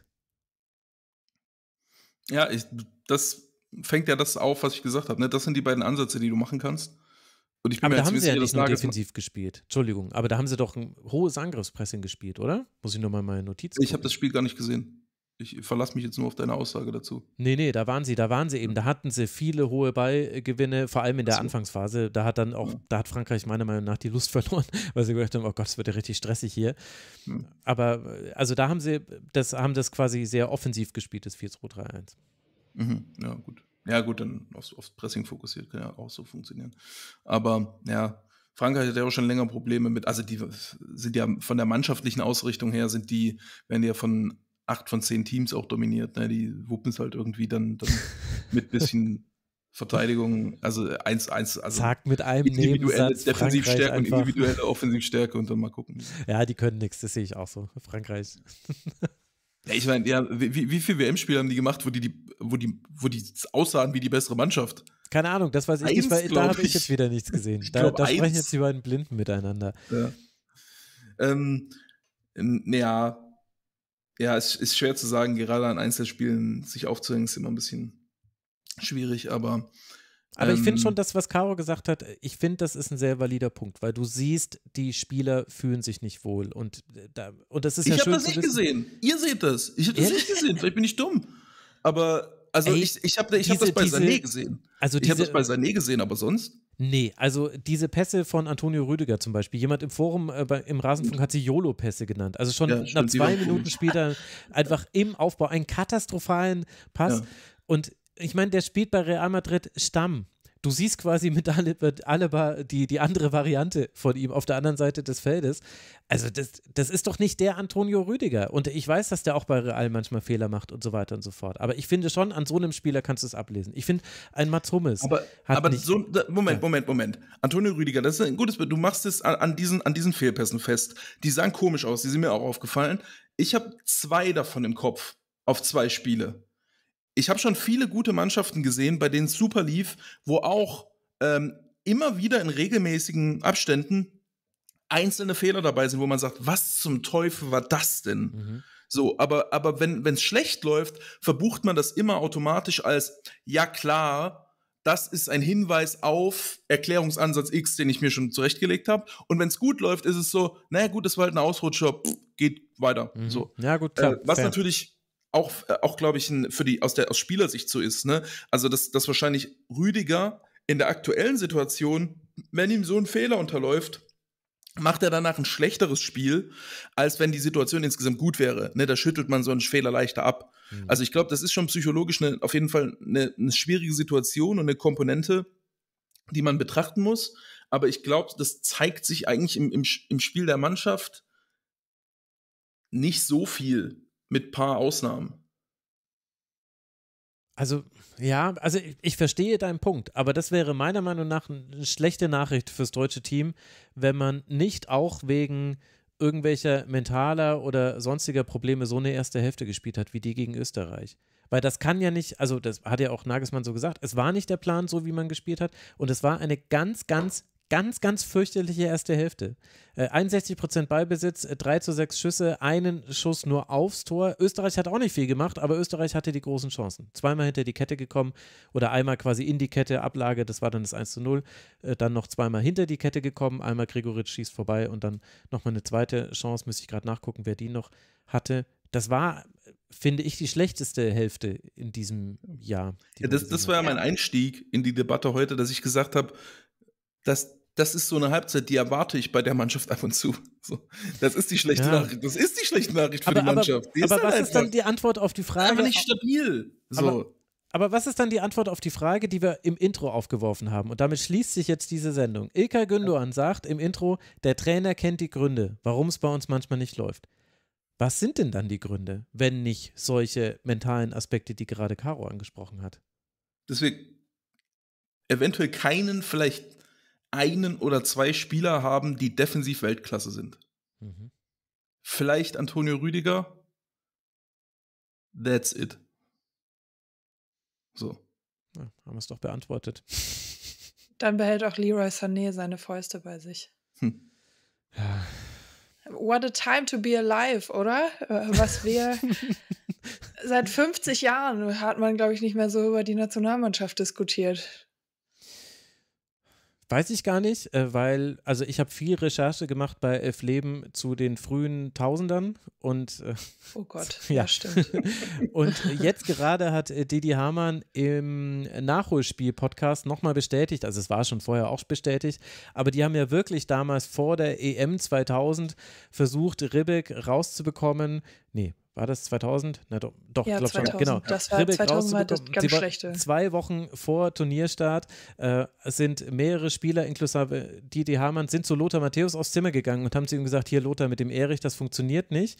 Ja, ich, das fängt ja das auf, was ich gesagt habe. Ne? Das sind die beiden Ansätze, die du machen kannst. Und ich bin aber da haben sie ja nicht nur defensiv gespielt. Entschuldigung, aber da haben sie doch ein hohes Angriffspressing gespielt, oder? Muss ich nochmal meine Notiz Ich habe das Spiel gar nicht gesehen. Ich verlasse mich jetzt nur auf deine Aussage dazu. Nee, nee, da waren sie, da waren sie eben. Da hatten sie viele hohe Ballgewinne, vor allem in der so. Anfangsphase. Da hat dann auch, ja. da hat Frankreich meiner Meinung nach die Lust [LAUGHS] verloren, weil sie gedacht haben, oh Gott, es wird ja richtig stressig hier. Ja. Hm. Aber also da haben sie, das haben das quasi sehr offensiv gespielt, das 4-2-3-1. Mhm, ja, gut. Ja, gut, dann aufs, aufs Pressing fokussiert, kann ja auch so funktionieren. Aber ja, Frankreich hat ja auch schon länger Probleme mit, also die sind ja von der mannschaftlichen Ausrichtung her, sind die, wenn die ja von acht von zehn Teams auch dominiert. Ne? Die wuppen es halt irgendwie dann, dann [LAUGHS] mit bisschen Verteidigung, also 1-1. Also Zack, mit einem individuelle Defensivstärke und individuelle Offensivstärke und dann mal gucken. Ja, die können nichts, das sehe ich auch so. Frankreich. [LAUGHS] Ja, ich meine, ja, wie, wie viele WM-Spiele haben die gemacht, wo die, die, wo die, wo die aussahen wie die bessere Mannschaft? Keine Ahnung, das weiß ich eins, nicht, weil da habe ich jetzt wieder nichts [LAUGHS] gesehen. Da, glaub, da sprechen jetzt die beiden Blinden miteinander. Ja. Ähm, naja, ja, es ist schwer zu sagen, gerade an Einzelspielen sich aufzuhängen, ist immer ein bisschen schwierig, aber. Aber ähm, ich finde schon ähm, das, was Caro gesagt hat, ich finde, das ist ein sehr valider Punkt, weil du siehst, die Spieler fühlen sich nicht wohl. Und, äh, da, und das ist ich habe das nicht gesehen. Ihr seht das. Ich habe das ja? nicht gesehen. Vielleicht bin ich dumm. Aber also Ey, ich, ich habe ich hab das bei diese, Sané gesehen. Also diese, ich habe das bei Sané gesehen, aber sonst. Nee, also diese Pässe von Antonio Rüdiger zum Beispiel. Jemand im Forum äh, bei, im Rasenfunk hat sie YOLO-Pässe genannt. Also schon ja, nach zwei Minuten später einfach im Aufbau einen katastrophalen Pass. Ja. Und ich meine, der spielt bei Real Madrid Stamm du siehst quasi mit Alaba die, die andere Variante von ihm auf der anderen Seite des Feldes. Also das, das ist doch nicht der Antonio Rüdiger. Und ich weiß, dass der auch bei Real manchmal Fehler macht und so weiter und so fort. Aber ich finde schon, an so einem Spieler kannst du es ablesen. Ich finde, ein Mats Hummels aber, hat aber nicht, so, Moment, Moment, Moment. Antonio Rüdiger, das ist ein gutes Bild. Du machst es an, diesen, an diesen Fehlpässen fest. Die sahen komisch aus, die sind mir auch aufgefallen. Ich habe zwei davon im Kopf auf zwei Spiele ich habe schon viele gute Mannschaften gesehen, bei denen es super lief, wo auch ähm, immer wieder in regelmäßigen Abständen einzelne Fehler dabei sind, wo man sagt, was zum Teufel war das denn? Mhm. So, aber, aber wenn es schlecht läuft, verbucht man das immer automatisch als, ja klar, das ist ein Hinweis auf Erklärungsansatz X, den ich mir schon zurechtgelegt habe. Und wenn es gut läuft, ist es so, naja gut, das war halt ein Ausrutscher, pff, geht weiter. Mhm. So. Ja, gut, klar. Äh, was fair. natürlich auch, äh, auch glaube ich, für die, aus der aus Spielersicht so ist, ne? Also, dass, dass wahrscheinlich Rüdiger in der aktuellen Situation, wenn ihm so ein Fehler unterläuft, macht er danach ein schlechteres Spiel, als wenn die Situation insgesamt gut wäre. Ne, da schüttelt man so einen Fehler leichter ab. Mhm. Also ich glaube, das ist schon psychologisch eine, auf jeden Fall eine, eine, schwierige Situation und eine Komponente, die man betrachten muss. Aber ich glaube, das zeigt sich eigentlich im, im, im Spiel der Mannschaft nicht so viel mit paar Ausnahmen. Also, ja, also ich, ich, verstehe deinen Punkt, aber das wäre meiner Meinung nach eine schlechte Nachricht fürs deutsche Team, wenn man nicht auch wegen irgendwelcher mentaler oder sonstiger Probleme so eine erste Hälfte gespielt hat, wie die gegen Österreich. Weil das kann ja nicht, also das hat ja auch Nagelsmann so gesagt, es war nicht der Plan, so wie man gespielt hat. Und es war eine ganz, ganz ganz, ganz fürchterliche erste Hälfte. Äh, 61% Ballbesitz, 3 äh, zu 6 Schüsse, einen Schuss nur aufs Tor. Österreich hat auch nicht viel gemacht, aber Österreich hatte die großen Chancen. Zweimal hinter die Kette gekommen oder einmal quasi in die Kette, Ablage, das war dann das 1 zu 0. Äh, dann noch zweimal hinter die Kette gekommen, einmal Gregoritsch schießt vorbei und dann nochmal eine zweite Chance, müsste ich gerade nachgucken, wer die noch hatte. Das war finde ich, die schlechteste Hälfte in diesem Jahr. Die ja, das, das war ja mein Einstieg in die Debatte heute, dass ich gesagt habe, dass das ist so eine Halbzeit, die erwarte ich bei der Mannschaft ab und zu. So, das ist die schlechte ja. Nachricht. Das ist die schlechte Nachricht für aber, die Mannschaft. Die aber, was halt ist dann die Antwort auf die Frage? Einfach nicht stabil. So. Aber, aber was ist dann die Antwort auf die Frage, die wir im Intro aufgeworfen haben? Und damit schließt sich jetzt diese Sendung. Ilka Ilkay Gündoğan sagt im Intro, der Trainer kennt die Gründe, warum es bei uns manchmal nicht läuft. Was sind denn dann die Gründe, wenn nicht solche mentalen Aspekte, die gerade Caro angesprochen hat? Dass wir eventuell keinen vielleicht einen oder zwei Spieler haben, die defensiv Weltklasse sind. Mhm. Vielleicht Antonio Rüdiger. That's it. So. Ja, haben wir es doch beantwortet. [LAUGHS] Dann behält auch Leroy Sané seine Fäuste bei sich. Hm. Ja. What a time to be alive, oder? Äh, was wir [LAUGHS] seit 50 Jahren hat man, glaube ich, nicht mehr so über die Nationalmannschaft diskutiert. Weiß ich gar nicht, äh, weil, also ich habe viel Recherche gemacht bei Elf Leben zu den frühen Tausendern und. Äh, oh Gott, [LAUGHS] ja, stimmt. [LAUGHS] und jetzt gerade hat äh, Didi Hamann im Nachholspiel-Podcast nochmal bestätigt, also es war schon vorher auch bestätigt, aber die haben ja wirklich damals vor der EM 2000 versucht, Ribbeck rauszubekommen. Nee, war das 2000? Na doch, doch ja, ich glaube schon. Genau. Das war 2000 war das ganz schlechte. Zwei Wochen vor Turnierstart äh, sind mehrere Spieler, inklusive Didi Hamann, sind zu Lothar Matthäus aufs Zimmer gegangen und haben zu ihm gesagt, hier Lothar mit dem Erich, das funktioniert nicht.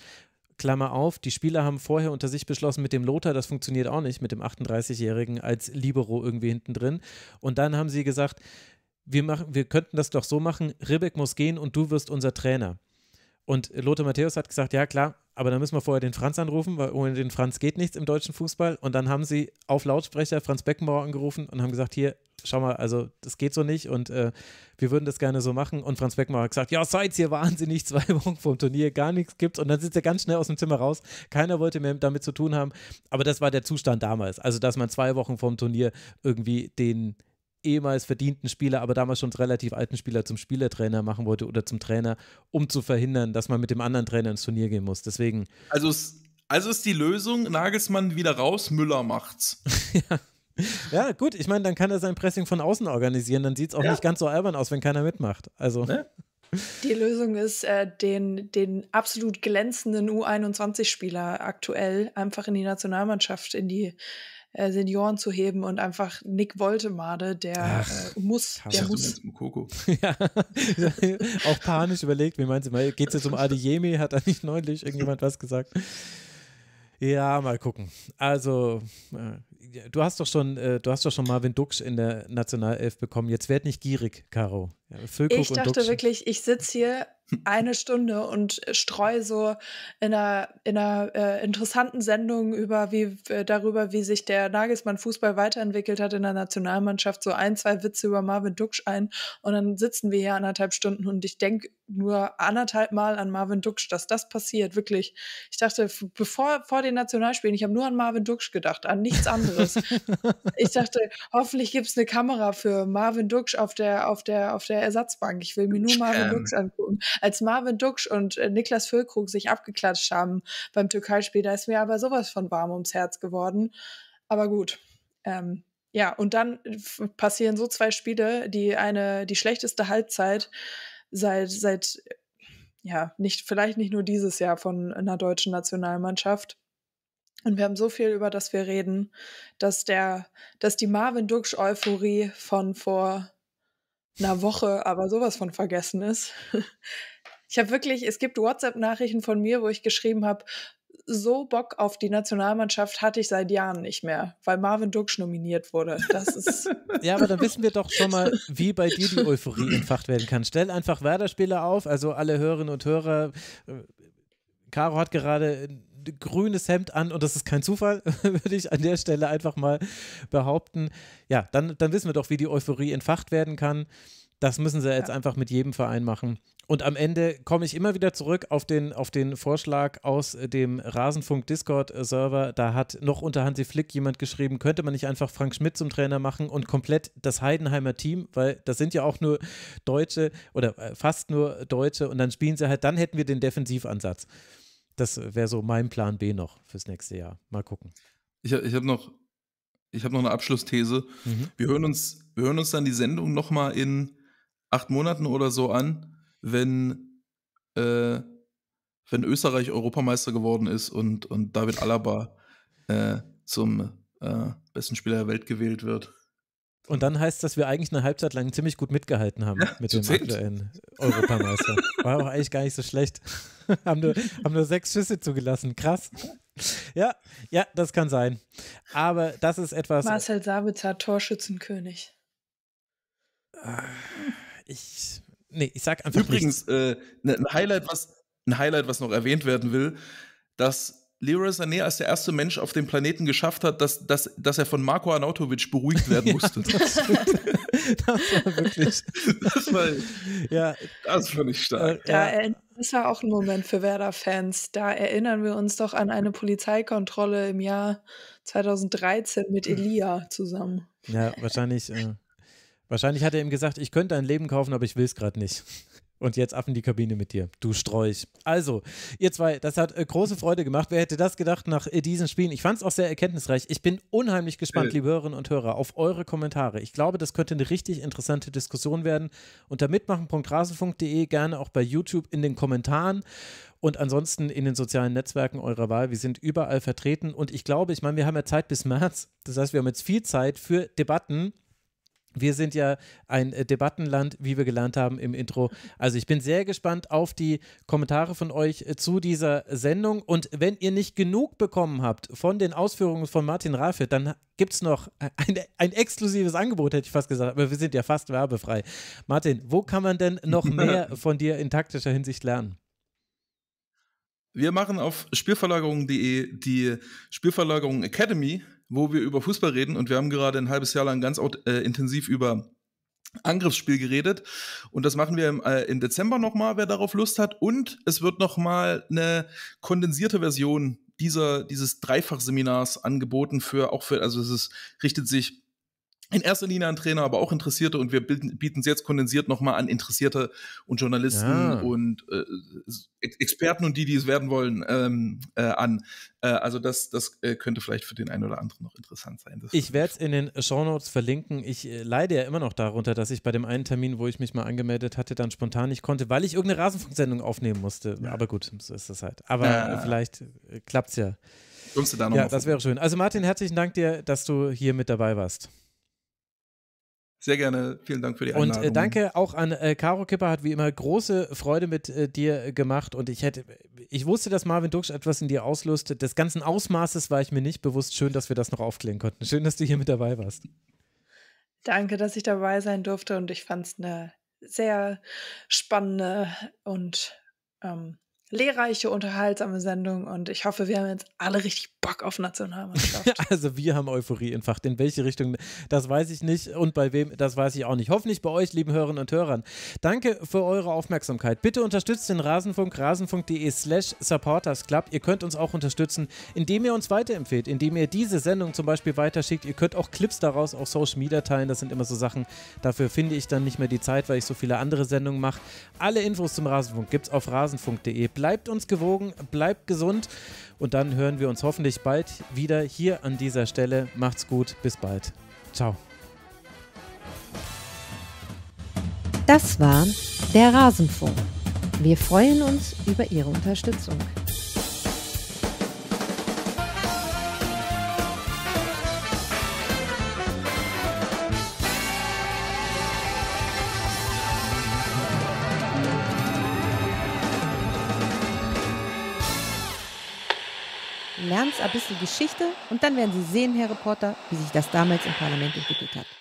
Klammer auf, die Spieler haben vorher unter sich beschlossen, mit dem Lothar, das funktioniert auch nicht, mit dem 38-Jährigen als Libero irgendwie hinten drin. Und dann haben sie gesagt, wir, machen, wir könnten das doch so machen, Ribbeck muss gehen und du wirst unser Trainer. Und Lothar Matthäus hat gesagt, ja klar, aber dann müssen wir vorher den Franz anrufen, weil ohne den Franz geht nichts im deutschen Fußball. Und dann haben sie auf Lautsprecher Franz Beckenbauer angerufen und haben gesagt, hier, schau mal, also das geht so nicht und äh, wir würden das gerne so machen. Und Franz Beckenbauer hat gesagt, ja, seid ihr wahnsinnig, [LAUGHS] zwei Wochen vom Turnier, gar nichts gibt's. Und dann sitzt er ganz schnell aus dem Zimmer raus. Keiner wollte mehr damit zu tun haben. Aber das war der Zustand damals. Also, dass man zwei Wochen vom Turnier irgendwie den ehemals verdienten Spieler, aber damals schon relativ alten Spieler zum Spielertrainer machen wollte oder zum Trainer, um zu verhindern, dass man mit dem anderen Trainer ins Turnier gehen muss. Deswegen. Also ist, also ist die Lösung, Nagelsmann wieder raus, Müller macht's. [LAUGHS] ja. ja, gut, ich meine, dann kann er sein Pressing von außen organisieren, dann sieht es auch ja. nicht ganz so albern aus, wenn keiner mitmacht. Also. Ne? [LAUGHS] Die Lösung ist, äh, den, den absolut glänzenden U21-Spieler aktuell einfach in die Nationalmannschaft, in die äh, Senioren zu heben und einfach Nick Woltemade, der Ach, äh, muss, der muss. [LAUGHS] ja. [LAUGHS] Auch panisch überlegt, wie meinen sie mal, geht es jetzt um Adeyemi? Hat da nicht neulich irgendjemand was gesagt? Ja, mal gucken. Also, äh, du hast doch schon, äh, du hast doch schon Marvin Duksch in der Nationalelf bekommen. Jetzt werd nicht gierig, Caro. Ja, ich dachte Duxch. wirklich, ich sitze hier eine Stunde und streue so in einer, in einer äh, interessanten Sendung über wie äh, darüber, wie sich der Nagelsmann Fußball weiterentwickelt hat in der Nationalmannschaft, so ein, zwei Witze über Marvin Duksch ein und dann sitzen wir hier anderthalb Stunden und ich denke nur anderthalb Mal an Marvin Duksch, dass das passiert, wirklich. Ich dachte, bevor vor den Nationalspielen, ich habe nur an Marvin Duksch gedacht, an nichts anderes. [LAUGHS] ich dachte, hoffentlich gibt es eine Kamera für Marvin Duksch auf der, auf, der, auf der Ersatzbank. Ich will mir nur Marvin ähm. Duksch angucken. Als Marvin Duksch und äh, Niklas Füllkrug sich abgeklatscht haben beim Türkei-Spiel, da ist mir aber sowas von warm ums Herz geworden. Aber gut. Ähm, ja, und dann äh, passieren so zwei Spiele, die eine, die schlechteste Halbzeit seit, seit, ja, nicht, vielleicht nicht nur dieses Jahr von einer deutschen Nationalmannschaft. Und wir haben so viel, über das wir reden, dass der, dass die Marvin Duksch Euphorie von vor einer Woche aber sowas von vergessen ist. [LAUGHS] Ich habe wirklich, es gibt WhatsApp-Nachrichten von mir, wo ich geschrieben habe, so Bock auf die Nationalmannschaft hatte ich seit Jahren nicht mehr, weil Marvin Duksch nominiert wurde. Das ist [LAUGHS] ja, aber dann wissen wir doch schon mal, wie bei dir die Euphorie entfacht werden kann. Stell einfach Werder-Spieler auf, also alle Hörerinnen und Hörer. Äh, Caro hat gerade ein grünes Hemd an und das ist kein Zufall, [LAUGHS] würde ich an der Stelle einfach mal behaupten. Ja, dann, dann wissen wir doch, wie die Euphorie entfacht werden kann. Das müssen sie jetzt ja. einfach mit jedem Verein machen. Und am Ende komme ich immer wieder zurück auf den, auf den Vorschlag aus äh, dem Rasenfunk-Discord-Server. Äh, da hat noch unter Hansi Flick jemand geschrieben, könnte man nicht einfach Frank Schmidt zum Trainer machen und komplett das Heidenheimer Team, weil das sind ja auch nur Deutsche oder äh, fast nur Deutsche und dann spielen sie halt, dann hätten wir den Defensivansatz. Das wäre so mein Plan B noch fürs nächste Jahr. Mal gucken. Ich, ich habe noch, hab noch eine Abschlussthese. Mhm. Wir, hören uns, wir hören uns dann die Sendung nochmal in acht Monaten oder so an, wenn, äh, wenn Österreich Europameister geworden ist und, und David Alaba äh, zum äh, besten Spieler der Welt gewählt wird. Und dann heißt, dass wir eigentlich eine Halbzeit lang ziemlich gut mitgehalten haben ja, mit dem zehnt. aktuellen Europameister. War auch eigentlich gar nicht so schlecht. [LAUGHS] haben, nur, haben nur sechs Schüsse zugelassen. Krass. Ja, ja, das kann sein. Aber das ist etwas. Marcel Sabitzer, Torschützenkönig. Ah ich, nee, ich sag einfach Übrigens, äh, ne, ein, Highlight, was, ein Highlight, was noch erwähnt werden will, dass Leroy Sané als der erste Mensch auf dem Planeten geschafft hat, dass, dass, dass er von Marco Arnautovic beruhigt werden musste. [LAUGHS] das, war wirklich. Das war, ja, das war nicht stark. Äh, da, das war auch ein Moment für Werder-Fans. Da erinnern wir uns doch an eine Polizeikontrolle im Jahr 2013 mit Elia zusammen. Ja, wahrscheinlich. Äh, Wahrscheinlich hat er ihm gesagt, ich könnte ein Leben kaufen, aber ich will es gerade nicht. [LAUGHS] Und jetzt affen die Kabine mit dir, du Strolch. Also, ihr zwei, das hat äh, große Freude gemacht. Wer hätte das gedacht nach äh, diesen Spielen? Ich fand es auch sehr erkenntnisreich. Ich bin unheimlich gespannt, ja. Äh. liebe Hörerinnen und Hörer, auf eure Kommentare. Ich glaube, das könnte eine richtig interessante Diskussion werden. Unter mitmachen.rasenfunk.de gerne auch bei YouTube in den Kommentaren und ansonsten in den sozialen Netzwerken eurer Wahl. Wir sind überall vertreten und ich glaube, ich meine, wir haben ja Zeit bis März. Das heißt, wir haben jetzt viel Zeit für Debatten wir sind ja ein äh, Debattenland, wie wir gelernt haben im Intro. Also ich bin sehr gespannt auf die Kommentare von euch äh, zu dieser Sendung. Und wenn ihr nicht genug bekommen habt von den Ausführungen von Martin Rafe, dann gibt es noch ein, ein, exklusives Angebot, hätte ich fast gesagt. Aber wir sind ja fast werbefrei. Martin, wo kann man denn noch [LAUGHS] mehr von dir in taktischer Hinsicht lernen? Wir machen auf spielverlagerung.de die Spielverlagerung Academy wo wir über Fußball reden und wir haben gerade ein halbes Jahr lang ganz äh, intensiv über Angriffsspiel geredet und das machen wir im, äh, im Dezember nochmal, wer darauf Lust hat und es wird nochmal eine kondensierte Version dieser, dieses Dreifachseminars angeboten für auch für, also es ist, richtet sich in erster Linie an Trainer, aber auch Interessierte und wir bieten es jetzt kondensiert nochmal an Interessierte und Journalisten ja. und äh, Experten und die, die es werden wollen, ähm, äh, an. Äh, also das, das äh, könnte vielleicht für den einen oder anderen noch interessant sein. Das ich werde es in den Shownotes verlinken. Ich äh, leide ja immer noch darunter, dass ich bei dem einen Termin, wo ich mich mal angemeldet hatte, dann spontan nicht konnte, weil ich irgendeine Rasenfunksendung aufnehmen musste. Ja. Aber gut, so ist das halt. Aber ja. vielleicht äh, klappt es ja. Kommst du da noch ja, das wäre schön. Also Martin, herzlichen Dank dir, dass du hier mit dabei warst. Sehr gerne. Vielen Dank für die Einladung. Und äh, danke auch an äh, Caro Kipper, hat wie immer große Freude mit äh, dir gemacht. Und ich hätte, ich wusste, dass Marvin Duksch etwas in dir auslöst. Des ganzen Ausmaßes war ich mir nicht bewusst. Schön, dass wir das noch aufklären konnten. Schön, dass du hier mit dabei warst. Danke, dass ich dabei sein durfte. Und ich fand es eine sehr spannende und ähm, lehrreiche, unterhaltsame Sendung und ich hoffe, wir haben jetzt alle richtig Bock auf Nationalmannschaft. [LAUGHS] also wir haben Euphorie in Facht. In welche Richtung, das weiß ich nicht und bei wem, das weiß ich auch nicht. Hoffentlich bei euch, lieben Hörerinnen und Hörern. Danke für eure Aufmerksamkeit. Bitte unterstützt den Rasenfunk, rasenfunk.de slash supportersclub. Ihr könnt uns auch unterstützen, indem ihr uns weiterempfehlt, indem ihr diese Sendung zum Beispiel weiterschickt. Ihr könnt auch Clips daraus auf Social Media teilen. Das sind immer so Sachen. Dafür finde ich dann nicht mehr die Zeit, weil ich so viele andere Sendungen mache. Alle Infos zum Rasenfunk gibt es auf rasenfunk.de. Bleibt uns gewogen, bleibt gesund und dann hören wir uns hoffentlich bald wieder hier an dieser Stelle. Macht's gut, bis bald. Ciao. Das war der Rasenfunk. Wir freuen uns über Ihre Unterstützung. lernst ein bisschen Geschichte und dann werden Sie sehen, Herr Reporter, wie sich das damals im Parlament entwickelt hat.